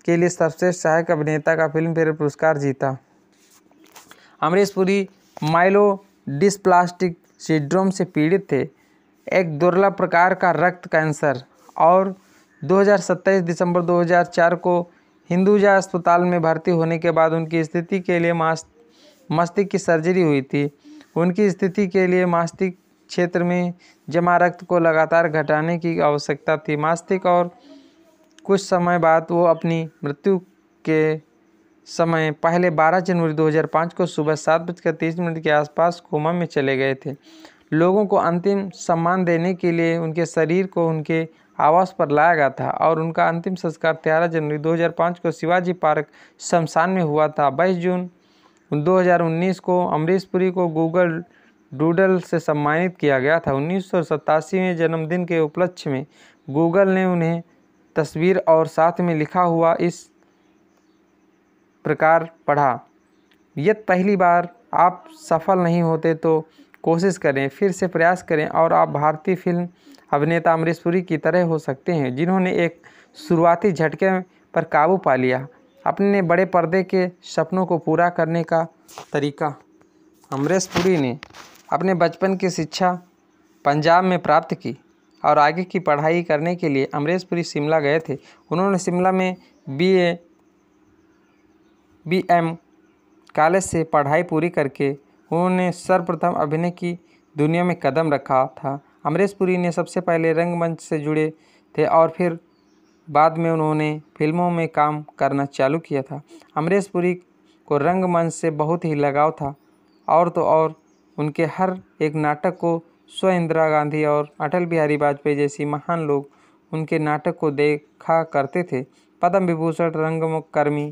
के लिए सर्वश्रेष्ठ सहायक अभिनेता का फिल्म फेयर पुरस्कार जीता Amrish Puri myelodysplastic syndrome से पीड़ित थे एक दुर्लभ प्रकार का रक्त कैंसर और 2027 दिसंबर 2004 को हिंदुजा अस्पताल में भर्ती होने के बाद उनकी स्थिति के लिए मास्त मस्तिष्क की सर्जरी हुई थी उनकी स्थिति के लिए मास्तिक क्षेत्र में जमा रक्त को लगातार घटाने की आवश्यकता थी मास्तिक और कुछ समय बाद वो अपनी मृत्यु के समय पहले 12 जनवरी 2005 को सुबह सात बजकर तीस मिनट के आसपास कोमा में चले गए थे लोगों को अंतिम सम्मान देने के लिए उनके शरीर को उनके आवास पर लाया गया था और उनका अंतिम संस्कार 13 जनवरी 2005 को शिवाजी पार्क शमशान में हुआ था बाईस जून 2019 को अमरीश पुरी को गूगल डूडल से सम्मानित किया गया था उन्नीस में जन्मदिन के उपलक्ष्य में गूगल ने उन्हें तस्वीर और साथ में लिखा हुआ इस प्रकार पढ़ा यद पहली बार आप सफल नहीं होते तो कोशिश करें फिर से प्रयास करें और आप भारतीय फिल्म अभिनेता अमरीश पुरी की तरह हो सकते हैं जिन्होंने एक शुरुआती झटके पर काबू पा लिया अपने बड़े पर्दे के सपनों को पूरा करने का तरीका अमरीश पुरी ने अपने बचपन की शिक्षा पंजाब में प्राप्त की और आगे की पढ़ाई करने के लिए अमरीश पुरी शिमला गए थे उन्होंने शिमला में B A B M college से पढ़ाई पूरी करके उन्होंने सर्वप्रथम अभिनय की दुनिया में कदम रखा था अमरीश पुरी ने सबसे पहले रंगमंच से जुड़े थे और फिर बाद में उन्होंने फिल्मों में काम करना चालू किया था अमरीश पुरी को रंगमंच से बहुत ही लगाव था और तो और उनके हर एक नाटक को स्व इंदिरा गांधी और अटल बिहारी वाजपेयी जैसी महान लोग उनके नाटक को देखा करते थे पद्म विभूषण रंगकर्मी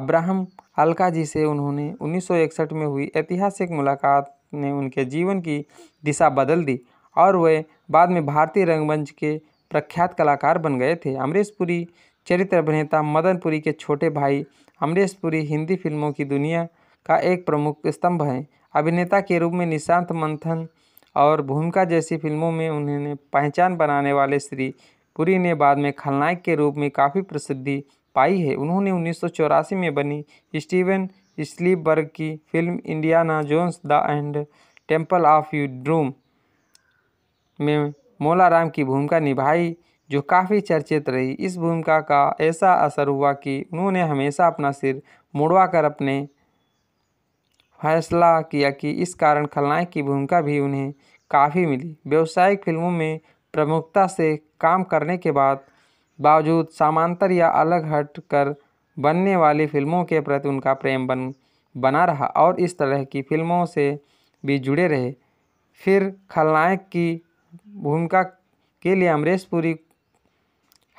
अब्राहम अलका जी से उन्होंने 1961 में हुई ऐतिहासिक मुलाकात ने उनके जीवन की दिशा बदल दी और वे बाद में भारतीय रंगमंच के प्रख्यात कलाकार बन गए थे अमरीश पुरी चरित्र अभिनेता मदन पुरी के छोटे भाई अमरीश पुरी हिंदी फिल्मों की दुनिया का एक प्रमुख स्तंभ हैं अभिनेता के रूप में निशांत मंथन और भूमिका जैसी फिल्मों में उन्होंने पहचान बनाने वाले श्री पुरी ने बाद में खलनायक के रूप में काफ़ी प्रसिद्धि पाई है उन्होंने उन्नीस में बनी स्टीवन स्लीबर्ग की film Indiana Jones the and Temple of you Doom में मोलाराम की भूमिका निभाई जो काफ़ी चर्चित रही इस भूमिका का ऐसा असर हुआ कि उन्होंने हमेशा अपना सिर मुड़वा कर अपने फैसला किया कि इस कारण खलनायक की भूमिका भी उन्हें काफ़ी मिली व्यावसायिक फिल्मों में प्रमुखता से काम करने के बाद बावजूद सामांतर या अलग हट कर बनने वाली फिल्मों के प्रति उनका प्रेम बन बना रहा और इस तरह की फिल्मों से भी जुड़े रहे फिर खलनायक की भूमिका के लिए अमरीश पुरी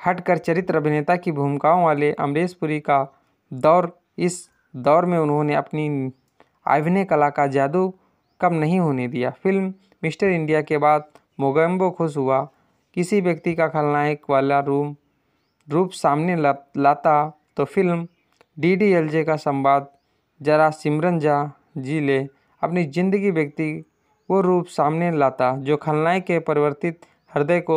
हटकर चरित्र अभिनेता की भूमिकाओं वाले अमरीश पुरी का दौर इस दौर में उन्होंने अपनी अभिनय कला का जादू कम नहीं होने दिया फिल्म मिस्टर इंडिया के बाद मोगम्बो खुश हुआ किसी व्यक्ति का खलनायक वाला रूम रूप सामने ला, लाता तो फिल्म डी डी का संवाद जरा सिमरन जा जी ले अपनी जिंदगी व्यक्ति वो रूप सामने लाता जो खलनायक के परिवर्तित हृदय को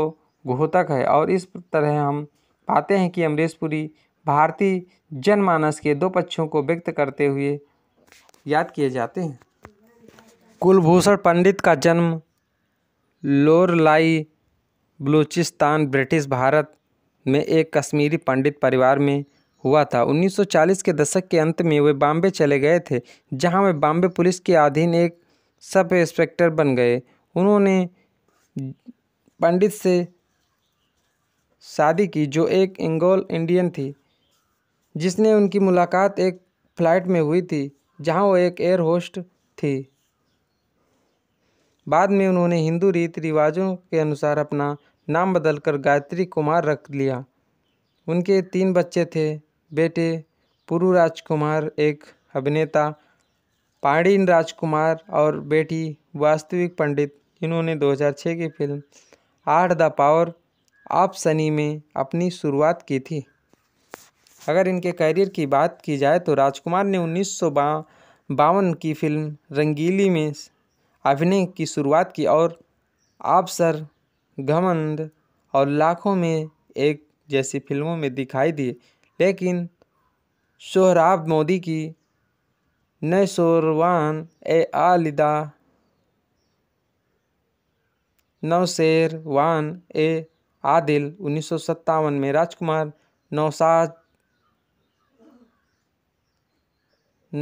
घोतक है और इस तरह हम पाते हैं कि अमरीश पुरी भारतीय जनमानस के दो पक्षों को व्यक्त करते हुए याद किए जाते हैं कुलभूषण पंडित का जन्म लोरलाई बलूचिस्तान ब्रिटिश भारत में एक कश्मीरी पंडित परिवार में हुआ था 1940 के दशक के अंत में वे बॉम्बे चले गए थे जहां वे बॉम्बे पुलिस के अधीन एक सब इंस्पेक्टर बन गए उन्होंने पंडित से शादी की जो एक इंगोल इंडियन थी जिसने उनकी मुलाकात एक फ्लाइट में हुई थी जहां वो एक एयर होस्ट थी बाद में उन्होंने हिंदू रीति रिवाजों के अनुसार अपना नाम बदलकर गायत्री कुमार रख लिया उनके तीन बच्चे थे बेटे पुरु राजकुमार कुमार एक अभिनेता पांडीन राजकुमार और बेटी वास्तविक पंडित इन्होंने 2006 की फिल्म आठ द पावर आप सनी में अपनी शुरुआत की थी अगर इनके करियर की बात की जाए तो राजकुमार ने उन्नीस बावन की फिल्म रंगीली में अभिनय की शुरुआत की और आप सर घमंड और लाखों में एक जैसी फिल्मों में दिखाई दिए लेकिन सोहराब मोदी की नैसोरवान ए आलिदा नौशेरवान ए आदिल उन्नीस में राजकुमार नौसाज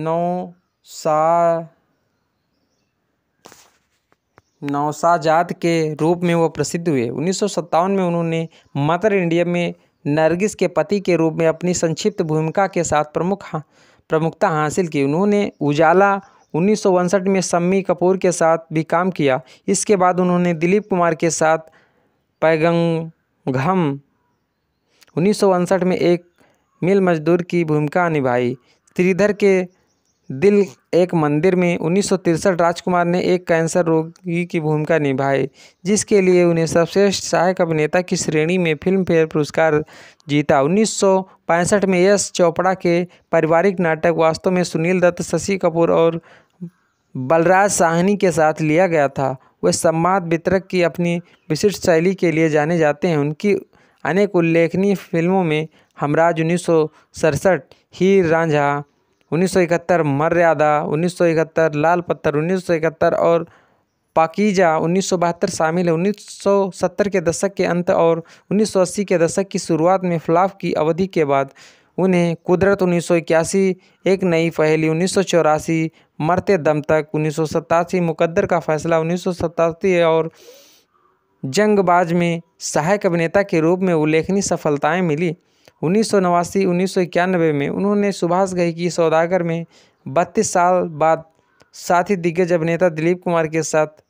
नौसा नौशाजाद के रूप में वो प्रसिद्ध हुए उन्नीस में उन्होंने मदर इंडिया में नरगिस के पति के रूप में अपनी संक्षिप्त भूमिका के साथ प्रमुख प्रमुखता हासिल की उन्होंने उजाला उन्नीस में सम्मी कपूर के साथ भी काम किया इसके बाद उन्होंने दिलीप कुमार के साथ पैगंघम उन्नीस में एक मिल मजदूर की भूमिका निभाई श्रीधर के दिल एक मंदिर में उन्नीस राजकुमार ने एक कैंसर रोगी की भूमिका निभाई जिसके लिए उन्हें सर्वश्रेष्ठ सहायक अभिनेता की श्रेणी में फिल्म फेयर पुरस्कार जीता उन्नीस में यश चोपड़ा के पारिवारिक नाटक वास्तव में सुनील दत्त शशि कपूर और बलराज साहनी के साथ लिया गया था वे संवाद वितरक की अपनी विशिष्ट शैली के लिए जाने जाते हैं उनकी अनेक उल्लेखनीय फिल्मों में हमराज उन्नीस सौ सड़सठ हीर रांझा उन्नीस सौ इकहत्तर मर्यादा उन्नीस सौ इकहत्तर लाल पत्थर उन्नीस सौ इकहत्तर और पाकिजा उन्नीस सौ बहत्तर शामिल है उन्नीस सौ सत्तर के दशक के अंत और उन्नीस सौ अस्सी के दशक की शुरुआत में फ्लाफ की अवधि के बाद उन्हें कुदरत उन्नीस सौ इक्यासी एक नई पहली उन्नीस सौ चौरासी मरते दम तक उन्नीस सौ सतासी मुकदर का फैसला उन्नीस सौ सतासी और जंगबाज में सहायक अभिनेता के रूप में उल्लेखनीय सफलताएं मिली उन्नीस सौ नवासी उन्नीस सौ इक्यानवे में उन्होंने सुभाष घई की सौदागर में बत्तीस साल बाद साथी दिग्गज अभिनेता दिलीप कुमार के साथ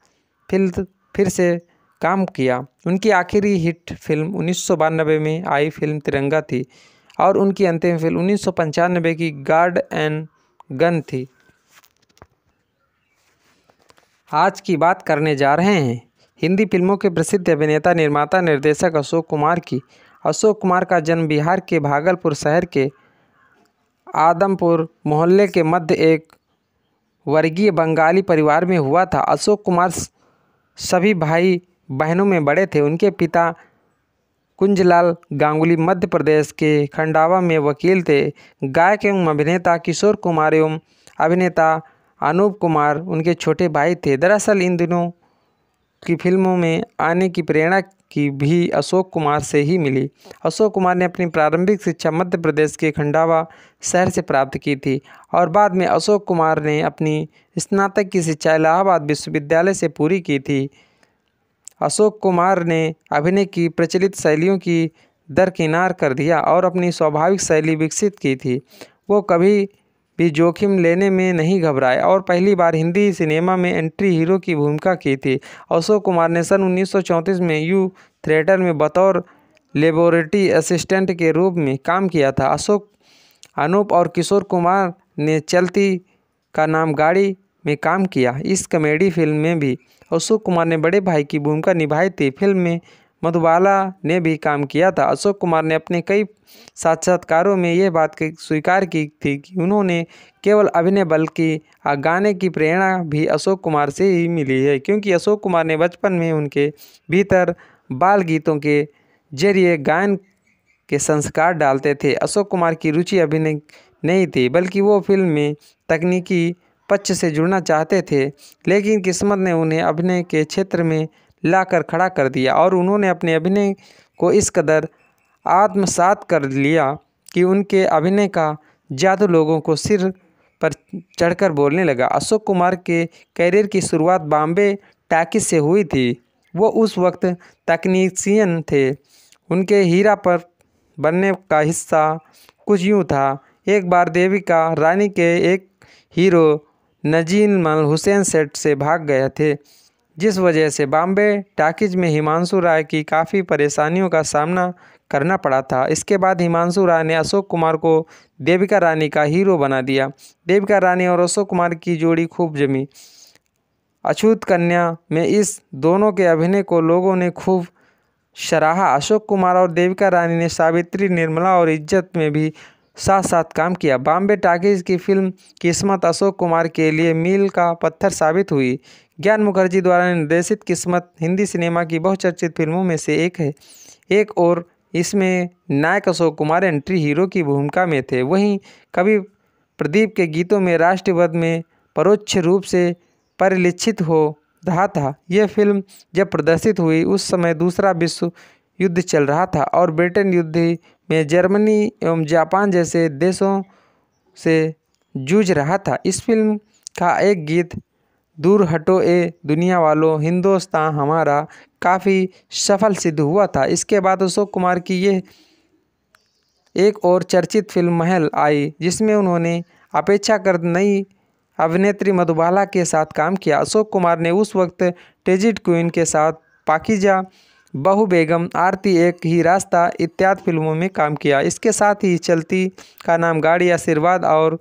फिल फिर से काम किया उनकी आखिरी हिट फिल्म उन्नीस में आई फिल्म तिरंगा थी और उनकी अंतिम फिल्म उन्नीस की गार्ड एंड गन थी आज की बात करने जा रहे हैं हिंदी फिल्मों के प्रसिद्ध अभिनेता निर्माता निर्देशक अशोक कुमार की अशोक कुमार का जन्म बिहार के भागलपुर शहर के आदमपुर मोहल्ले के मध्य एक वर्गीय बंगाली परिवार में हुआ था अशोक कुमार सभी भाई बहनों में बड़े थे उनके पिता कुंजलाल गांगुली मध्य प्रदेश के खंडावा में वकील थे गायक एवं अभिनेता किशोर कुमार एवं अभिनेता अनूप कुमार उनके छोटे भाई थे दरअसल इन दिनों की फिल्मों में आने की प्रेरणा की भी अशोक कुमार से ही मिली अशोक कुमार ने अपनी प्रारंभिक शिक्षा मध्य प्रदेश के खंडावा शहर से प्राप्त की थी और बाद में अशोक कुमार ने अपनी स्नातक की शिक्षा इलाहाबाद विश्वविद्यालय से पूरी की थी अशोक कुमार ने अभिनय की प्रचलित शैलियों की दरकिनार कर दिया और अपनी स्वाभाविक शैली विकसित की थी वो कभी भी जोखिम लेने में नहीं घबराए और पहली बार हिंदी सिनेमा में एंट्री हीरो की भूमिका की थी अशोक कुमार ने सन उन्नीस में यू थिएटर में बतौर लेबोरेटरी असिस्टेंट के रूप में काम किया था अशोक अनूप और किशोर कुमार ने चलती का नाम गाड़ी में काम किया इस कॉमेडी फिल्म में भी अशोक कुमार ने बड़े भाई की भूमिका निभाई थी फिल्म में मधुबाला ने भी काम किया था अशोक कुमार ने अपने कई साक्षात्कारों में यह बात स्वीकार की थी कि उन्होंने केवल अभिनय बल्कि गाने की प्रेरणा भी अशोक कुमार से ही मिली है क्योंकि अशोक कुमार ने बचपन में उनके भीतर बाल गीतों के जरिए गायन के संस्कार डालते थे अशोक कुमार की रुचि अभिनय नहीं थी बल्कि वो फिल्म में तकनीकी पक्ष से जुड़ना चाहते थे लेकिन किस्मत ने उन्हें अभिनय के क्षेत्र में लाकर खड़ा कर दिया और उन्होंने अपने अभिनय को इस कदर आत्मसात कर लिया कि उनके अभिनय का जादू लोगों को सिर पर चढ़कर बोलने लगा अशोक कुमार के करियर की शुरुआत बॉम्बे टैकिस से हुई थी वो उस वक्त तकनीशियन थे उनके हीरा पर बनने का हिस्सा कुछ यूँ था एक बार देविका रानी के एक हीरो नजीन मल हुसैन सेट से भाग गए थे जिस वजह से बॉम्बे टाकिज में हिमांशु राय की काफ़ी परेशानियों का सामना करना पड़ा था इसके बाद हिमांशु राय ने अशोक कुमार को देविका रानी का हीरो बना दिया देविका रानी और अशोक कुमार की जोड़ी खूब जमी अछूत कन्या में इस दोनों के अभिनय को लोगों ने खूब सराहा अशोक कुमार और देविका रानी ने सावित्री निर्मला और इज्जत में भी साथ साथ काम किया बॉम्बे टाकिज की फिल्म किस्मत अशोक कुमार के लिए मील का पत्थर साबित हुई ज्ञान मुखर्जी द्वारा निर्देशित किस्मत हिंदी सिनेमा की बहुचर्चित फिल्मों में से एक है एक और इसमें नायक अशोक कुमार एंट्री हीरो की भूमिका में थे वहीं कवि प्रदीप के गीतों में राष्ट्रवध में परोक्ष रूप से परिलक्षित हो रहा था यह फिल्म जब प्रदर्शित हुई उस समय दूसरा विश्व युद्ध चल रहा था और ब्रिटेन युद्ध में जर्मनी एवं जापान जैसे देशों से जूझ रहा था इस फिल्म का एक गीत दूर हटो ए दुनिया वालों हिंदुस्तान हमारा काफ़ी सफल सिद्ध हुआ था इसके बाद अशोक कुमार की यह एक और चर्चित फिल्म महल आई जिसमें उन्होंने अपेक्षाकृत नई अभिनेत्री मधुबाला के साथ काम किया अशोक कुमार ने उस वक्त टेजिट क्वीन के साथ पाकिजा बहु बेगम आरती एक ही रास्ता इत्यादि फिल्मों में काम किया इसके साथ ही चलती का नाम गाड़ी आशीर्वाद और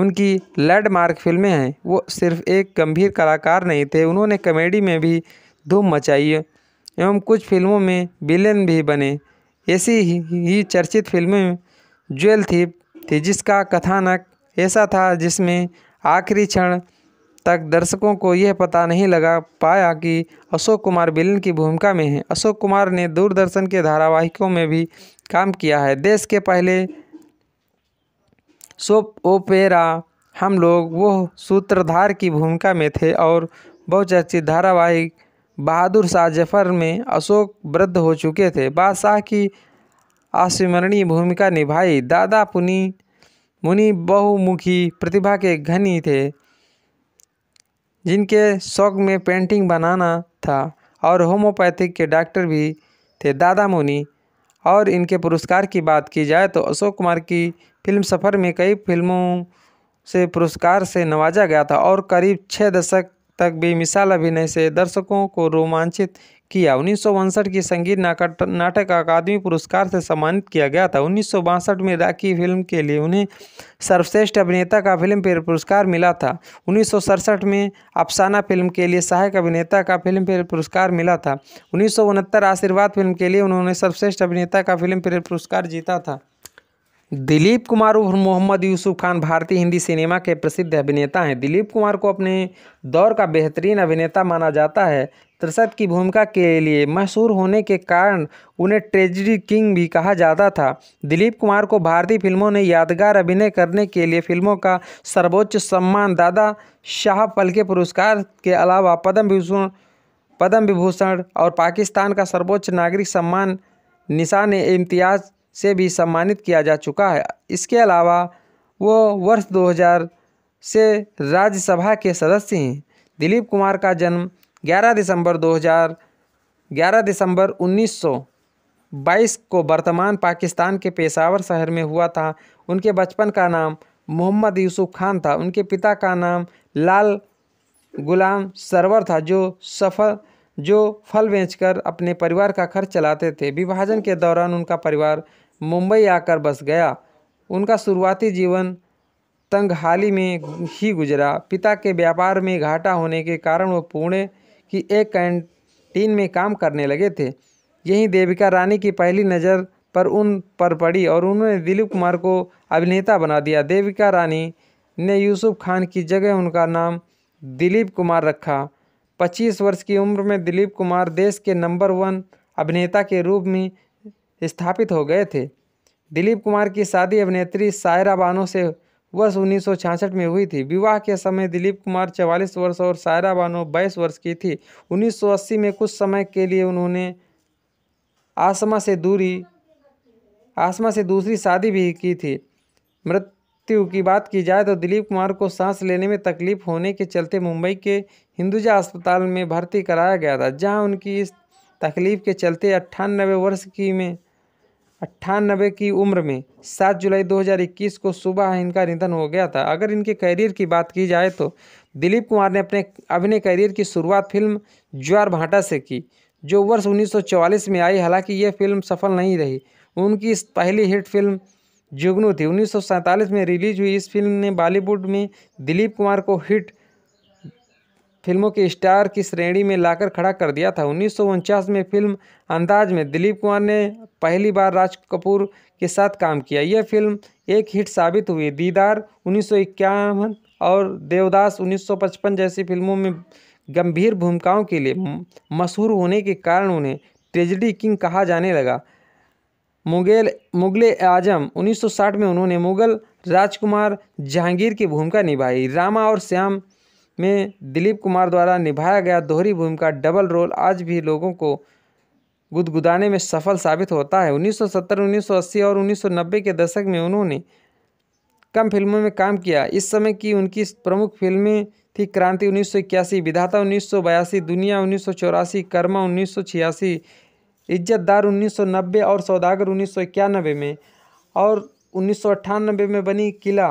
उनकी लैंडमार्क फिल्में हैं वो सिर्फ एक गंभीर कलाकार नहीं थे उन्होंने कॉमेडी में भी धूम मचाई एवं कुछ फिल्मों में विलेन भी बने ऐसी ही चर्चित फिल्में ज्वेल थी थी जिसका कथानक ऐसा था जिसमें आखिरी क्षण तक दर्शकों को यह पता नहीं लगा पाया कि अशोक कुमार बिलन की भूमिका में हैं अशोक कुमार ने दूरदर्शन के धारावाहिकों में भी काम किया है देश के पहले सोप ओपेरा हम लोग वो सूत्रधार की भूमिका में थे और बहुचर्चित धारावाहिक बहादुर शाह जफर में अशोक वृद्ध हो चुके थे बादशाह की अस्मरणीय भूमिका निभाई दादा पुनी मुनि बहुमुखी प्रतिभा के घनी थे जिनके शौक में पेंटिंग बनाना था और होम्योपैथिक के डॉक्टर भी थे दादा मुनि और इनके पुरस्कार की बात की जाए तो अशोक कुमार की फिल्म सफ़र में कई फिल्मों से पुरस्कार से नवाजा गया था और करीब छः दशक तक भी मिसाल अभिनय से दर्शकों को रोमांचित किया उन्नीस की संगीत नाटक अकादमी पुरस्कार से सम्मानित किया गया था उन्नीस में राखी फिल्म के लिए उन्हें सर्वश्रेष्ठ अभिनेता का फिल्म फेयर पुरस्कार मिला था उन्नीस में अफसाना फिल्म के लिए सहायक अभिनेता का फिल्म फेयर पुरस्कार मिला था उन्नीस आशीर्वाद फिल्म के लिए उन्होंने सर्वश्रेष्ठ अभिनेता का फिल्म फेयर पुरस्कार जीता था दिलीप कुमार उर्फ मोहम्मद यूसुफ खान भारतीय हिंदी सिनेमा के प्रसिद्ध अभिनेता हैं दिलीप कुमार को अपने दौर का बेहतरीन अभिनेता माना जाता है त्रिशत की भूमिका के लिए मशहूर होने के कारण उन्हें ट्रेजिडी किंग भी कहा जाता था दिलीप कुमार को भारतीय फिल्मों ने यादगार अभिनय करने के लिए फिल्मों का सर्वोच्च सम्मान दादा शाह पलके पुरस्कार के अलावा पद्म विभूषण पद्म विभूषण और पाकिस्तान का सर्वोच्च नागरिक सम्मान निशान इम्तियाज़ से भी सम्मानित किया जा चुका है इसके अलावा वो वर्ष 2000 से राज्यसभा के सदस्य हैं दिलीप कुमार का जन्म 11 दिसंबर 2000 11 दिसंबर 1922 को वर्तमान पाकिस्तान के पेशावर शहर में हुआ था उनके बचपन का नाम मोहम्मद यूसुफ खान था उनके पिता का नाम लाल गुलाम सरवर था जो सफल जो फल बेचकर अपने परिवार का खर्च चलाते थे विभाजन के दौरान उनका परिवार मुंबई आकर बस गया उनका शुरुआती जीवन तंगहाली में ही गुजरा पिता के व्यापार में घाटा होने के कारण वो पुणे कि एक कैंटीन में काम करने लगे थे यही देविका रानी की पहली नज़र पर उन पर पड़ी और उन्होंने दिलीप कुमार को अभिनेता बना दिया देविका रानी ने यूसुफ खान की जगह उनका नाम दिलीप कुमार रखा 25 वर्ष की उम्र में दिलीप कुमार देश के नंबर वन अभिनेता के रूप में स्थापित हो गए थे दिलीप कुमार की शादी अभिनेत्री सायरा बानो से वर्ष उन्नीस में हुई थी विवाह के समय दिलीप कुमार चवालीस वर्ष और सायरा बानो बाईस वर्ष की थी 1980 में कुछ समय के लिए उन्होंने आसमा से दूरी आसमा से दूसरी शादी भी की थी मृत्यु की बात की जाए तो दिलीप कुमार को सांस लेने में तकलीफ होने के चलते मुंबई के हिंदुजा अस्पताल में भर्ती कराया गया था जहां उनकी इस तकलीफ के चलते अट्ठानबे वर्ष की में अट्ठानबे की उम्र में 7 जुलाई 2021 को सुबह इनका निधन हो गया था अगर इनके करियर की बात की जाए तो दिलीप कुमार ने अपने अभिनय करियर की शुरुआत फिल्म ज्वार भाटा से की जो वर्ष 1944 में आई हालांकि ये फिल्म सफल नहीं रही उनकी इस पहली हिट फिल्म जुगनू थी उन्नीस में रिलीज हुई इस फिल्म ने बॉलीवुड में दिलीप कुमार को हिट फिल्मों के स्टार की श्रेणी में लाकर खड़ा कर दिया था उन्नीस में फिल्म अंदाज में दिलीप कुमार ने पहली बार राज कपूर के साथ काम किया यह फिल्म एक हिट साबित हुई दीदार उन्नीस और देवदास 1955 जैसी फिल्मों में गंभीर भूमिकाओं के लिए मशहूर होने के कारण उन्हें ट्रेजिडी किंग कहा जाने लगा मुगल मुगले आजम 1960 में उन्होंने मुगल राजकुमार जहांगीर की भूमिका निभाई रामा और श्याम में दिलीप कुमार द्वारा निभाया गया दोहरी भूमिका डबल रोल आज भी लोगों को गुदगुदाने में सफल साबित होता है 1970, 1980 और 1990 के दशक में उन्होंने कम फिल्मों में काम किया इस समय की उनकी प्रमुख फिल्में थी क्रांति उन्नीस विधाता उन्नीस दुनिया उन्नीस कर्मा उन्नीस इज्जतदार 1990 और सौदागर इक्यानबे में और अट्ठानबे में बनी किला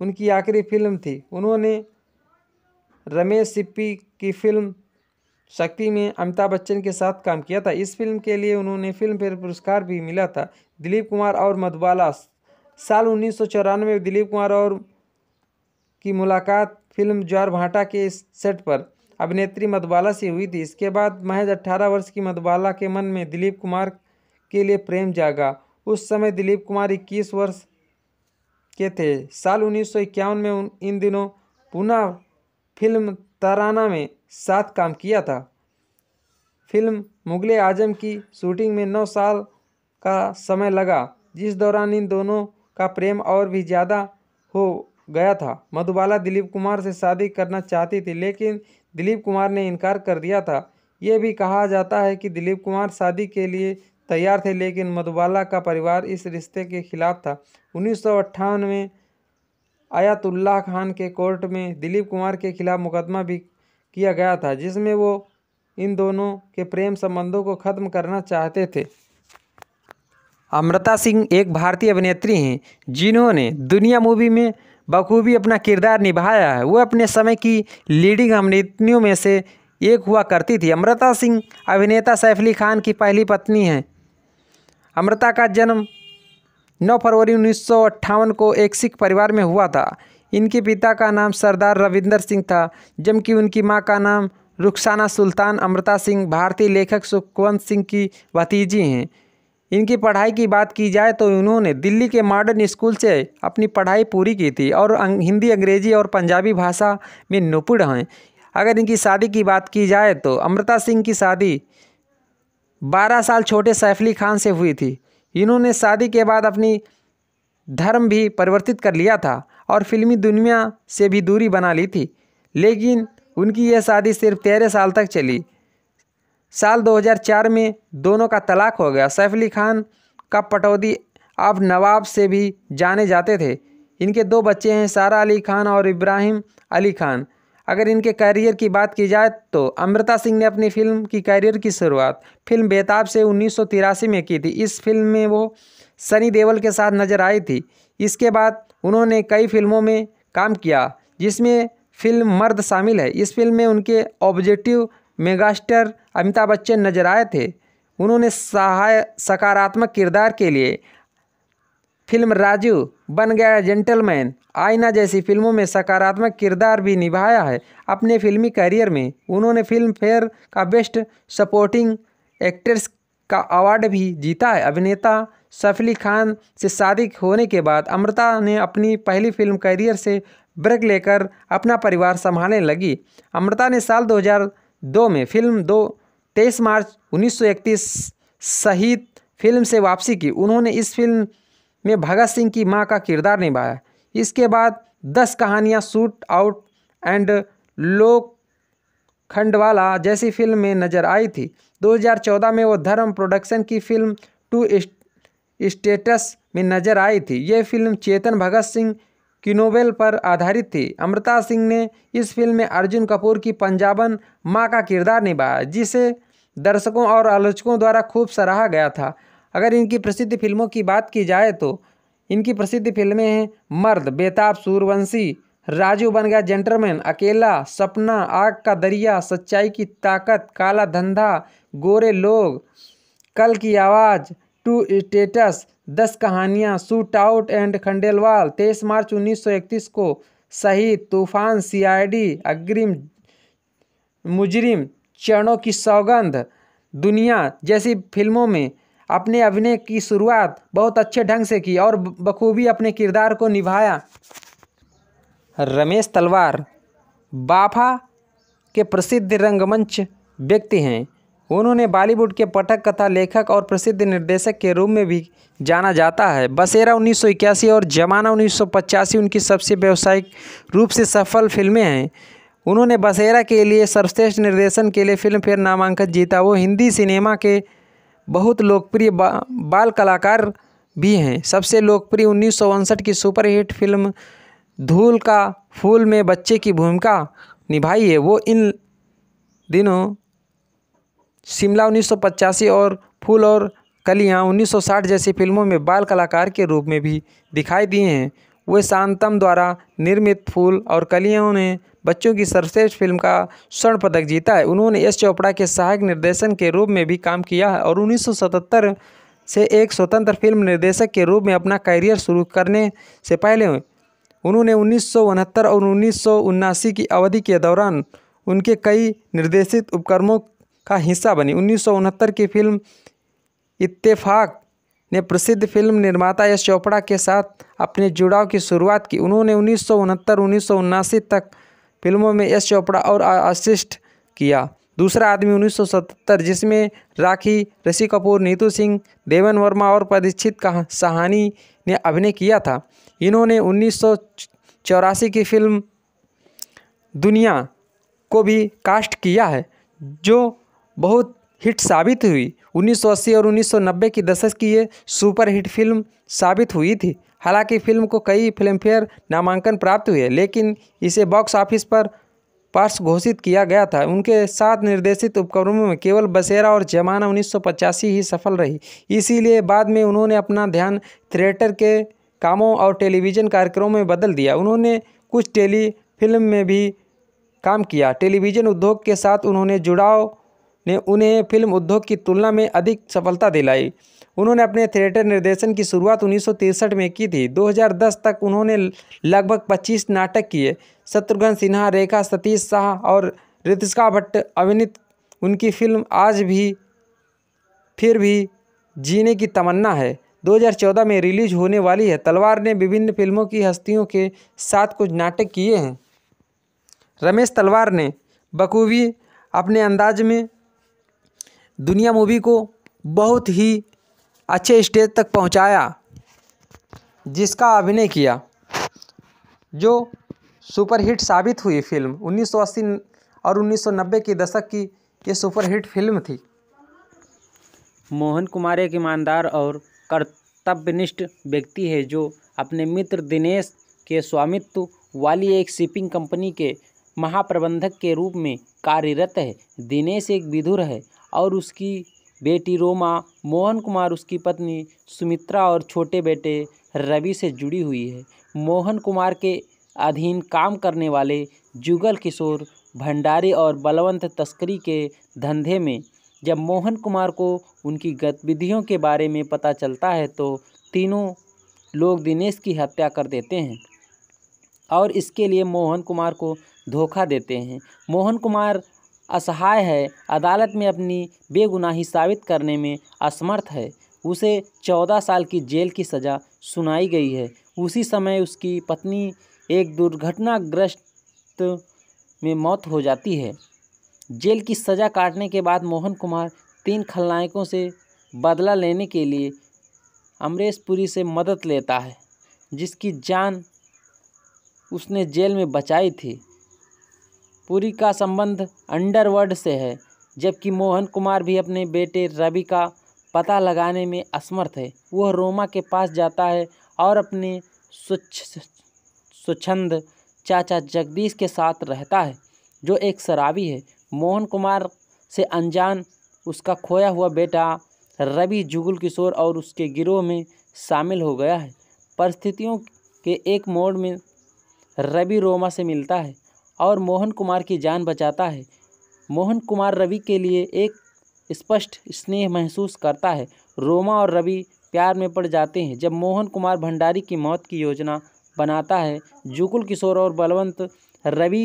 उनकी आखिरी फिल्म थी उन्होंने रमेश सिप्पी की फिल्म शक्ति में अमिताभ बच्चन के साथ काम किया था इस फिल्म के लिए उन्होंने फिल्म फेयर पुरस्कार भी मिला था दिलीप कुमार और मधुबाला साल उन्नीस में दिलीप कुमार और की मुलाकात फिल्म ज्वार भाटा के सेट पर अभिनेत्री मधुबाला से हुई थी इसके बाद महज 18 वर्ष की मधुबाला के मन में दिलीप कुमार के लिए प्रेम जागा उस समय दिलीप कुमार 21 वर्ष के थे साल उन्नीस में उन इन दिनों पुनः फिल्म तराना में साथ काम किया था फिल्म मुगल आजम की शूटिंग में नौ साल का समय लगा जिस दौरान इन दोनों का प्रेम और भी ज़्यादा हो गया था मधुबाला दिलीप कुमार से शादी करना चाहती थी लेकिन दिलीप कुमार ने इनकार कर दिया था ये भी कहा जाता है कि दिलीप कुमार शादी के लिए तैयार थे लेकिन मधुबाला का परिवार इस रिश्ते के खिलाफ था उन्नीस में आयातुल्लाह खान के कोर्ट में दिलीप कुमार के खिलाफ मुकदमा भी किया गया था जिसमें वो इन दोनों के प्रेम संबंधों को ख़त्म करना चाहते थे अमृता सिंह एक भारतीय अभिनेत्री हैं जिन्होंने दुनिया मूवी में बखूबी अपना किरदार निभाया है वह अपने समय की लीडिंग अभिनेत्रियों में से एक हुआ करती थी अमृता सिंह अभिनेता सैफ अली खान की पहली पत्नी हैं अमृता का जन्म 9 फरवरी उन्नीस को एक सिख परिवार में हुआ था इनके पिता का नाम सरदार रविंदर सिंह था जबकि उनकी मां का नाम रुखसाना सुल्तान अमृता सिंह भारतीय लेखक सुखवंत सिंह की भतीजी हैं इनकी पढ़ाई की बात की जाए तो इन्होंने दिल्ली के मॉडर्न स्कूल से अपनी पढ़ाई पूरी की थी और हिंदी अंग्रेजी और पंजाबी भाषा में निपुण हैं अगर इनकी शादी की बात की जाए तो अमृता सिंह की शादी बारह साल छोटे सैफली खान से हुई थी इन्होंने शादी के बाद अपनी धर्म भी परिवर्तित कर लिया था और फिल्मी दुनिया से भी दूरी बना ली थी लेकिन उनकी यह शादी सिर्फ तेरह साल तक चली साल 2004 में दोनों का तलाक हो गया सैफ अली खान का पटौदी अब नवाब से भी जाने जाते थे इनके दो बच्चे हैं सारा अली खान और इब्राहिम अली खान अगर इनके करियर की बात की जाए तो अमृता सिंह ने अपनी फिल्म की करियर की शुरुआत फिल्म बेताब से उन्नीस में की थी इस फिल्म में वो सनी देवल के साथ नजर आई थी इसके बाद उन्होंने कई फिल्मों में काम किया जिसमें फिल्म मर्द शामिल है इस फिल्म में उनके ऑब्जेक्टिव मेगास्टर अमिताभ बच्चन नजर आए थे उन्होंने सहाय सकारात्मक किरदार के लिए फिल्म राजू बन गया जेंटलमैन आईना जैसी फिल्मों में सकारात्मक किरदार भी निभाया है अपने फिल्मी करियर में उन्होंने फिल्म फेयर का बेस्ट सपोर्टिंग एक्ट्रेस का अवार्ड भी जीता है अभिनेता सफली खान से शादी होने के बाद अमृता ने अपनी पहली फिल्म करियर से ब्रेक लेकर अपना परिवार संभालने लगी अमृता ने साल 2002 में फिल्म दो तेईस मार्च 1931 सहित फिल्म से वापसी की उन्होंने इस फिल्म में भगत सिंह की मां का किरदार निभाया इसके बाद दस कहानियां सूट आउट एंड लोक खंडवाला जैसी फिल्म में नजर आई थी 2014 में वो धर्म प्रोडक्शन की फिल्म टू स्टेटस में नजर आई थी ये फिल्म चेतन भगत सिंह की नोवेल पर आधारित थी अमृता सिंह ने इस फिल्म में अर्जुन कपूर की पंजाबन माँ का किरदार निभाया जिसे दर्शकों और आलोचकों द्वारा खूब सराहा गया था अगर इनकी प्रसिद्ध फिल्मों की बात की जाए तो इनकी प्रसिद्ध फिल्में हैं मर्द बेताब सूरवंशी राजू बन गया जेंटरमैन अकेला सपना आग का दरिया सच्चाई की ताकत काला धंधा गोरे लोग कल की आवाज़ टू स्टेटस दस कहानियाँ सूट आउट एंड खंडेलवाल तेईस मार्च 1931 को शहीद तूफान सीआईडी अग्रिम मुजरिम चरणों की सौगंध दुनिया जैसी फिल्मों में अपने अभिनय की शुरुआत बहुत अच्छे ढंग से की और बखूबी अपने किरदार को निभाया रमेश तलवार बाफा के प्रसिद्ध रंगमंच व्यक्ति हैं उन्होंने बॉलीवुड के पठक कथा लेखक और प्रसिद्ध निर्देशक के रूप में भी जाना जाता है बसेरा उन्नीस और जमाना उन्नीस उनकी सबसे व्यावसायिक रूप से सफल फिल्में हैं उन्होंने बसेरा के लिए सर्वश्रेष्ठ निर्देशन के लिए फिल्म फेयर नामांकन जीता वो हिंदी सिनेमा के बहुत लोकप्रिय बा, बाल कलाकार भी हैं सबसे लोकप्रिय उन्नीस की सुपरहिट फिल्म धूल का फूल में बच्चे की भूमिका निभाई है वो इन दिनों शिमला उन्नीस और फूल और कलियां 1960 जैसी फिल्मों में बाल कलाकार के रूप में भी दिखाई दिए हैं वे शांतम द्वारा निर्मित फूल और कलियों ने बच्चों की सर्वश्रेष्ठ फिल्म का स्वर्ण पदक जीता है उन्होंने एस चोपड़ा के सहायक निर्देशन के रूप में भी काम किया है और 1977 से एक स्वतंत्र फिल्म निर्देशक के रूप में अपना करियर शुरू करने से पहले उन्होंने उन्नीस और उन्नीस की अवधि के दौरान उनके कई निर्देशित उपक्रमों का हिस्सा बनी उन्नीस की फिल्म इत्तेफाक ने प्रसिद्ध फिल्म निर्माता यश चोपड़ा के साथ अपने जुड़ाव की शुरुआत की उन्होंने उन्नीस सौ उनहत्तर तक फिल्मों में यश चोपड़ा और असिस्ट किया दूसरा आदमी 1977 जिसमें राखी ऋषि कपूर नीतू सिंह देवन वर्मा और परीक्षित सहानी ने अभिनय किया था इन्होंने उन्नीस की फिल्म दुनिया को भी कास्ट किया है जो बहुत हिट साबित हुई 1980 और 1990 की दशक की ये सुपर हिट फिल्म साबित हुई थी हालांकि फिल्म को कई फिल्मफेयर नामांकन प्राप्त हुए लेकिन इसे बॉक्स ऑफिस पर पार्श घोषित किया गया था उनके साथ निर्देशित उपक्रमों में केवल बसेरा और जमाना उन्नीस ही सफल रही इसीलिए बाद में उन्होंने अपना ध्यान थिएटर के कामों और टेलीविज़न कार्यक्रमों में बदल दिया उन्होंने कुछ टेली फिल्म में भी काम किया टेलीविज़न उद्योग के साथ उन्होंने जुड़ाव ने उन्हें फिल्म उद्योग की तुलना में अधिक सफलता दिलाई उन्होंने अपने थिएटर निर्देशन की शुरुआत उन्नीस में की थी 2010 तक उन्होंने लगभग 25 नाटक किए शत्रुघ्न सिन्हा रेखा सतीश शाह और ऋतिका भट्ट अभिनीत उनकी फिल्म आज भी फिर भी जीने की तमन्ना है 2014 में रिलीज होने वाली है तलवार ने विभिन्न फिल्मों की हस्तियों के साथ कुछ नाटक किए हैं रमेश तलवार ने बखूबी अपने अंदाज में दुनिया मूवी को बहुत ही अच्छे स्टेज तक पहुंचाया जिसका अभिनय किया जो सुपरहिट साबित हुई फिल्म 1980 और 1990 के दशक की ये सुपरहिट फिल्म थी मोहन कुमार एक ईमानदार और कर्तव्यनिष्ठ व्यक्ति है जो अपने मित्र दिनेश के स्वामित्व वाली एक शिपिंग कंपनी के महाप्रबंधक के रूप में कार्यरत है दिनेश एक विधुर है और उसकी बेटी रोमा मोहन कुमार उसकी पत्नी सुमित्रा और छोटे बेटे रवि से जुड़ी हुई है मोहन कुमार के अधीन काम करने वाले जुगल किशोर भंडारी और बलवंत तस्करी के धंधे में जब मोहन कुमार को उनकी गतिविधियों के बारे में पता चलता है तो तीनों लोग दिनेश की हत्या कर देते हैं और इसके लिए मोहन कुमार को धोखा देते हैं मोहन कुमार असहाय है अदालत में अपनी बेगुनाही साबित करने में असमर्थ है उसे चौदह साल की जेल की सज़ा सुनाई गई है उसी समय उसकी पत्नी एक दुर्घटनाग्रस्त में मौत हो जाती है जेल की सज़ा काटने के बाद मोहन कुमार तीन खलनायकों से बदला लेने के लिए अमरेशपुरी से मदद लेता है जिसकी जान उसने जेल में बचाई थी पुरी का संबंध अंडरवर्ल्ड से है जबकि मोहन कुमार भी अपने बेटे रवि का पता लगाने में असमर्थ है वह रोमा के पास जाता है और अपने स्वच्छ स्वच्छंद चाचा जगदीश के साथ रहता है जो एक शराबी है मोहन कुमार से अनजान उसका खोया हुआ बेटा रवि जुगुल किशोर और उसके गिरोह में शामिल हो गया है परिस्थितियों के एक मोड़ में रवि रोमा से मिलता है और मोहन कुमार की जान बचाता है मोहन कुमार रवि के लिए एक स्पष्ट स्नेह महसूस करता है रोमा और रवि प्यार में पड़ जाते हैं जब मोहन कुमार भंडारी की मौत की योजना बनाता है जुकुल किशोर और बलवंत रवि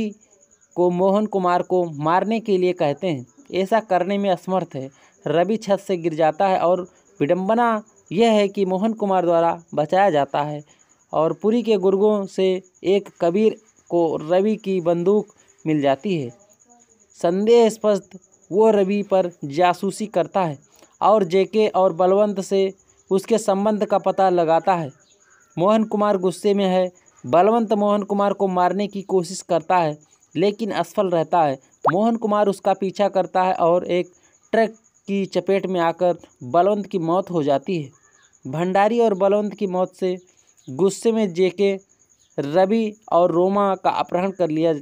को मोहन कुमार को मारने के लिए कहते हैं ऐसा करने में असमर्थ है रवि छत से गिर जाता है और विडम्बना यह है कि मोहन कुमार द्वारा बचाया जाता है और पुरी के गुर्गों से एक कबीर को रवि की बंदूक मिल जाती है संदेह स्पष्ट वो रवि पर जासूसी करता है और जेके और बलवंत से उसके संबंध का पता लगाता है मोहन कुमार गुस्से में है बलवंत मोहन कुमार को मारने की कोशिश करता है लेकिन असफल रहता है मोहन कुमार उसका पीछा करता है और एक ट्रक की चपेट में आकर बलवंत की मौत हो जाती है भंडारी और बलवंत की मौत से गुस्से में जेके रवि और रोमा का अपहरण कर लिया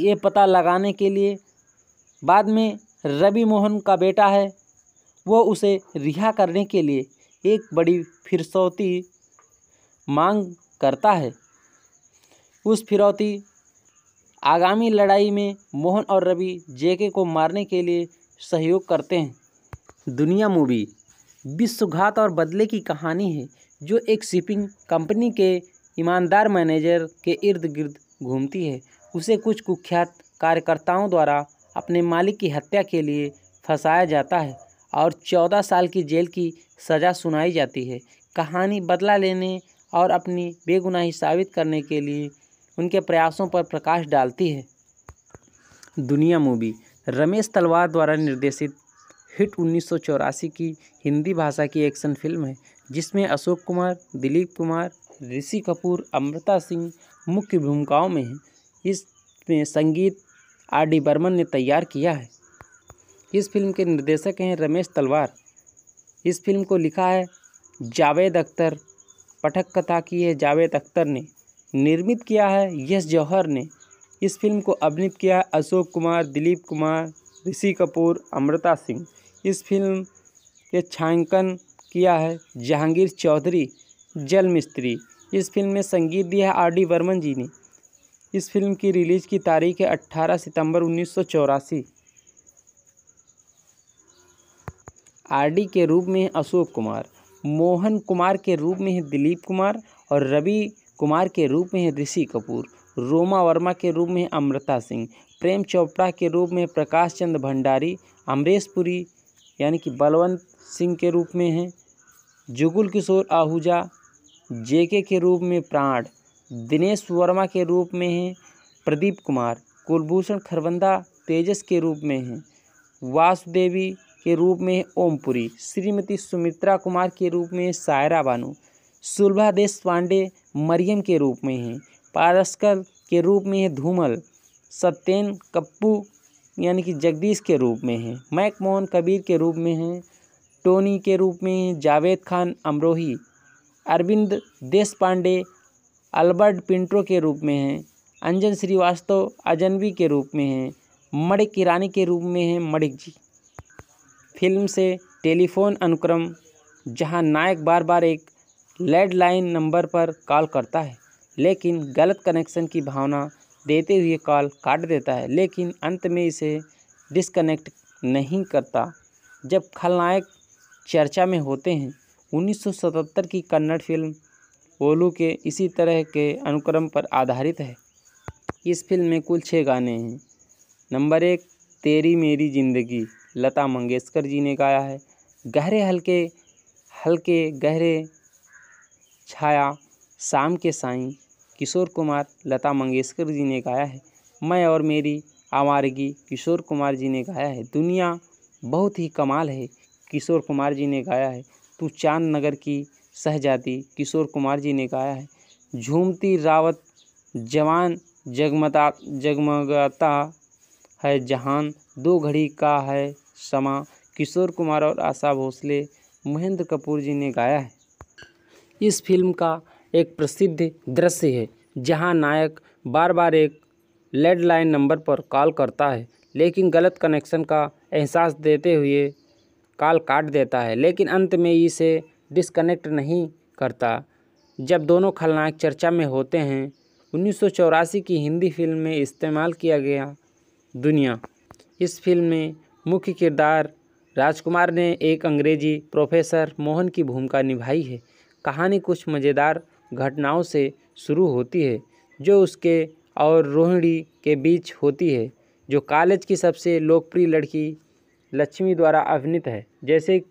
ये पता लगाने के लिए बाद में रवि मोहन का बेटा है वो उसे रिहा करने के लिए एक बड़ी फिरसौती मांग करता है उस फिरौती आगामी लड़ाई में मोहन और रवि जेके को मारने के लिए सहयोग करते हैं दुनिया मूवी विश्वघात और बदले की कहानी है जो एक शिपिंग कंपनी के ईमानदार मैनेजर के इर्द गिर्द घूमती है उसे कुछ कुख्यात कार्यकर्ताओं द्वारा अपने मालिक की हत्या के लिए फंसाया जाता है और चौदह साल की जेल की सज़ा सुनाई जाती है कहानी बदला लेने और अपनी बेगुनाही साबित करने के लिए उनके प्रयासों पर प्रकाश डालती है दुनिया मूवी रमेश तलवार द्वारा निर्देशित हिट उन्नीस की हिंदी भाषा की एक्शन फिल्म है जिसमें अशोक कुमार दिलीप कुमार ऋषि कपूर अमृता सिंह मुख्य भूमिकाओं में हैं इसमें संगीत आर डी बर्मन ने तैयार किया है इस फिल्म के निर्देशक हैं रमेश तलवार इस फिल्म को लिखा है जावेद अख्तर पठक कथा की है जावेद अख्तर ने निर्मित किया है यश जौहर ने इस फिल्म को अभिनित किया है अशोक कुमार दिलीप कुमार ऋषि कपूर अमृता सिंह इस फिल्म के छायांकन किया है जहांगीर चौधरी जल मिस्त्री इस फिल्म में संगीत दिया है आर डी वर्मन जी ने इस फिल्म की रिलीज़ की तारीख है 18 सितंबर उन्नीस सौ आरडी के रूप में अशोक कुमार मोहन कुमार के रूप में है दिलीप कुमार और रवि कुमार के रूप में है ऋषि कपूर रोमा वर्मा के रूप में अमृता सिंह प्रेम चोपड़ा के रूप में प्रकाश चंद्र भंडारी अमरेश पुरी यानी कि बलवंत सिंह के रूप में हैं जुगुल किशोर आहूजा जेके के रूप में प्राण दिनेश वर्मा के रूप में हैं प्रदीप कुमार कुलभूषण खरबंदा तेजस के रूप में हैं वासुदेवी के रूप में ओमपुरी श्रीमती सुमित्रा कुमार के रूप में सायरा बानू सुलभा देश पांडे मरियम के रूप में हैं पारस्कर के रूप में है धूमल सत्येन कप्पू यानी कि जगदीश के रूप में हैं मैकमोहन कबीर के रूप में हैं टोनी के रूप में हैं जावेद खान अमरोही अरविंद देश पांडे अल्बर्ट पिंट्रो के रूप में हैं अंजन श्रीवास्तव अजनवी के रूप में हैं मणिक किरानी के रूप में हैं मणिक जी फिल्म से टेलीफोन अनुक्रम जहां नायक बार बार एक लैंडलाइन नंबर पर कॉल करता है लेकिन गलत कनेक्शन की भावना देते हुए कॉल काट देता है लेकिन अंत में इसे डिसकनेक्ट नहीं करता जब खलनायक चर्चा में होते हैं 1977 की कन्नड़ फिल्म ओलू के इसी तरह के अनुक्रम पर आधारित है इस फिल्म में कुल छः गाने हैं नंबर एक तेरी मेरी जिंदगी लता मंगेशकर जी ने गाया है गहरे हल्के हल्के गहरे छाया शाम के साईं किशोर कुमार लता मंगेशकर जी ने गाया है मैं और मेरी आवारगी किशोर कुमार जी ने गाया है दुनिया बहुत ही कमाल है किशोर कुमार जी ने गाया है टू चांद नगर की सहजाती किशोर कुमार जी ने गाया है झूमती रावत जवान जगमता जगमगाता है जहान दो घड़ी का है समा किशोर कुमार और आशा भोसले महेंद्र कपूर जी ने गाया है इस फिल्म का एक प्रसिद्ध दृश्य है जहां नायक बार बार एक लैंडलाइन नंबर पर कॉल करता है लेकिन गलत कनेक्शन का एहसास देते हुए काल काट देता है लेकिन अंत में इसे डिस्कनेक्ट नहीं करता जब दोनों खलनायक चर्चा में होते हैं उन्नीस की हिंदी फिल्म में इस्तेमाल किया गया दुनिया इस फिल्म में मुख्य किरदार राजकुमार ने एक अंग्रेजी प्रोफेसर मोहन की भूमिका निभाई है कहानी कुछ मज़ेदार घटनाओं से शुरू होती है जो उसके और रोहिणी के बीच होती है जो कॉलेज की सबसे लोकप्रिय लड़की लक्ष्मी द्वारा अभिनीत है जैसे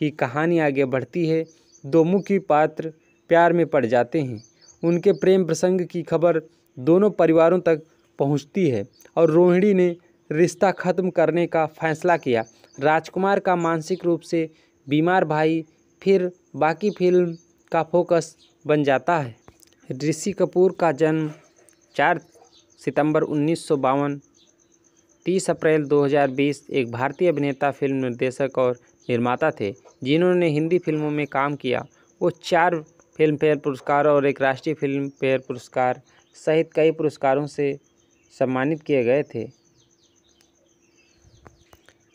ही कहानी आगे बढ़ती है दो मुख्य पात्र प्यार में पड़ जाते हैं उनके प्रेम प्रसंग की खबर दोनों परिवारों तक पहुंचती है और रोहिणी ने रिश्ता खत्म करने का फैसला किया राजकुमार का मानसिक रूप से बीमार भाई फिर बाकी फिल्म का फोकस बन जाता है ऋषि कपूर का जन्म चार सितंबर उन्नीस 30 अप्रैल 2020 एक भारतीय अभिनेता फिल्म निर्देशक और निर्माता थे जिन्होंने हिंदी फिल्मों में काम किया वो चार फिल्म फेयर पुरस्कार और एक राष्ट्रीय फिल्म फेयर पुरस्कार सहित कई पुरस्कारों से सम्मानित किए गए थे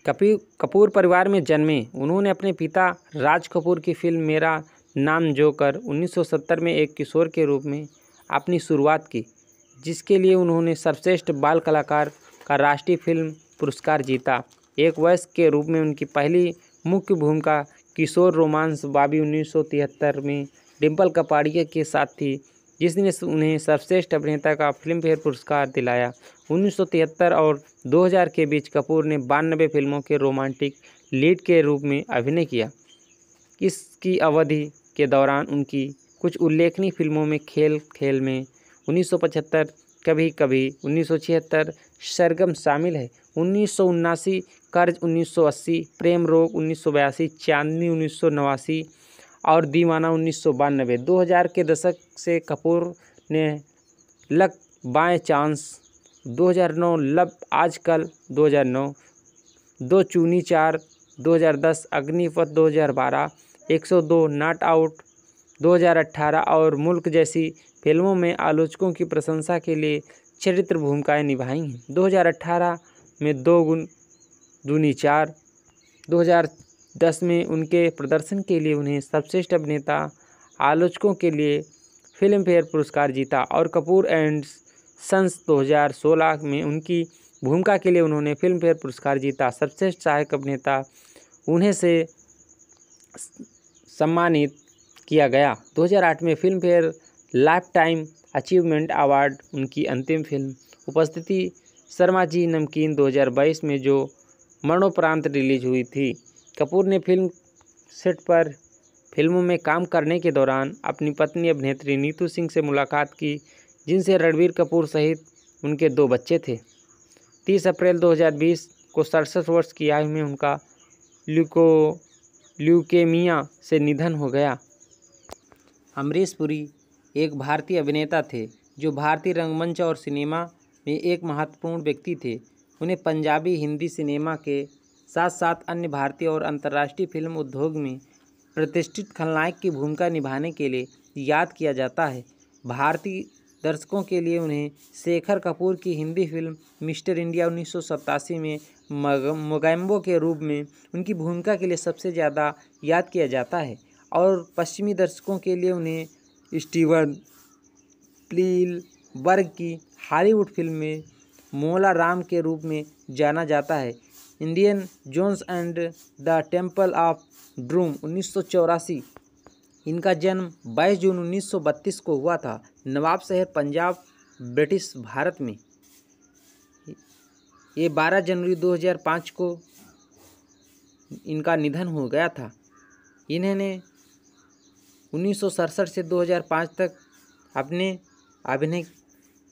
कपी कपूर परिवार में जन्मे उन्होंने अपने पिता राज कपूर की फिल्म मेरा नाम जोकर 1970 में एक किशोर के रूप में अपनी शुरुआत की जिसके लिए उन्होंने सर्वश्रेष्ठ बाल कलाकार का राष्ट्रीय फिल्म पुरस्कार जीता एक वयस्क के रूप में उनकी पहली मुख्य भूमिका किशोर रोमांस बाबी 1973 में डिम्पल कपाड़िया के साथ थी जिसने उन्हें सर्वश्रेष्ठ अभिनेता का फिल्मफेयर पुरस्कार दिलाया 1973 और 2000 के बीच कपूर ने बानबे फिल्मों के रोमांटिक लीड के रूप में अभिनय किया इसकी अवधि के दौरान उनकी कुछ उल्लेखनीय फिल्मों में खेल खेल में 1975 कभी कभी 1976 सरगम शामिल है उन्नीस कर्ज 1980 प्रेम रोग उन्नीस चांदनी उन्नीस और दीवाना उन्नीस सौ बानवे दो हज़ार के दशक से कपूर ने लक बाय चांस 2009 लब आजकल 2009 दो चूनी चार 2010 अग्निपथ 2012 102 नाट आउट 2018 और मुल्क जैसी फिल्मों में आलोचकों की प्रशंसा के लिए चरित्र भूमिकाएं निभाई हैं 2018 में दो गुण दूनी चार 2010 में उनके प्रदर्शन के लिए उन्हें सर्वश्रेष्ठ अभिनेता आलोचकों के लिए फिल्म फेयर पुरस्कार जीता और कपूर एंड सन्स 2016 में उनकी भूमिका के लिए उन्होंने फिल्म फेयर पुरस्कार जीता सर्वश्रेष्ठ सहायक अभिनेता उन्हें से सम्मानित किया गया 2008 में film fair lifetime achievement award उनकी अंतिम फिल्म उपस्थिति शर्मा जी नमकीन 2022 में जो मरणोपरांत रिलीज हुई थी कपूर ने फिल्म सेट पर फिल्मों में काम करने के दौरान अपनी पत्नी अभिनेत्री नीतू सिंह से मुलाकात की जिनसे रणबीर कपूर सहित उनके दो बच्चे थे 30 अप्रैल 2020 को सड़सठ वर्ष की आयु में उनका ल्यूको ल्यूकेमिया से निधन हो गया अमरीश पुरी एक भारतीय अभिनेता थे जो भारतीय रंगमंच और सिनेमा में एक महत्वपूर्ण व्यक्ति थे उन्हें पंजाबी हिंदी सिनेमा के साथ साथ अन्य भारतीय और अंतर्राष्ट्रीय फिल्म उद्योग में प्रतिष्ठित खलनायक की भूमिका निभाने के लिए याद किया जाता है भारतीय दर्शकों के लिए उन्हें शेखर कपूर की हिंदी फिल्म मिस्टर इंडिया उन्नीस में मोगैम्बो के रूप में उनकी भूमिका के लिए सबसे ज़्यादा याद किया जाता है और पश्चिमी दर्शकों के लिए उन्हें स्टीवन प्लील वर्ग की हॉलीवुड फिल्म में मोला राम के रूप में जाना जाता है Indian Jones and the Temple of Doom उन्नीस इनका जन्म 22 जून 1932 को हुआ था नवाब शहर पंजाब ब्रिटिश भारत में ये 12 जनवरी 2005 को इनका निधन हो गया था इन्होंने उन्नीस से 2005 तक अपने अभिनय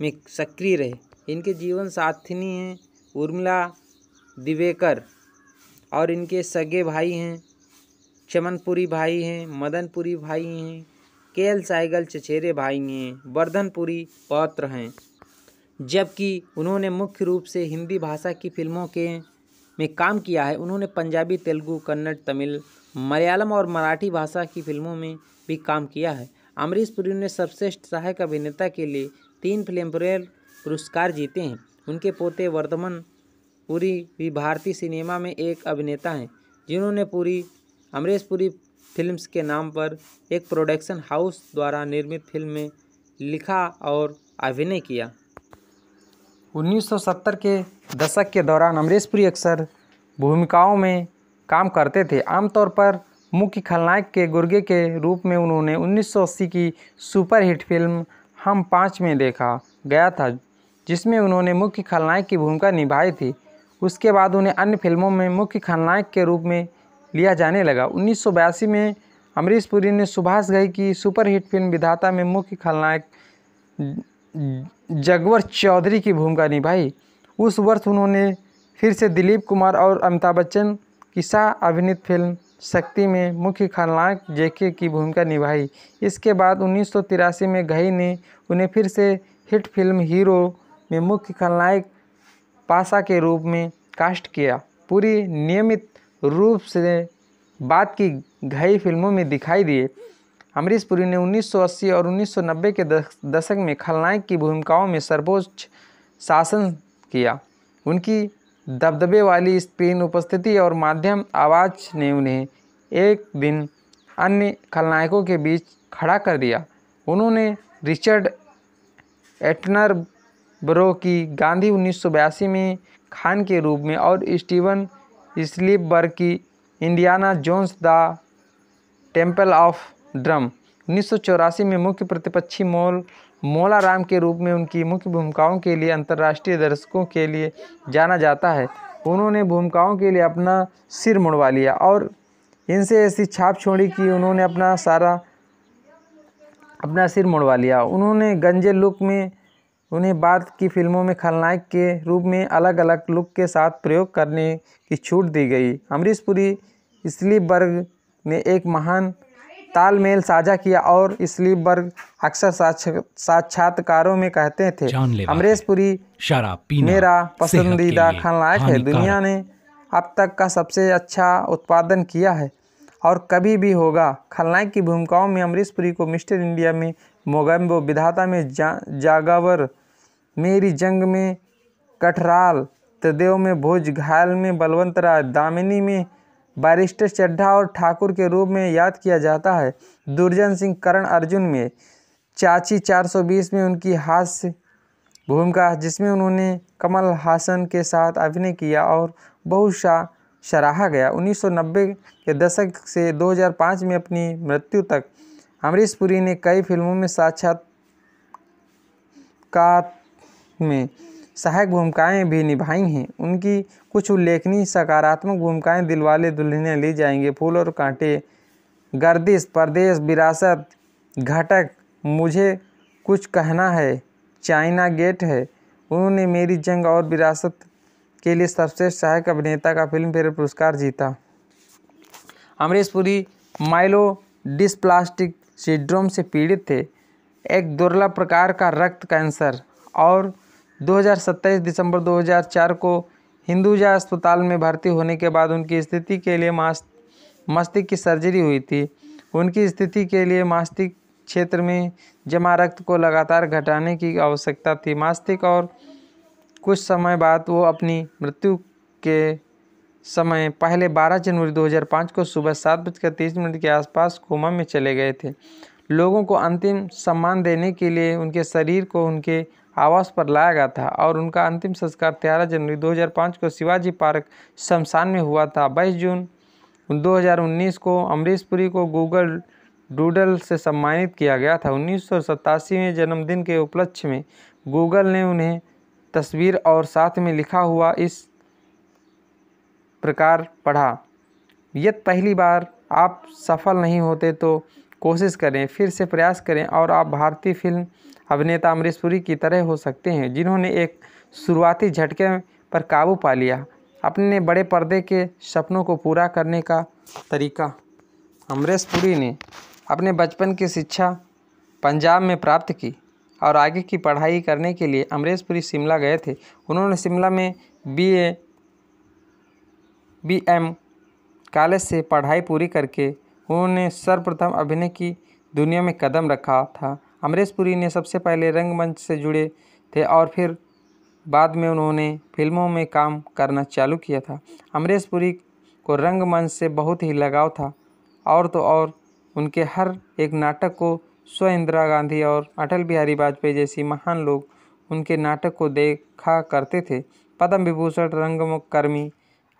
में सक्रिय रहे इनके जीवन साथिनी हैं उर्मिला दिवेकर और इनके सगे भाई हैं चमनपुरी भाई हैं मदनपुरी भाई हैं केल साइगल चचेरे भाई हैं वर्धनपुरी पौत्र हैं जबकि उन्होंने मुख्य रूप से हिंदी भाषा की फिल्मों के में काम किया है उन्होंने पंजाबी तेलुगु कन्नड़ तमिल मलयालम और मराठी भाषा की फिल्मों में भी काम किया है अमरीश पुरी ने सर्वश्रेष्ठ सहायक अभिनेता के लिए तीन फिल्मफेयर पुरस्कार जीते हैं उनके पोते वर्धमान पुरी भी भारतीय सिनेमा में एक अभिनेता हैं जिन्होंने पूरी अमरीश पुरी फिल्म्स के नाम पर एक प्रोडक्शन हाउस द्वारा निर्मित फिल्म में लिखा और अभिनय किया 1970 के दशक के दौरान अमरीश पुरी अक्सर भूमिकाओं में काम करते थे आमतौर पर मुख्य खलनायक के गुर्गे के रूप में उन्होंने 1980 की सुपरहिट फिल्म हम पाँच में देखा गया था जिसमें उन्होंने मुख्य खलनायक की भूमिका निभाई थी उसके बाद उन्हें अन्य फिल्मों में मुख्य खलनायक के रूप में लिया जाने लगा उन्नीस में अमरीश पुरी ने सुभाष गई की सुपरहिट फिल्म विधाता में मुख्य खलनायक जगवर चौधरी की भूमिका निभाई उस वर्ष उन्होंने फिर से दिलीप कुमार और अमिताभ बच्चन की शाह अभिनीत फिल्म शक्ति में मुख्य खलनायक जेके की भूमिका निभाई इसके बाद उन्नीस में घई ने उन्हें फिर से हिट फिल्म हीरो में मुख्य खलनायक पासा के रूप में कास्ट किया पूरी नियमित रूप से बात की घई फिल्मों में दिखाई दिए अमरीश पुरी ने 1980 और 1990 के दशक में खलनायक की भूमिकाओं में सर्वोच्च शासन किया उनकी दबदबे वाली स्पिन उपस्थिति और माध्यम आवाज़ ने उन्हें एक दिन अन्य खलनायकों के बीच खड़ा कर दिया उन्होंने रिचर्ड एटनर ब्रो की गांधी उन्नीस में खान के रूप में और स्टीवन स्लीपबर्ग की Indiana Jones the Temple of Doom उन्नीस में मुख्य प्रतिपक्षी मोल मोला राम के रूप में उनकी मुख्य भूमिकाओं के लिए अंतर्राष्ट्रीय दर्शकों के लिए जाना जाता है उन्होंने भूमिकाओं के लिए अपना सिर मुड़वा लिया और इनसे ऐसी छाप छोड़ी कि उन्होंने अपना सारा अपना सिर मुड़वा लिया उन्होंने गंजे लुक में उन्हें बाद की फिल्मों में खलनायक के रूप में अलग अलग लुक के साथ प्रयोग करने की छूट दी गई अमरीश पुरी इसलिए वर्ग ने एक महान तालमेल साझा किया और इसलिए वर्ग अक्सर साक्षात्कारों में कहते थे अमरेश पुरी शराब मेरा पसंदीदा खलनायक है दुनिया ने अब तक का सबसे अच्छा उत्पादन किया है और कभी भी होगा खलनायक की भूमिकाओं में अमरीश पुरी को मिस्टर इंडिया में मोगम्बो विधाता में जा, जागावर मेरी जंग में कठराल तदेव में भोज घायल में बलवंतराय दामिनी में बैरिस्टर चड्ढा और ठाकुर के रूप में याद किया जाता है दुर्जन सिंह करण अर्जुन में चाची 420 में उनकी हास्य भूमिका जिसमें उन्होंने कमल हासन के साथ अभिनय किया और बहुत सराहा गया 1990 के दशक से 2005 में अपनी मृत्यु तक अमरीश पुरी ने कई फिल्मों में साक्षात्कार में सहायक भूमिकाएं भी निभाई हैं उनकी कुछ उल्लेखनीय सकारात्मक भूमिकाएं दिलवाले दुल्हनें ली जाएंगे फूल और कांटे गर्दिश परदेश विरासत घटक मुझे कुछ कहना है चाइना गेट है उन्होंने मेरी जंग और विरासत के लिए सर्वश्रेष्ठ सहायक अभिनेता का फिल्म फेयर पुरस्कार जीता Amrish Puri myelodysplastic syndrome से पीड़ित थे एक दुर्लभ प्रकार का रक्त कैंसर और दो दिसंबर 2004 को हिंदुजा अस्पताल में भर्ती होने के बाद उनकी स्थिति के लिए मास मस्तिष्क की सर्जरी हुई थी उनकी स्थिति के लिए मास्तिक क्षेत्र में जमा रक्त को लगातार घटाने की आवश्यकता थी मास्तिक और कुछ समय बाद वो अपनी मृत्यु के समय पहले 12 जनवरी 2005 को सुबह सात बजकर तीस मिनट के आसपास कोमा में चले गए थे लोगों को अंतिम सम्मान देने के लिए उनके शरीर को उनके आवास पर लाया गया था और उनका अंतिम संस्कार 13 जनवरी 2005 को शिवाजी पार्क शमशान में हुआ था बाईस जून 2019 को अमरीश पुरी को गूगल डूडल से सम्मानित किया गया था उन्नीस में जन्मदिन के उपलक्ष्य में गूगल ने उन्हें तस्वीर और साथ में लिखा हुआ इस प्रकार पढ़ा यद पहली बार आप सफल नहीं होते तो कोशिश करें फिर से प्रयास करें और आप भारतीय फिल्म अभिनेता अमरीश पुरी की तरह हो सकते हैं जिन्होंने एक शुरुआती झटके पर काबू पा लिया अपने बड़े पर्दे के सपनों को पूरा करने का तरीका अमरीश पुरी ने अपने बचपन की शिक्षा पंजाब में प्राप्त की और आगे की पढ़ाई करने के लिए अमरीश पुरी शिमला गए थे उन्होंने शिमला में B A B M college से पढ़ाई पूरी करके उन्होंने सर्वप्रथम अभिनय की दुनिया में कदम रखा था अमरीश पुरी ने सबसे पहले रंगमंच से जुड़े थे और फिर बाद में उन्होंने फिल्मों में काम करना चालू किया था अमरीश पुरी को रंगमंच से बहुत ही लगाव था और तो और उनके हर एक नाटक को स्व इंदिरा गांधी और अटल बिहारी वाजपेयी जैसी महान लोग उनके नाटक को देखा करते थे पद्म विभूषण रंगकर्मी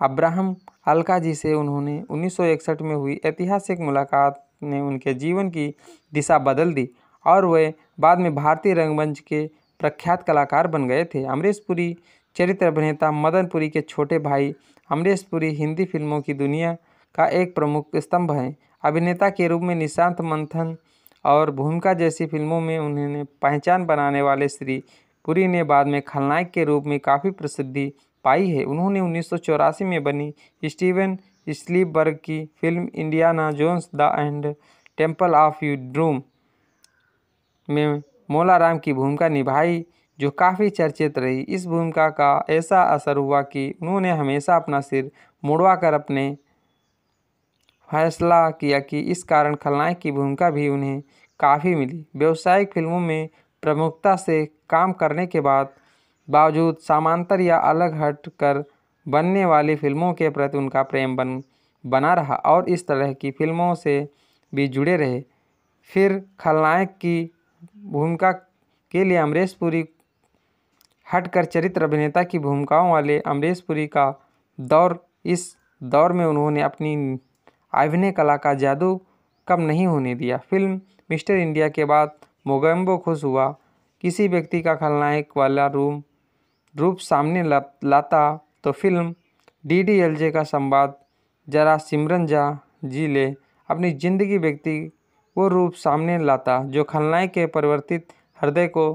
अब्राहम अलका जी से उन्होंने 1961 में हुई ऐतिहासिक मुलाकात ने उनके जीवन की दिशा बदल दी और वे बाद में भारतीय रंगमंच के प्रख्यात कलाकार बन गए थे अमरीश पुरी चरित्र अभिनेता मदन पुरी के छोटे भाई अमरीश पुरी हिंदी फिल्मों की दुनिया का एक प्रमुख स्तंभ हैं अभिनेता के रूप में निशांत मंथन और भूमिका जैसी फिल्मों में उन्होंने पहचान बनाने वाले श्री पुरी ने बाद में खलनायक के रूप में काफ़ी प्रसिद्धि पाई है उन्होंने उन्नीस में बनी स्टीवन स्लीबर्ग की film Indiana Jones the and Temple of you Doom में मोलाराम की भूमिका निभाई जो काफ़ी चर्चित रही इस भूमिका का ऐसा असर हुआ कि उन्होंने हमेशा अपना सिर मुड़वा कर अपने फैसला किया कि इस कारण खलनायक की भूमिका भी उन्हें काफ़ी मिली व्यावसायिक फिल्मों में प्रमुखता से काम करने के बाद बावजूद सामांतर या अलग हट कर बनने वाली फिल्मों के प्रति उनका प्रेम बन बना रहा और इस तरह की फिल्मों से भी जुड़े रहे फिर खलनायक की भूमिका के लिए अमरीश पुरी हटकर चरित्र अभिनेता की भूमिकाओं वाले अमरीश पुरी का दौर इस दौर में उन्होंने अपनी अभिनय कला का जादू कम नहीं होने दिया फिल्म मिस्टर इंडिया के बाद मोगम्बो खुश हुआ किसी व्यक्ति का खलनायक वाला रूम रूप सामने ला, लाता तो film D D L J का संवाद जरा सिमरन जा जी ले अपनी जिंदगी व्यक्ति वो रूप सामने लाता जो खलनायक के परिवर्तित हृदय को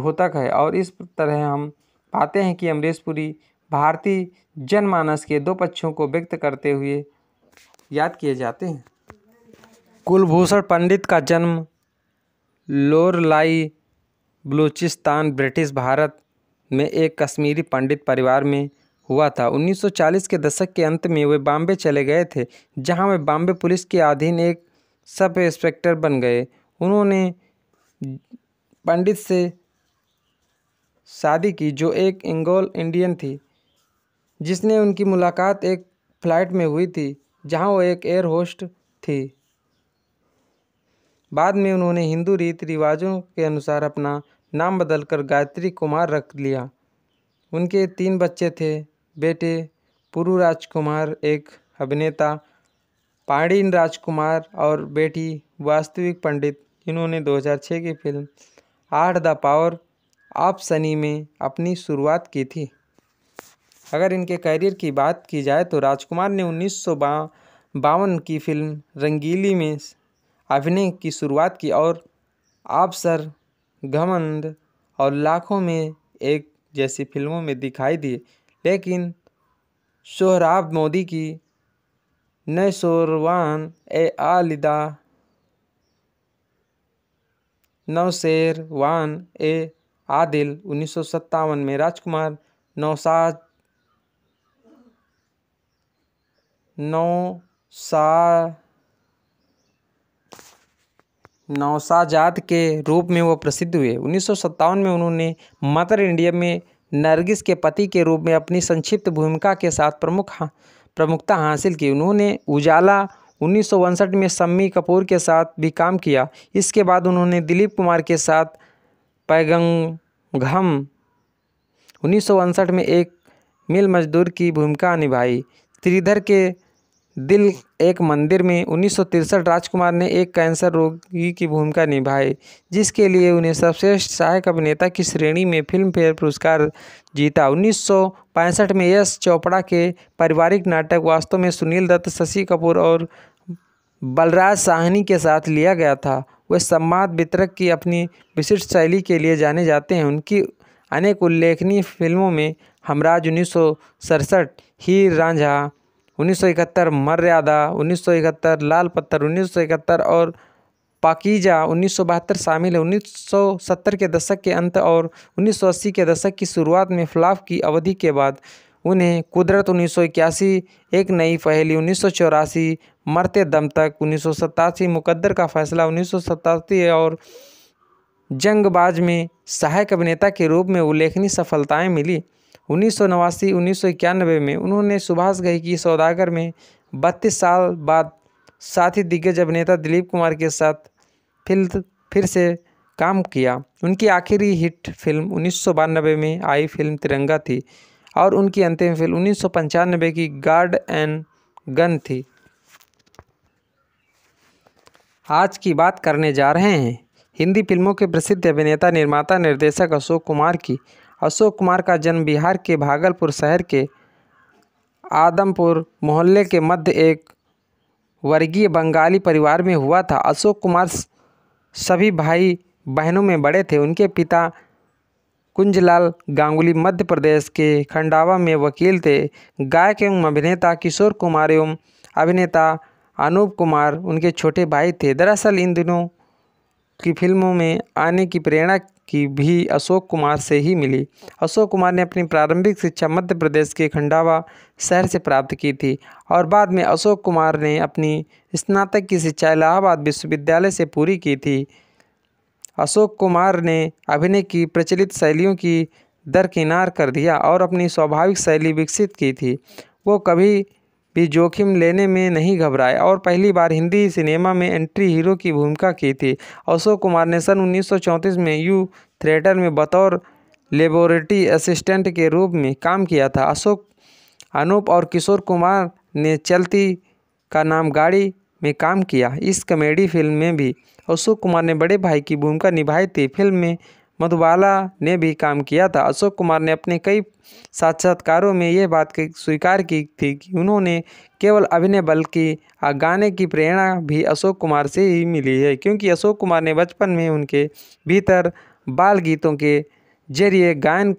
घोतक है और इस तरह हम पाते हैं कि अमरीश पुरी भारतीय जनमानस के दो पक्षों को व्यक्त करते हुए याद किए जाते हैं कुलभूषण पंडित का जन्म लोरलाई बलूचिस्तान ब्रिटिश भारत में एक कश्मीरी पंडित परिवार में हुआ था 1940 के दशक के अंत में वे बॉम्बे चले गए थे जहां वे बॉम्बे पुलिस के अधीन एक सब इंस्पेक्टर बन गए उन्होंने पंडित से शादी की जो एक इंगोल इंडियन थी जिसने उनकी मुलाकात एक फ्लाइट में हुई थी जहां वो एक एयर होस्ट थी बाद में उन्होंने हिंदू रीति रिवाजों के अनुसार अपना नाम बदलकर गायत्री कुमार रख लिया उनके तीन बच्चे थे बेटे पुरु राजकुमार एक अभिनेता पांडीन राजकुमार और बेटी वास्तविक पंडित इन्होंने 2006 की फिल्म आठ द पावर आप सनी में अपनी शुरुआत की थी अगर इनके करियर की बात की जाए तो राजकुमार ने उन्नीस बावन की फिल्म रंगीली में अभिनय की शुरुआत की और आप सर घमंड और लाखों में एक जैसी फिल्मों में दिखाई दिए लेकिन सोहराब मोदी की नैसोरवान ए आलिदा नौशेरवान ए आदिल उन्नीस में राजकुमार नौसाद नौसा नौसाजाद के रूप में वो प्रसिद्ध हुए उन्नीस में उन्होंने मदर इंडिया में नरगिस के पति के रूप में अपनी संक्षिप्त भूमिका के साथ प्रमुख हाँ। प्रमुखता हासिल की उन्होंने उजाला उन्नीस में सम्मी कपूर के साथ भी काम किया इसके बाद उन्होंने दिलीप कुमार के साथ पैगंघम उन्नीस में एक मिल मजदूर की भूमिका निभाई त्रिधर के दिल एक मंदिर में उन्नीस राजकुमार ने एक कैंसर रोगी की भूमिका निभाई जिसके लिए उन्हें सर्वश्रेष्ठ सहायक अभिनेता की श्रेणी में फिल्म फेयर पुरस्कार जीता उन्नीस में यश चोपड़ा के पारिवारिक नाटक वास्तव में सुनील दत्त शशि कपूर और बलराज साहनी के साथ लिया गया था वे संवाद वितरक की अपनी विशिष्ट शैली के लिए जाने जाते हैं उनकी अनेक उल्लेखनीय फिल्मों में हमराज उन्नीस सौ सड़सठ हीर रांझा उन्नीस सौ इकहत्तर मर्यादा उन्नीस सौ इकहत्तर लाल पत्थर उन्नीस सौ इकहत्तर और पाकिजा उन्नीस सौ बहत्तर शामिल है उन्नीस सौ सत्तर के दशक के अंत और उन्नीस सौ अस्सी के दशक की शुरुआत में फ्लाफ की अवधि के बाद उन्हें कुदरत उन्नीस सौ इक्यासी एक नई पहेली उन्नीस सौ चौरासी मरते दम तक उन्नीस सौ सतासी मुकद्दर का फैसला उन्नीस सौ सतासी और जंगबाज में सहायक अभिनेता के रूप में उल्लेखनीय सफलताएं मिली उन्नीस सौ नवासी उन्नीस सौ इक्यानवे में उन्होंने सुभाष घई की सौदागर में बत्तीस साल बाद साथी दिग्गज अभिनेता दिलीप कुमार के साथ फिर फिर से काम किया उनकी आखिरी हिट फिल्म उन्नीस में आई फिल्म तिरंगा थी और उनकी अंतिम फिल्म उन्नीस की गार्ड एंड गन थी आज की बात करने जा रहे हैं हिंदी फिल्मों के प्रसिद्ध अभिनेता निर्माता निर्देशक अशोक कुमार की अशोक कुमार का जन्म बिहार के भागलपुर शहर के आदमपुर मोहल्ले के मध्य एक वर्गीय बंगाली परिवार में हुआ था अशोक कुमार सभी भाई बहनों में बड़े थे उनके पिता कुंजलाल गांगुली मध्य प्रदेश के खंडावा में वकील थे गायक एवं अभिनेता किशोर कुमार एवं अभिनेता अनूप कुमार उनके छोटे भाई थे दरअसल इन दिनों की फिल्मों में आने की प्रेरणा की भी अशोक कुमार से ही मिली अशोक कुमार ने अपनी प्रारंभिक शिक्षा मध्य प्रदेश के खंडावा शहर से प्राप्त की थी और बाद में अशोक कुमार ने अपनी स्नातक की शिक्षा इलाहाबाद विश्वविद्यालय से पूरी की थी अशोक कुमार ने अभिनय की प्रचलित शैलियों की दरकिनार कर दिया और अपनी स्वाभाविक शैली विकसित की थी वो कभी भी जोखिम लेने में नहीं घबराए और पहली बार हिंदी सिनेमा में एंट्री हीरो की भूमिका की थी अशोक कुमार ने सन उन्नीस में यू थिएटर में बतौर लेबोरेटरी असिस्टेंट के रूप में काम किया था अशोक अनूप और किशोर कुमार ने चलती का नाम गाड़ी में काम किया इस कॉमेडी फिल्म में भी अशोक कुमार ने बड़े भाई की भूमिका निभाई थी फिल्म में मधुबाला ने भी काम किया था अशोक कुमार ने अपने कई साक्षात्कारों में यह बात स्वीकार की थी कि उन्होंने केवल अभिनय बल्कि गाने की प्रेरणा भी अशोक कुमार से ही मिली है क्योंकि अशोक कुमार ने बचपन में उनके भीतर बाल गीतों के जरिए गायन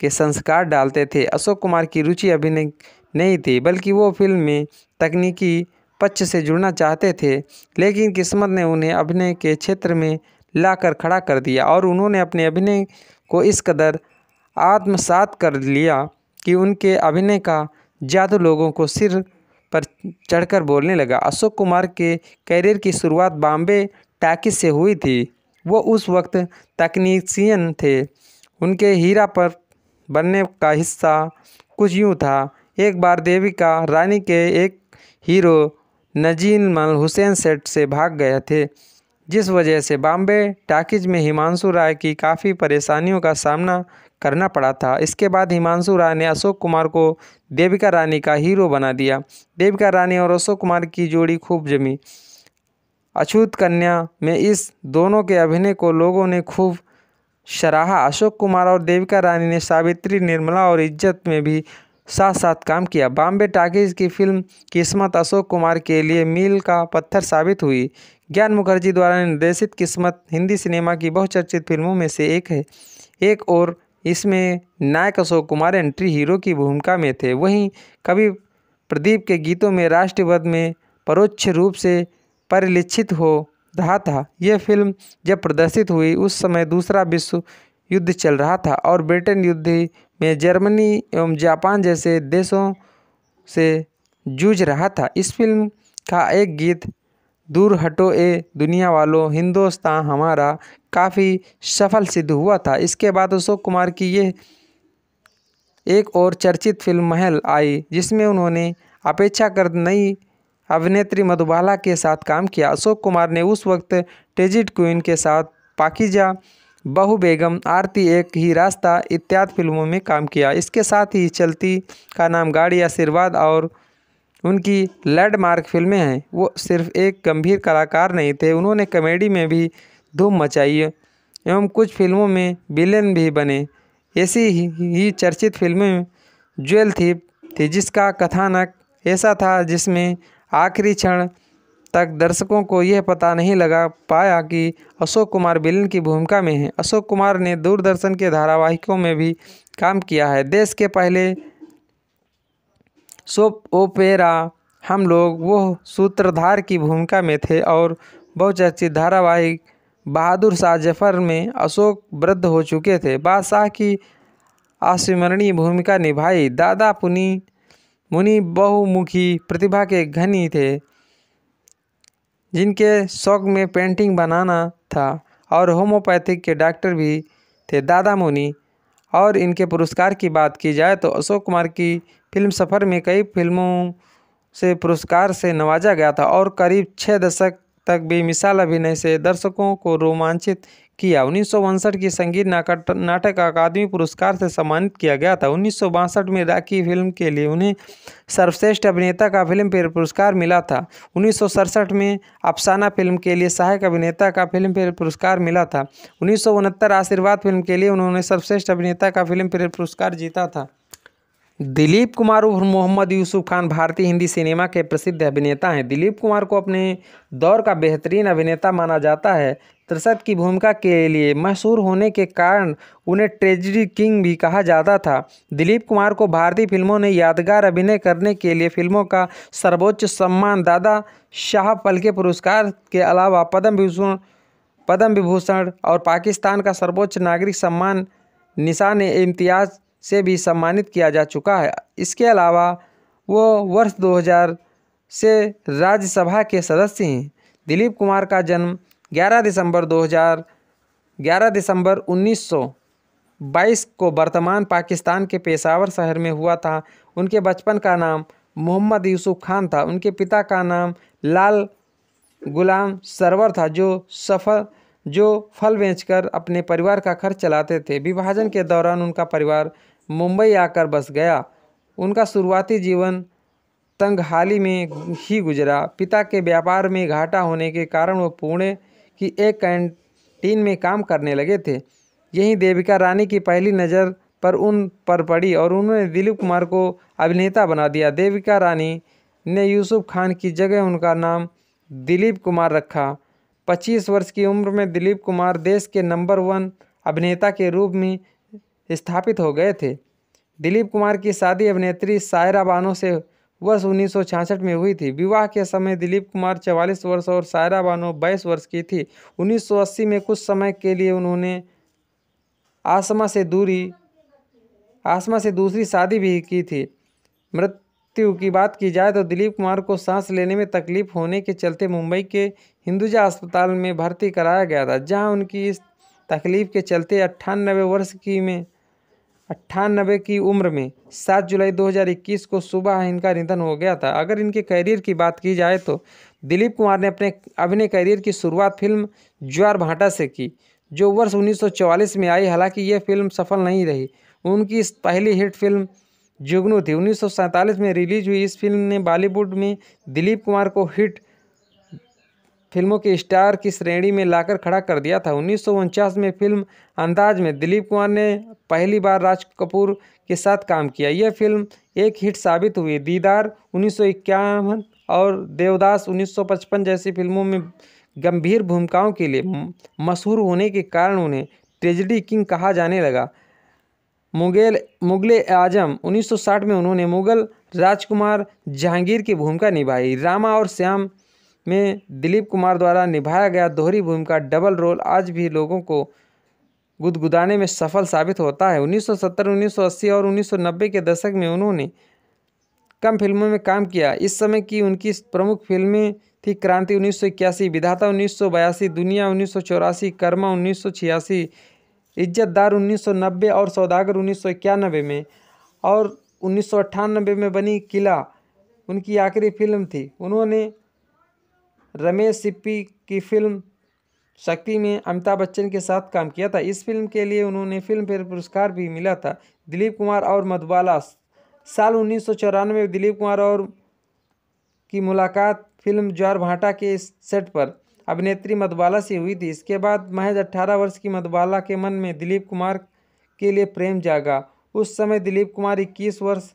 के संस्कार डालते थे अशोक कुमार की रुचि अभिनय नहीं थी बल्कि वो फिल्म में तकनीकी पक्ष से जुड़ना चाहते थे लेकिन किस्मत ने उन्हें अभिनय के क्षेत्र में लाकर खड़ा कर दिया और उन्होंने अपने अभिनय को इस कदर आत्मसात कर लिया कि उनके अभिनय का जादू लोगों को सिर पर चढ़कर बोलने लगा अशोक कुमार के करियर की शुरुआत बॉम्बे टैकिस से हुई थी वो उस वक्त तकनीशियन थे उनके हीरा पर बनने का हिस्सा कुछ यूँ था एक बार देविका रानी के एक हीरो नजीन मल हुसैन सेट से भाग गए थे जिस वजह से बॉम्बे टाकिज में हिमांशु राय की काफ़ी परेशानियों का सामना करना पड़ा था इसके बाद हिमांशु राय ने अशोक कुमार को देविका रानी का हीरो बना दिया देविका रानी और अशोक कुमार की जोड़ी खूब जमी अछूत कन्या में इस दोनों के अभिनय को लोगों ने खूब सराहा अशोक कुमार और देविका रानी ने सावित्री निर्मला और इज्जत में भी साथ साथ काम किया बॉम्बे टाकिज की फिल्म किस्मत अशोक कुमार के लिए मील का पत्थर साबित हुई ज्ञान मुखर्जी द्वारा निर्देशित किस्मत हिंदी सिनेमा की बहुचर्चित फिल्मों में से एक है एक और इसमें नायक अशोक कुमार एंट्री हीरो की भूमिका में थे वहीं कवि प्रदीप के गीतों में राष्ट्रवाद में परोक्ष रूप से परिलिक्षित हो रहा था यह फिल्म जब प्रदर्शित हुई उस समय दूसरा विश्व युद्ध चल रहा था और ब्रिटेन युद्ध में जर्मनी एवं जापान जैसे देशों से जूझ रहा था इस फिल्म का एक गीत दूर हटो ए दुनिया वालों हिंदुस्तान हमारा काफ़ी सफल सिद्ध हुआ था इसके बाद अशोक कुमार की यह एक और चर्चित फिल्म महल आई जिसमें उन्होंने अपेक्षाकृत नई अभिनेत्री मधुबाला के साथ काम किया अशोक कुमार ने उस वक्त टेजिट क्वीन के साथ पाकिजा बहु बेगम आरती एक ही रास्ता इत्यादि फिल्मों में काम किया इसके साथ ही चलती का नाम गाड़ी आशीर्वाद और उनकी लैंडमार्क फिल्में हैं वो सिर्फ एक गंभीर कलाकार नहीं थे उन्होंने कॉमेडी में भी धूम मचाई एवं कुछ फिल्मों में विलेन भी बने ऐसी ही चर्चित फिल्में ज्वेल थी थी जिसका कथानक ऐसा था जिसमें आखिरी क्षण तक दर्शकों को यह पता नहीं लगा पाया कि अशोक कुमार बिलन की भूमिका में है अशोक कुमार ने दूरदर्शन के धारावाहिकों में भी काम किया है देश के पहले सोप ओपेरा हम लोग वो सूत्रधार की भूमिका में थे और बहुचर्चित धारावाहिक बहादुर शाह जफर में अशोक वृद्ध हो चुके थे बादशाह की अस्मरणीय भूमिका निभाई दादा पुनी मुनि बहुमुखी प्रतिभा के घनी थे जिनके शौक में पेंटिंग बनाना था और होम्योपैथिक के डॉक्टर भी थे दादा मुनि और इनके पुरस्कार की बात की जाए तो अशोक कुमार की फिल्म सफ़र में कई फिल्मों से पुरस्कार से नवाजा गया था और करीब छः दशक तक भी मिसाल अभिनय से दर्शकों को रोमांचित किया उन्नीस की संगीत नाटक अकादमी पुरस्कार से सम्मानित किया गया था उन्नीस में राखी फिल्म के लिए उन्हें सर्वश्रेष्ठ अभिनेता का फिल्म फेयर पुरस्कार मिला था उन्नीस में अफसाना फिल्म के लिए सहायक अभिनेता का फिल्म फेयर पुरस्कार मिला था उन्नीस आशीर्वाद फिल्म के लिए उन्होंने सर्वश्रेष्ठ अभिनेता का फिल्म फेयर पुरस्कार जीता था दिलीप कुमार उर्फ मोहम्मद यूसुफ खान भारतीय हिंदी सिनेमा के प्रसिद्ध अभिनेता हैं दिलीप कुमार को अपने दौर का बेहतरीन अभिनेता माना जाता है दशरथ की भूमिका के लिए मशहूर होने के कारण उन्हें ट्रेजिडी किंग भी कहा जाता था दिलीप कुमार को भारतीय फिल्मों ने यादगार अभिनय करने के लिए फिल्मों का सर्वोच्च सम्मान दादा शाह पलके पुरस्कार के अलावा पद्म विभूषण पद्म विभूषण और पाकिस्तान का सर्वोच्च नागरिक सम्मान निशान इम्तियाज से भी सम्मानित किया जा चुका है इसके अलावा वो वर्ष 2000 से राज्यसभा के सदस्य हैं दिलीप कुमार का जन्म ग्यारह दिसंबर 2000 ग्यारह दिसंबर 1922 को वर्तमान पाकिस्तान के पेशावर शहर में हुआ था उनके बचपन का नाम मोहम्मद यूसुफ खान था उनके पिता का नाम लाल गुलाम सरवर था जो सफल जो फल बेचकर अपने परिवार का खर्च चलाते थे विभाजन के दौरान उनका परिवार मुंबई आकर बस गया उनका शुरुआती जीवन तंगहाली में ही गुजरा पिता के व्यापार में घाटा होने के कारण वो पुणे कि एक कैंटीन में काम करने लगे थे यही देविका रानी की पहली नज़र पर उन पर पड़ी और उन्होंने दिलीप कुमार को अभिनेता बना दिया देविका रानी ने यूसुफ खान की जगह उनका नाम दिलीप कुमार रखा 25 वर्ष की उम्र में दिलीप कुमार देश के नंबर वन अभिनेता के रूप में स्थापित हो गए थे दिलीप कुमार की शादी अभिनेत्री सायरा बानो से वर्ष उन्नीस में हुई थी विवाह के समय दिलीप कुमार चवालीस वर्ष और सायरा बानो बाईस वर्ष की थी 1980 में कुछ समय के लिए उन्होंने आसमा से दूरी आसमा से दूसरी शादी भी की थी मृत्यु की बात की जाए तो दिलीप कुमार को सांस लेने में तकलीफ होने के चलते मुंबई के हिंदुजा अस्पताल में भर्ती कराया गया था जहां उनकी इस तकलीफ के चलते अट्ठानबे वर्ष की में अट्ठानबे की उम्र में 7 जुलाई 2021 को सुबह इनका निधन हो गया था अगर इनके करियर की बात की जाए तो दिलीप कुमार ने अपने अभिनय करियर की शुरुआत फिल्म ज्वार भाटा से की जो वर्ष 1944 में आई हालांकि ये फिल्म सफल नहीं रही उनकी इस पहली हिट फिल्म जुगनू थी उन्नीस में रिलीज हुई इस फिल्म ने बॉलीवुड में दिलीप कुमार को हिट फिल्मों के स्टार की श्रेणी में लाकर खड़ा कर दिया था उन्नीस में फिल्म अंदाज में दिलीप कुमार ने पहली बार राज कपूर के साथ काम किया यह फिल्म एक हिट साबित हुई दीदार उन्नीस और देवदास 1955 जैसी फिल्मों में गंभीर भूमिकाओं के लिए मशहूर होने के कारण उन्हें ट्रेजडी किंग कहा जाने लगा मुगल मुगल आजम 1960 में उन्होंने मुगल राजकुमार जहांगीर की भूमिका निभाई रामा और श्याम में दिलीप कुमार द्वारा निभाया गया दोहरी भूमिका डबल रोल आज भी लोगों को गुदगुदाने में सफल साबित होता है 1970, 1980 और 1990 के दशक में उन्होंने कम फिल्मों में काम किया इस समय की उनकी प्रमुख फिल्में थी क्रांति उन्नीस विधाता उन्नीस दुनिया उन्नीस कर्मा उन्नीस इज्जतदार 1990 और सौदागर उन्नीस में और उन्नीस में बनी किला उनकी आखिरी फिल्म थी उन्होंने रमेश सिप्पी की फिल्म शक्ति में अमिताभ बच्चन के साथ काम किया था इस फिल्म के लिए उन्होंने फिल्म फेयर पुरस्कार भी मिला था दिलीप कुमार और मधुबाला साल उन्नीस में दिलीप कुमार और की मुलाकात फिल्म ज्वार भाटा के सेट पर अभिनेत्री मधुबाला से हुई थी इसके बाद महज 18 वर्ष की मधुबाला के मन में दिलीप कुमार के लिए प्रेम जागा उस समय दिलीप कुमार 21 वर्ष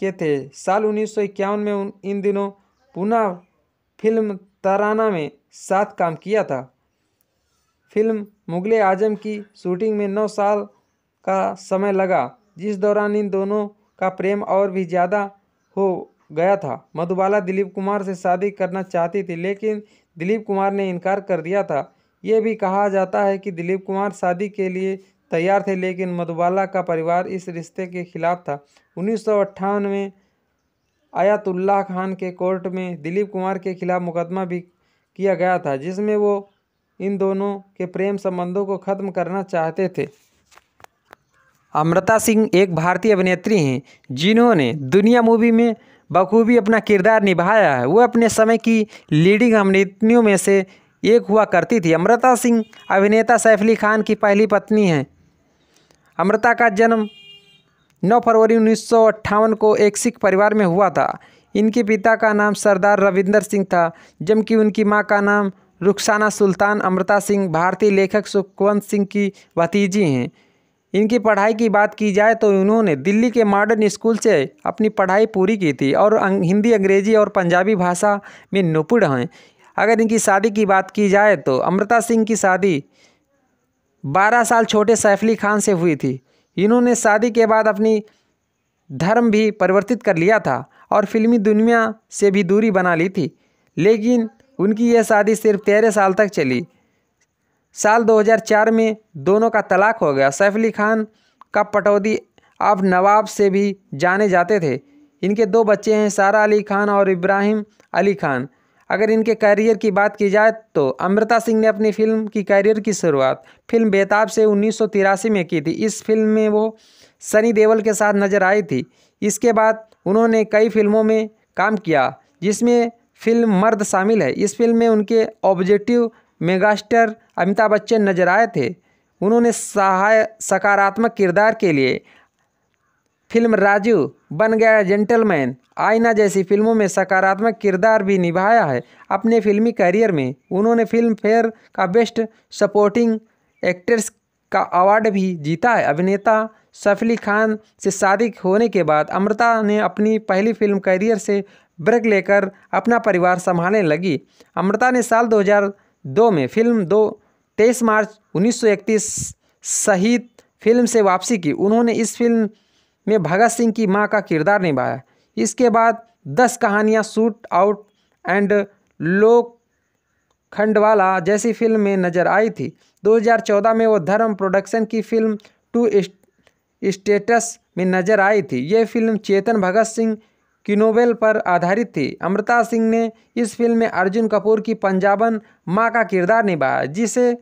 के थे साल उन्नीस में उन इन दिनों पुनः फिल्म ताराना में साथ काम किया था फिल्म मुगल आजम की शूटिंग में नौ साल का समय लगा जिस दौरान इन दोनों का प्रेम और भी ज़्यादा हो गया था मधुबाला दिलीप कुमार से शादी करना चाहती थी लेकिन दिलीप कुमार ने इनकार कर दिया था ये भी कहा जाता है कि दिलीप कुमार शादी के लिए तैयार थे लेकिन मधुबाला का परिवार इस रिश्ते के खिलाफ था उन्नीस में आयातुल्लाह खान के कोर्ट में दिलीप कुमार के खिलाफ मुकदमा भी किया गया था जिसमें वो इन दोनों के प्रेम संबंधों को ख़त्म करना चाहते थे अमृता सिंह एक भारतीय अभिनेत्री हैं जिन्होंने दुनिया मूवी में बखूबी अपना किरदार निभाया है वह अपने समय की लीडिंग अभिनेत्रियों में से एक हुआ करती थी अमृता सिंह अभिनेता सैफ अली खान की पहली पत्नी हैं अमृता का जन्म 9 फरवरी उन्नीस को एक सिख परिवार में हुआ था इनके पिता का नाम सरदार रविंदर सिंह था जबकि उनकी माँ का नाम रुखसाना सुल्तान अमृता सिंह भारतीय लेखक सुखवंत सिंह की भतीजी हैं इनकी पढ़ाई की बात की जाए तो इन्होंने दिल्ली के मॉडर्न स्कूल से अपनी पढ़ाई पूरी की थी और अं-, हिंदी अंग्रेजी और पंजाबी भाषा में नुपुण हैं अगर इनकी शादी की बात की जाए तो अमृता सिंह की शादी बारह साल छोटे सैफली खान से हुई थी इन्होंने शादी के बाद अपनी धर्म भी परिवर्तित कर लिया था और फिल्मी दुनिया से भी दूरी बना ली थी लेकिन उनकी यह शादी सिर्फ तेरह साल तक चली साल 2004 में दोनों का तलाक हो गया सैफ अली खान का पटौदी अब नवाब से भी जाने जाते थे इनके दो बच्चे हैं सारा अली खान और इब्राहिम अली खान अगर इनके करियर की बात की जाए तो अमृता सिंह ने अपनी फिल्म की करियर की शुरुआत फिल्म बेताब से उन्नीस में की थी इस फिल्म में वो सनी देवल के साथ नजर आई थी इसके बाद उन्होंने कई फिल्मों में काम किया जिसमें फिल्म मर्द शामिल है इस फिल्म में उनके ऑब्जेक्टिव मेगास्टर अमिताभ बच्चन नजर आए थे उन्होंने सहाय सकारात्मक किरदार के लिए फिल्म राजू बन गया जेंटलमैन आईना जैसी फिल्मों में सकारात्मक किरदार भी निभाया है अपने फिल्मी करियर में उन्होंने फिल्म फेयर का बेस्ट सपोर्टिंग एक्ट्रेस का अवार्ड भी जीता है अभिनेता सफली खान से शादी होने के बाद अमृता ने अपनी पहली फिल्म करियर से ब्रेक लेकर अपना परिवार संभालने लगी अमृता ने साल 2002 में फिल्म दो तेईस मार्च 1931 सहित फिल्म से वापसी की उन्होंने इस फिल्म में भगत सिंह की मां का किरदार निभाया इसके बाद दस कहानियाँ शूट आउट एंड लोक खंडवाला जैसी फिल्म में नजर आई थी 2014 में वो धर्म प्रोडक्शन की फिल्म टू स्टेटस में नजर आई थी ये फिल्म चेतन भगत सिंह की नोवेल पर आधारित थी अमृता सिंह ने इस फिल्म में अर्जुन कपूर की पंजाबन माँ का किरदार निभाया जिसे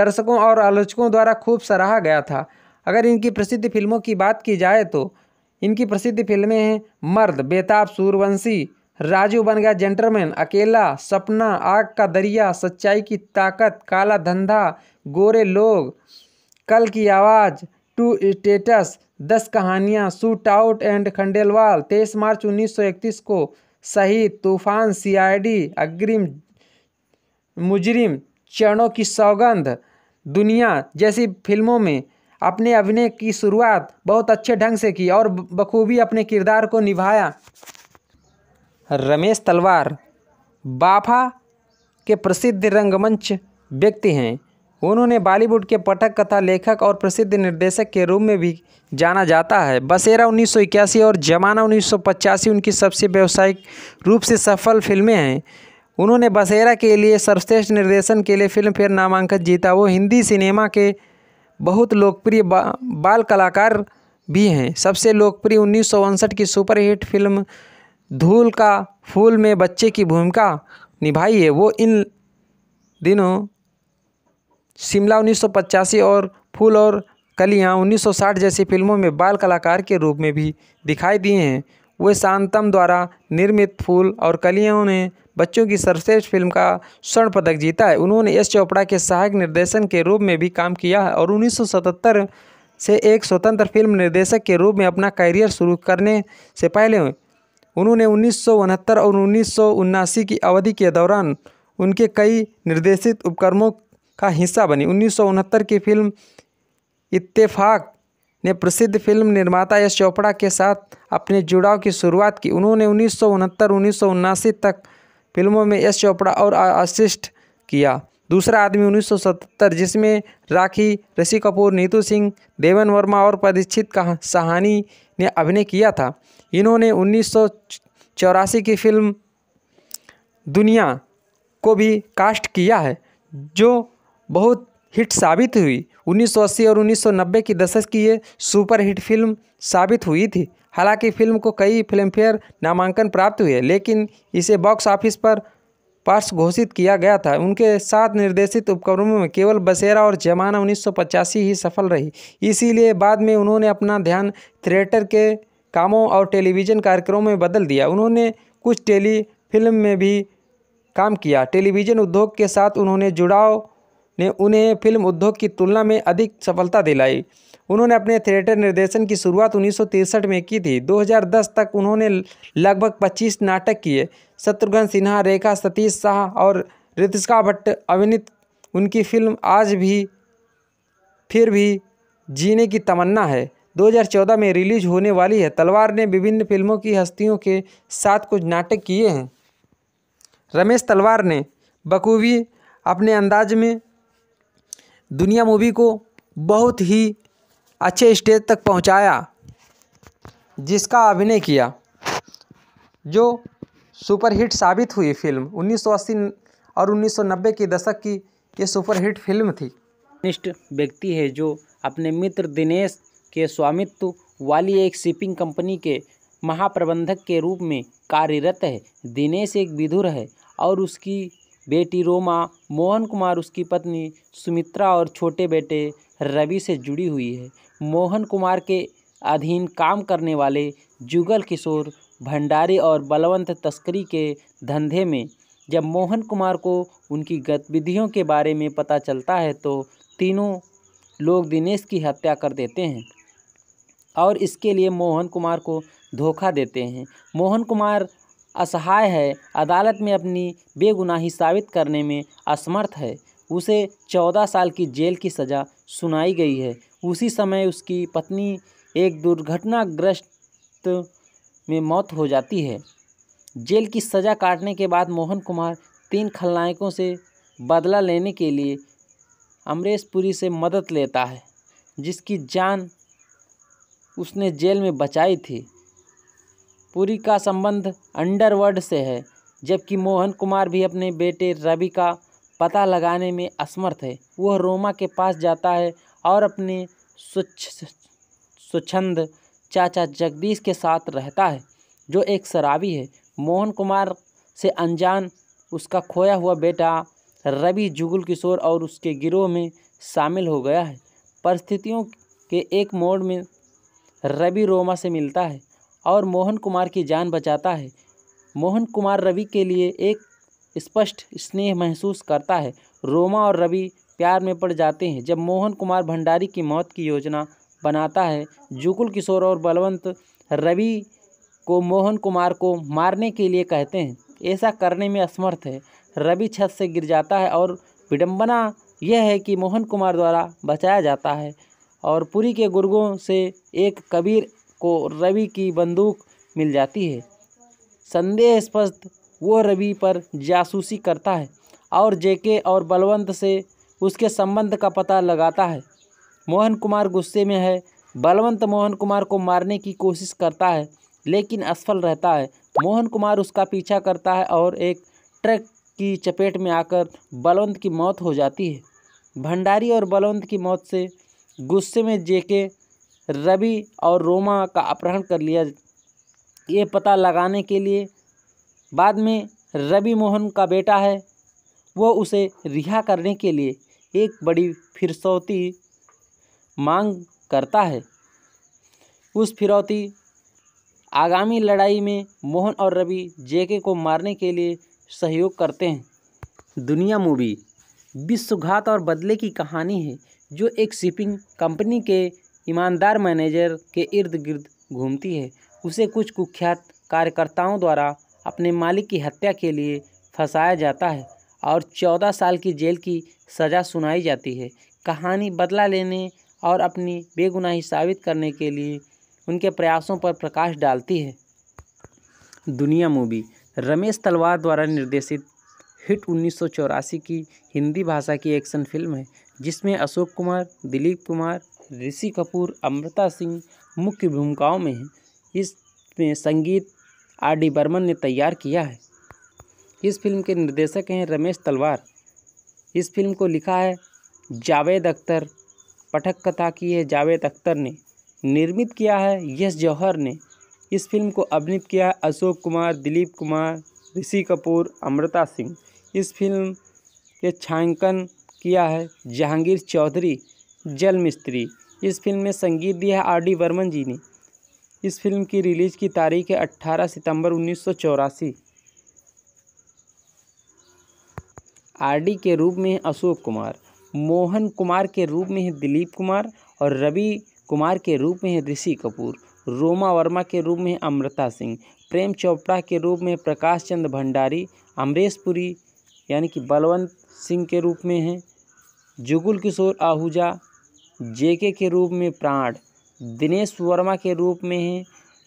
दर्शकों और आलोचकों द्वारा खूब सराहा गया था अगर इनकी प्रसिद्ध फिल्मों की बात की जाए तो इनकी प्रसिद्ध फिल्में हैं मर्द बेताब सूरवंशी राजू बन गया जेंटरमैन अकेला सपना आग का दरिया सच्चाई की ताकत काला धंधा गोरे लोग कल की आवाज़ टू स्टेटस दस कहानियाँ सूट आउट एंड खंडेलवाल तेईस मार्च उन्नीस को शहीद तूफान सीआईडी अग्रिम मुजरिम चरणों की सौगंध दुनिया जैसी फिल्मों में अपने अभिनय की शुरुआत बहुत अच्छे ढंग से की और बखूबी अपने किरदार को निभाया रमेश तलवार बाफा के प्रसिद्ध रंगमंच व्यक्ति हैं उन्होंने बॉलीवुड के पठक कथा लेखक और प्रसिद्ध निर्देशक के रूप में भी जाना जाता है बसेरा इक्यासी और जमाना पचासी उनकी सबसे व्यावसायिक रूप से सफल फिल्में हैं उन्होंने बसेरा के लिए सर्वश्रेष्ठ निर्देशन के लिए फिल्म फेयर नामांकन जीता वो हिंदी सिनेमा के बहुत लोकप्रिय बा, बाल कलाकार भी हैं सबसे लोकप्रिय उन्नीस की सुपरहिट फिल्म धूल का फूल में बच्चे की भूमिका निभाई है वो इन दिनों शिमला उन्नीस और फूल और कलियां 1960 जैसी फिल्मों में बाल कलाकार के रूप में भी दिखाई दिए हैं वे शांतम द्वारा निर्मित फूल और कलियों ने बच्चों की सर्वश्रेष्ठ फिल्म का स्वर्ण पदक जीता है उन्होंने यश चोपड़ा के सहायक निर्देशन के रूप में भी काम किया है और 1977 से एक स्वतंत्र फिल्म निर्देशक के रूप में अपना करियर शुरू करने से पहले उन्होंने उन्नीस और उन्नीस की अवधि के दौरान उनके कई निर्देशित उपक्रमों का हिस्सा बनी उन्नीस की फिल्म इत्तेफाक ने प्रसिद्ध फिल्म निर्माता यश चोपड़ा के साथ अपने जुड़ाव की शुरुआत की उन्होंने उन्नीस सौ उनहत्तर तक फिल्मों में यश चोपड़ा और असिस्ट किया दूसरा आदमी 1977 जिसमें राखी ऋषि कपूर नीतू सिंह देवन वर्मा और परीक्षित सहानी ने अभिनय किया था इन्होंने उन्नीस की फिल्म दुनिया को भी कास्ट किया है जो बहुत हिट साबित हुई 1980 और 1990 की दशक की ये सुपर हिट फिल्म साबित हुई थी हालांकि फिल्म को कई फिल्मफेयर नामांकन प्राप्त हुए लेकिन इसे बॉक्स ऑफिस पर पार्श घोषित किया गया था उनके साथ निर्देशित उपक्रमों में केवल बसेरा और जमाना उन्नीस ही सफल रही इसीलिए बाद में उन्होंने अपना ध्यान थिएटर के कामों और टेलीविज़न कार्यक्रमों में बदल दिया उन्होंने कुछ टेली फिल्म में भी काम किया टेलीविज़न उद्योग के साथ उन्होंने जुड़ाव ने उन्हें फिल्म उद्योग की तुलना में अधिक सफलता दिलाई उन्होंने अपने थिएटर निर्देशन की शुरुआत उन्नीस में की थी 2010 तक उन्होंने लगभग 25 नाटक किए शत्रुघ्न सिन्हा रेखा सतीश शाह और रितिका भट्ट अभिनीत उनकी फिल्म आज भी फिर भी जीने की तमन्ना है 2014 में रिलीज होने वाली है तलवार ने विभिन्न फिल्मों की हस्तियों के साथ कुछ नाटक किए हैं रमेश तलवार ने बखूबी अपने अंदाज में दुनिया मूवी को बहुत ही अच्छे स्टेज तक पहुंचाया, जिसका अभिनय किया जो सुपरहिट साबित हुई फिल्म 1980 और 1990 के दशक की ये सुपरहिट फिल्म थी निष्ठ व्यक्ति है जो अपने मित्र दिनेश के स्वामित्व वाली एक शिपिंग कंपनी के महाप्रबंधक के रूप में कार्यरत है दिनेश एक विधुर है और उसकी बेटी रोमा मोहन कुमार उसकी पत्नी सुमित्रा और छोटे बेटे रवि से जुड़ी हुई है मोहन कुमार के अधीन काम करने वाले जुगल किशोर भंडारी और बलवंत तस्करी के धंधे में जब मोहन कुमार को उनकी गतिविधियों के बारे में पता चलता है तो तीनों लोग दिनेश की हत्या कर देते हैं और इसके लिए मोहन कुमार को धोखा देते हैं मोहन कुमार असहाय है अदालत में अपनी बेगुनाही साबित करने में असमर्थ है उसे चौदह साल की जेल की सज़ा सुनाई गई है उसी समय उसकी पत्नी एक दुर्घटनाग्रस्त में मौत हो जाती है जेल की सज़ा काटने के बाद मोहन कुमार तीन खलनायकों से बदला लेने के लिए अमरेश पुरी से मदद लेता है जिसकी जान उसने जेल में बचाई थी पुरी का संबंध अंडरवर्ल्ड से है जबकि मोहन कुमार भी अपने बेटे रवि का पता लगाने में असमर्थ है वह रोमा के पास जाता है और अपने स्वच्छ स्वच्छंद चाचा जगदीश के साथ रहता है जो एक शराबी है मोहन कुमार से अनजान उसका खोया हुआ बेटा रवि जुगुल किशोर और उसके गिरोह में शामिल हो गया है परिस्थितियों के एक मोड़ में रवि रोमा से मिलता है और मोहन कुमार की जान बचाता है मोहन कुमार रवि के लिए एक स्पष्ट स्नेह महसूस करता है रोमा और रवि प्यार में पड़ जाते हैं जब मोहन कुमार भंडारी की मौत की योजना बनाता है जुकुल किशोर और बलवंत रवि को मोहन कुमार को मारने के लिए कहते हैं ऐसा करने में असमर्थ है रवि छत से गिर जाता है और विडम्बना यह है कि मोहन कुमार द्वारा बचाया जाता है और पुरी के गुर्गों से एक कबीर को रवि की बंदूक मिल जाती है संदेह स्पष्ट वो रवि पर जासूसी करता है और जेके और बलवंत से उसके संबंध का पता लगाता है मोहन कुमार गुस्से में है बलवंत मोहन कुमार को मारने की कोशिश करता है लेकिन असफल रहता है मोहन कुमार उसका पीछा करता है और एक ट्रक की चपेट में आकर बलवंत की मौत हो जाती है भंडारी और बलवंत की मौत से गुस्से में जेके रवि और रोमा का अपहरण कर लिया ये पता लगाने के लिए बाद में रवि मोहन का बेटा है वो उसे रिहा करने के लिए एक बड़ी फिरसौती मांग करता है उस फिरौती आगामी लड़ाई में मोहन और रवि जेके को मारने के लिए सहयोग करते हैं दुनिया मूवी विश्वघात और बदले की कहानी है जो एक शिपिंग कंपनी के ईमानदार मैनेजर के इर्द गिर्द घूमती है उसे कुछ कुख्यात कार्यकर्ताओं द्वारा अपने मालिक की हत्या के लिए फंसाया जाता है और चौदह साल की जेल की सज़ा सुनाई जाती है कहानी बदला लेने और अपनी बेगुनाही साबित करने के लिए उनके प्रयासों पर प्रकाश डालती है दुनिया मूवी रमेश तलवार द्वारा निर्देशित हिट उन्नीस की हिंदी भाषा की एक्शन फिल्म है जिसमें अशोक कुमार दिलीप कुमार ऋषि कपूर अमृता सिंह मुख्य भूमिकाओं में हैं इसमें संगीत आर डी बर्मन ने तैयार किया है इस फिल्म के निर्देशक हैं रमेश तलवार इस फिल्म को लिखा है जावेद अख्तर पठक कथा की है जावेद अख्तर ने निर्मित किया है यश जौहर ने इस फिल्म को अभिनित किया है अशोक कुमार दिलीप कुमार ऋषि कपूर अमृता सिंह इस फिल्म के छायांकन किया है जहांगीर चौधरी जल मिस्त्री इस फिल्म में संगीत दिया है आर डी बर्मन जी ने इस फिल्म की रिलीज़ की तारीख है 18 सितंबर उन्नीस आरडी के रूप में अशोक कुमार मोहन कुमार के रूप में है दिलीप कुमार और रवि कुमार के रूप में है ऋषि कपूर रोमा वर्मा के रूप में अमृता सिंह प्रेम चोपड़ा के रूप में प्रकाश चंद भंडारी अमरेश पुरी यानी कि बलवंत सिंह के रूप में हैं जुगुल किशोर आहूजा जेके के रूप में प्राण दिनेश वर्मा के रूप में हैं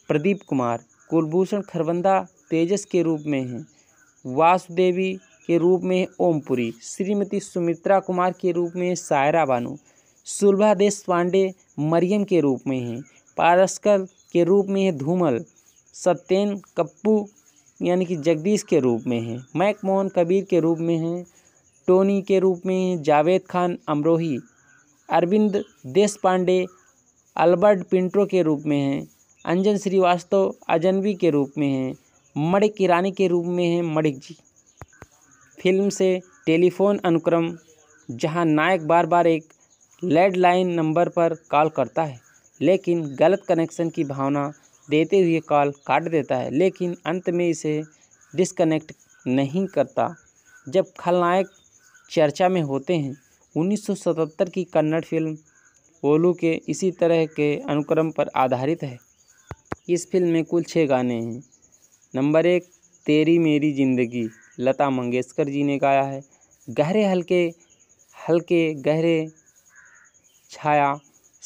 प्रदीप कुमार कुलभूषण खरबंदा तेजस के रूप में हैं वासुदेवी के रूप में ओमपुरी श्रीमती सुमित्रा कुमार के रूप में सायरा बानू सुलभा देश पांडे मरियम के रूप में हैं पारस्कर के रूप में है धूमल सत्येन कप्पू यानी कि जगदीश के रूप में हैं मैकमोहन कबीर के रूप में हैं टोनी के रूप में हैं जावेद खान अमरोही अरविंद देश पांडे अल्बर्ट पिंटो के रूप में हैं अंजन श्रीवास्तव अजनबी के रूप में हैं मणिक किरानी के रूप में हैं मणिक जी फिल्म से टेलीफोन अनुक्रम जहां नायक बार बार एक लैंडलाइन नंबर पर कॉल करता है लेकिन गलत कनेक्शन की भावना देते हुए कॉल काट देता है लेकिन अंत में इसे डिसकनेक्ट नहीं करता जब खलनायक चर्चा में होते हैं 1977 की कन्नड़ फिल्म ओलू के इसी तरह के अनुक्रम पर आधारित है इस फिल्म में कुल छः गाने हैं नंबर एक तेरी मेरी ज़िंदगी लता मंगेशकर जी ने गाया है गहरे हल्के हल्के गहरे छाया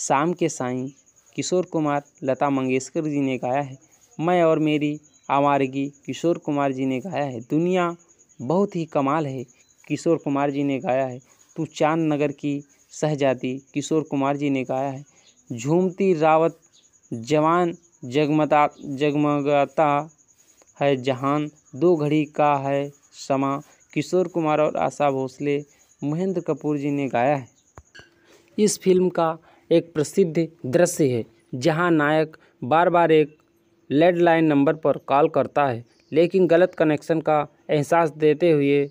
शाम के साईं किशोर कुमार लता मंगेशकर जी ने गाया है मैं और मेरी आवारगी किशोर कुमार जी ने गाया है दुनिया बहुत ही कमाल है किशोर कुमार जी ने गाया है तू चांद नगर की सहजाती किशोर कुमार जी ने गाया है झूमती रावत जवान जगमता जगमगाता है जहान दो घड़ी का है समा किशोर कुमार और आशा भोसले महेंद्र कपूर जी ने गाया है इस फिल्म का एक प्रसिद्ध दृश्य है जहां नायक बार बार एक लैंडलाइन नंबर पर कॉल करता है लेकिन गलत कनेक्शन का एहसास देते हुए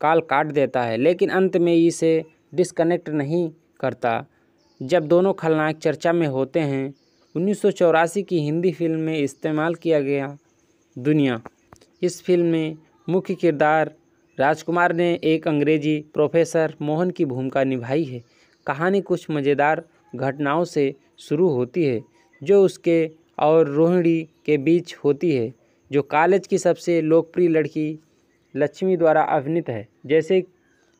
कॉल काट देता है लेकिन अंत में इसे डिसकनेक्ट नहीं करता जब दोनों खलनायक चर्चा में होते हैं उन्नीस की हिंदी फिल्म में इस्तेमाल किया गया दुनिया इस फिल्म में मुख्य किरदार राजकुमार ने एक अंग्रेजी प्रोफेसर मोहन की भूमिका निभाई है कहानी कुछ मज़ेदार घटनाओं से शुरू होती है जो उसके और रोहिणी के बीच होती है जो कॉलेज की सबसे लोकप्रिय लड़की लक्ष्मी द्वारा अभिनीत है जैसे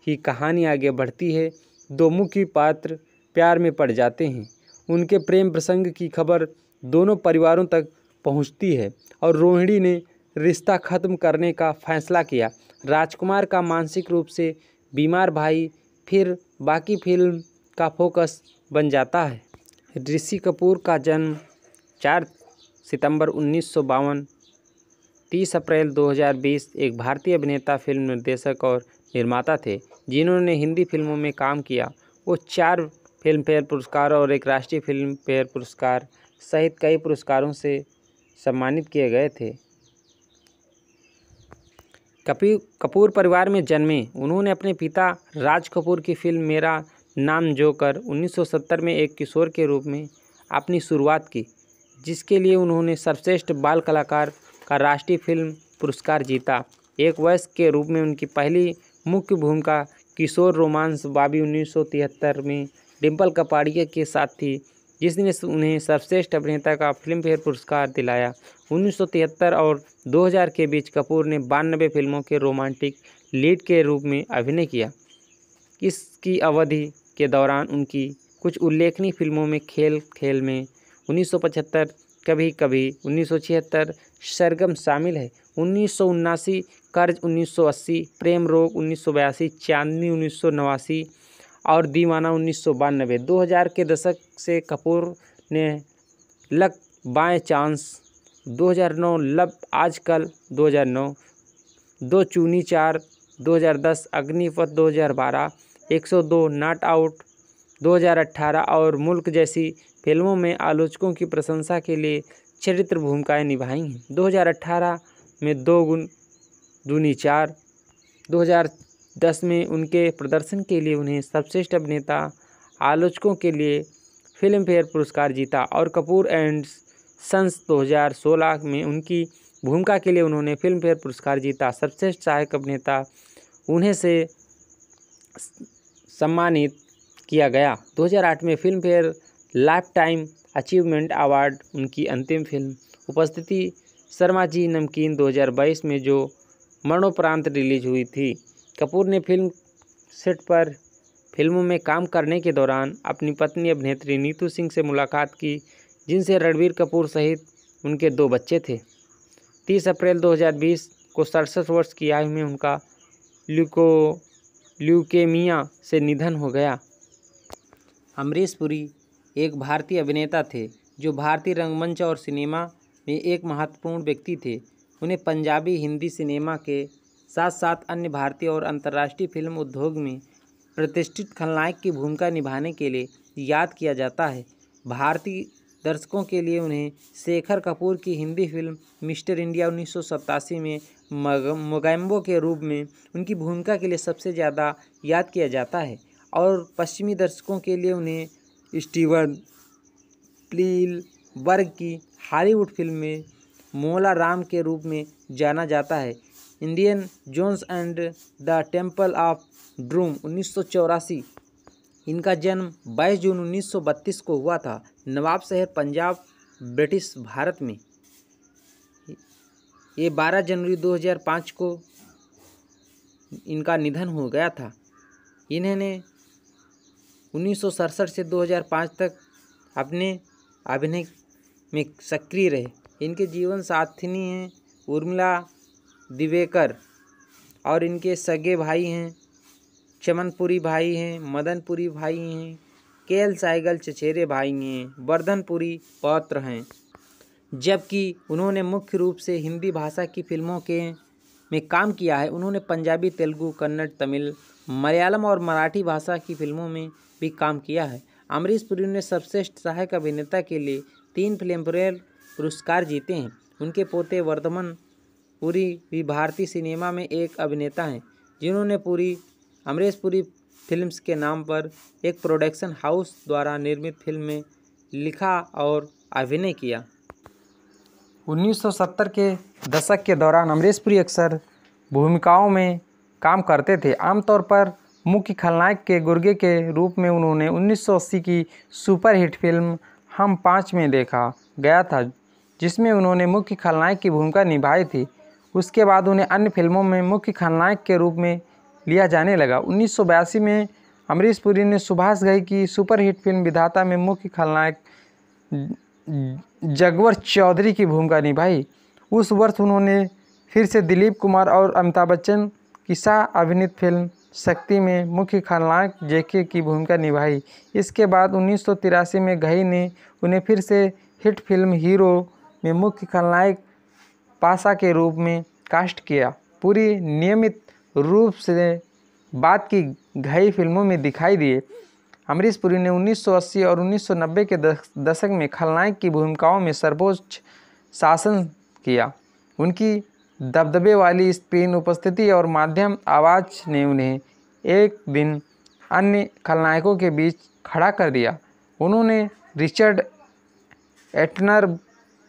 की कहानी आगे बढ़ती है दो मुख्य पात्र प्यार में पड़ जाते हैं उनके प्रेम प्रसंग की खबर दोनों परिवारों तक पहुंचती है और रोहिणी ने रिश्ता ख़त्म करने का फैसला किया राजकुमार का मानसिक रूप से बीमार भाई फिर बाकी फिल्म का फोकस बन जाता है ऋषि कपूर का जन्म चार सितंबर उन्नीस 30 अप्रैल 2020 एक भारतीय अभिनेता फिल्म निर्देशक और निर्माता थे जिन्होंने हिंदी फिल्मों में काम किया वो चार फिल्म फेयर पुरस्कार और एक राष्ट्रीय फिल्म फेयर पुरस्कार सहित कई पुरस्कारों से सम्मानित किए गए थे कपी कपूर परिवार में जन्मे उन्होंने अपने पिता राज कपूर की फिल्म मेरा नाम जोकर 1970 में एक किशोर के रूप में अपनी शुरुआत की जिसके लिए उन्होंने सर्वश्रेष्ठ बाल कलाकार का राष्ट्रीय फिल्म पुरस्कार जीता एक वयस्क के रूप में उनकी पहली मुख्य भूमिका किशोर रोमांस बाबी 1973 में डिम्पल कपाड़िया के साथ थी जिसने उन्हें सर्वश्रेष्ठ अभिनेता का फिल्मफेयर पुरस्कार दिलाया 1973 और 2000 के बीच कपूर ने बानबे फिल्मों के रोमांटिक लीड के रूप में अभिनय किया इसकी अवधि के दौरान उनकी कुछ उल्लेखनीय फिल्मों में खेल खेल में 1975 कभी कभी 1976 सरगम शामिल है उन्नीस कर्ज 1980 प्रेम रोग उन्नीस चांदनी उन्नीस और दीवाना उन्नीस सौ बानबे दो हज़ार के दशक से कपूर ने लक बाय चांस 2009 लब आजकल 2009 दो चूनी चार 2010 अग्निपथ 2012 102 नाट आउट 2018 और मुल्क जैसी फिल्मों में आलोचकों की प्रशंसा के लिए चरित्र भूमिकाएं निभाई हैं 2018 में दो गुण दूनी चार 2010 में उनके प्रदर्शन के लिए उन्हें सर्वश्रेष्ठ अभिनेता आलोचकों के लिए फिल्म फेयर पुरस्कार जीता और कपूर एंड सन्स 2016 में उनकी भूमिका के लिए उन्होंने फिल्म फेयर पुरस्कार जीता सर्वश्रेष्ठ सहायक अभिनेता उन्हें से सम्मानित किया गया 2008 में film fair lifetime achievement award उनकी अंतिम फिल्म उपस्थिति शर्मा जी नमकीन 2022 में जो मरणोपरांत रिलीज हुई थी कपूर ने फिल्म सेट पर फिल्मों में काम करने के दौरान अपनी पत्नी अभिनेत्री नीतू सिंह से मुलाकात की जिनसे रणबीर कपूर सहित उनके दो बच्चे थे 30 अप्रैल 2020 को सड़सठ वर्ष की आयु में उनका ल्यूको ल्यूकेमिया से निधन हो गया अमरीश पुरी एक भारतीय अभिनेता थे जो भारतीय रंगमंच और सिनेमा में एक महत्वपूर्ण व्यक्ति थे उन्हें पंजाबी हिंदी सिनेमा के साथ साथ अन्य भारतीय और अंतर्राष्ट्रीय फिल्म उद्योग में प्रतिष्ठित खलनायक की भूमिका निभाने के लिए याद किया जाता है भारतीय दर्शकों के लिए उन्हें शेखर कपूर की हिंदी फिल्म मिस्टर इंडिया उन्नीस में मोगैम्बो के रूप में उनकी भूमिका के लिए सबसे ज़्यादा याद किया जाता है और पश्चिमी दर्शकों के लिए उन्हें स्टीवन प्लील वर्ग की हॉलीवुड फिल्म में मोला राम के रूप में जाना जाता है Indian Jones and the Temple of Doom उन्नीस इनका जन्म 22 जून 1932 को हुआ था नवाब शहर पंजाब ब्रिटिश भारत में ये 12 जनवरी 2005 को इनका निधन हो गया था इन्होंने उन्नीस से 2005 तक अपने अभिनय में सक्रिय रहे इनके जीवन साथिनी हैं उर्मिला दिवेकर और इनके सगे भाई हैं चमनपुरी भाई हैं मदनपुरी भाई हैं केएल साइगल चचेरे भाई हैं वर्धनपुरी पौत्र हैं जबकि उन्होंने मुख्य रूप से हिंदी भाषा की फिल्मों के में काम किया है उन्होंने पंजाबी तेलुगु कन्नड़ तमिल मलयालम और मराठी भाषा की फिल्मों में भी काम किया है अमरीश पुरी ने सर्वश्रेष्ठ सहायक अभिनेता के लिए तीन फिल्मफेयर पुरस्कार जीते हैं उनके पोते वर्धमन पुरी भी भारतीय सिनेमा में एक अभिनेता हैं जिन्होंने पूरी अमरीश पुरी फिल्म्स के नाम पर एक प्रोडक्शन हाउस द्वारा निर्मित फिल्म में लिखा और अभिनय किया 1970 के दशक के दौरान अमरीश पुरी अक्सर भूमिकाओं में काम करते थे आमतौर पर मुख्य खलनायक के गुर्गे के रूप में उन्होंने 1980 की सुपरहिट फिल्म हम पाँच में देखा गया था जिसमें उन्होंने मुख्य खलनायक की भूमिका निभाई थी उसके बाद उन्हें अन्य फिल्मों में मुख्य खलनायक के रूप में लिया जाने लगा उन्नीस में अमरीश पुरी ने सुभाष घई की सुपरहिट फिल्म विधाता में मुख्य खलनायक जगवर चौधरी की भूमिका निभाई उस वर्ष उन्होंने फिर से दिलीप कुमार और अमिताभ बच्चन की शाह अभिनीत फिल्म शक्ति में मुख्य खलनायक जेके की भूमिका निभाई इसके बाद उन्नीस में घई ने उन्हें फिर से हिट फिल्म हीरो में मुख्य खलनायक पासा के रूप में कास्ट किया पूरी नियमित रूप से बात की घई फिल्मों में दिखाई दिए अमरीश पुरी ने 1980 और 1990 के दशक में खलनायक की भूमिकाओं में सर्वोच्च शासन किया उनकी दबदबे वाली स्क्रीन उपस्थिति और माध्यम आवाज़ ने उन्हें एक दिन अन्य खलनायकों के बीच खड़ा कर दिया उन्होंने रिचर्ड एटनर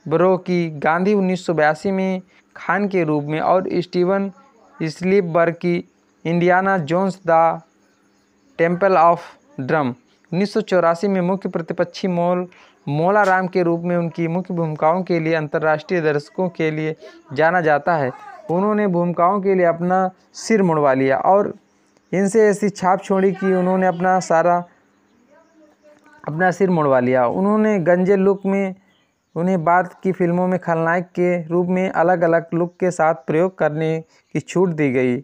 ब्रो की गांधी 1982 में खान के रूप में और स्टीवन स्लीपबर्ग की Indiana Jones the Temple of Doom उन्नीस में मुख्य प्रतिपक्षी मोल मोला राम के रूप में उनकी मुख्य भूमिकाओं के लिए अंतर्राष्ट्रीय दर्शकों के लिए जाना जाता है उन्होंने भूमिकाओं के लिए अपना सिर मुड़वा लिया और इनसे ऐसी छाप छोड़ी कि उन्होंने अपना सारा अपना सिर मुड़वा लिया उन्होंने गंजे लुक में उन्हें बाद की फिल्मों में खलनायक के रूप में अलग अलग लुक के साथ प्रयोग करने की छूट दी गई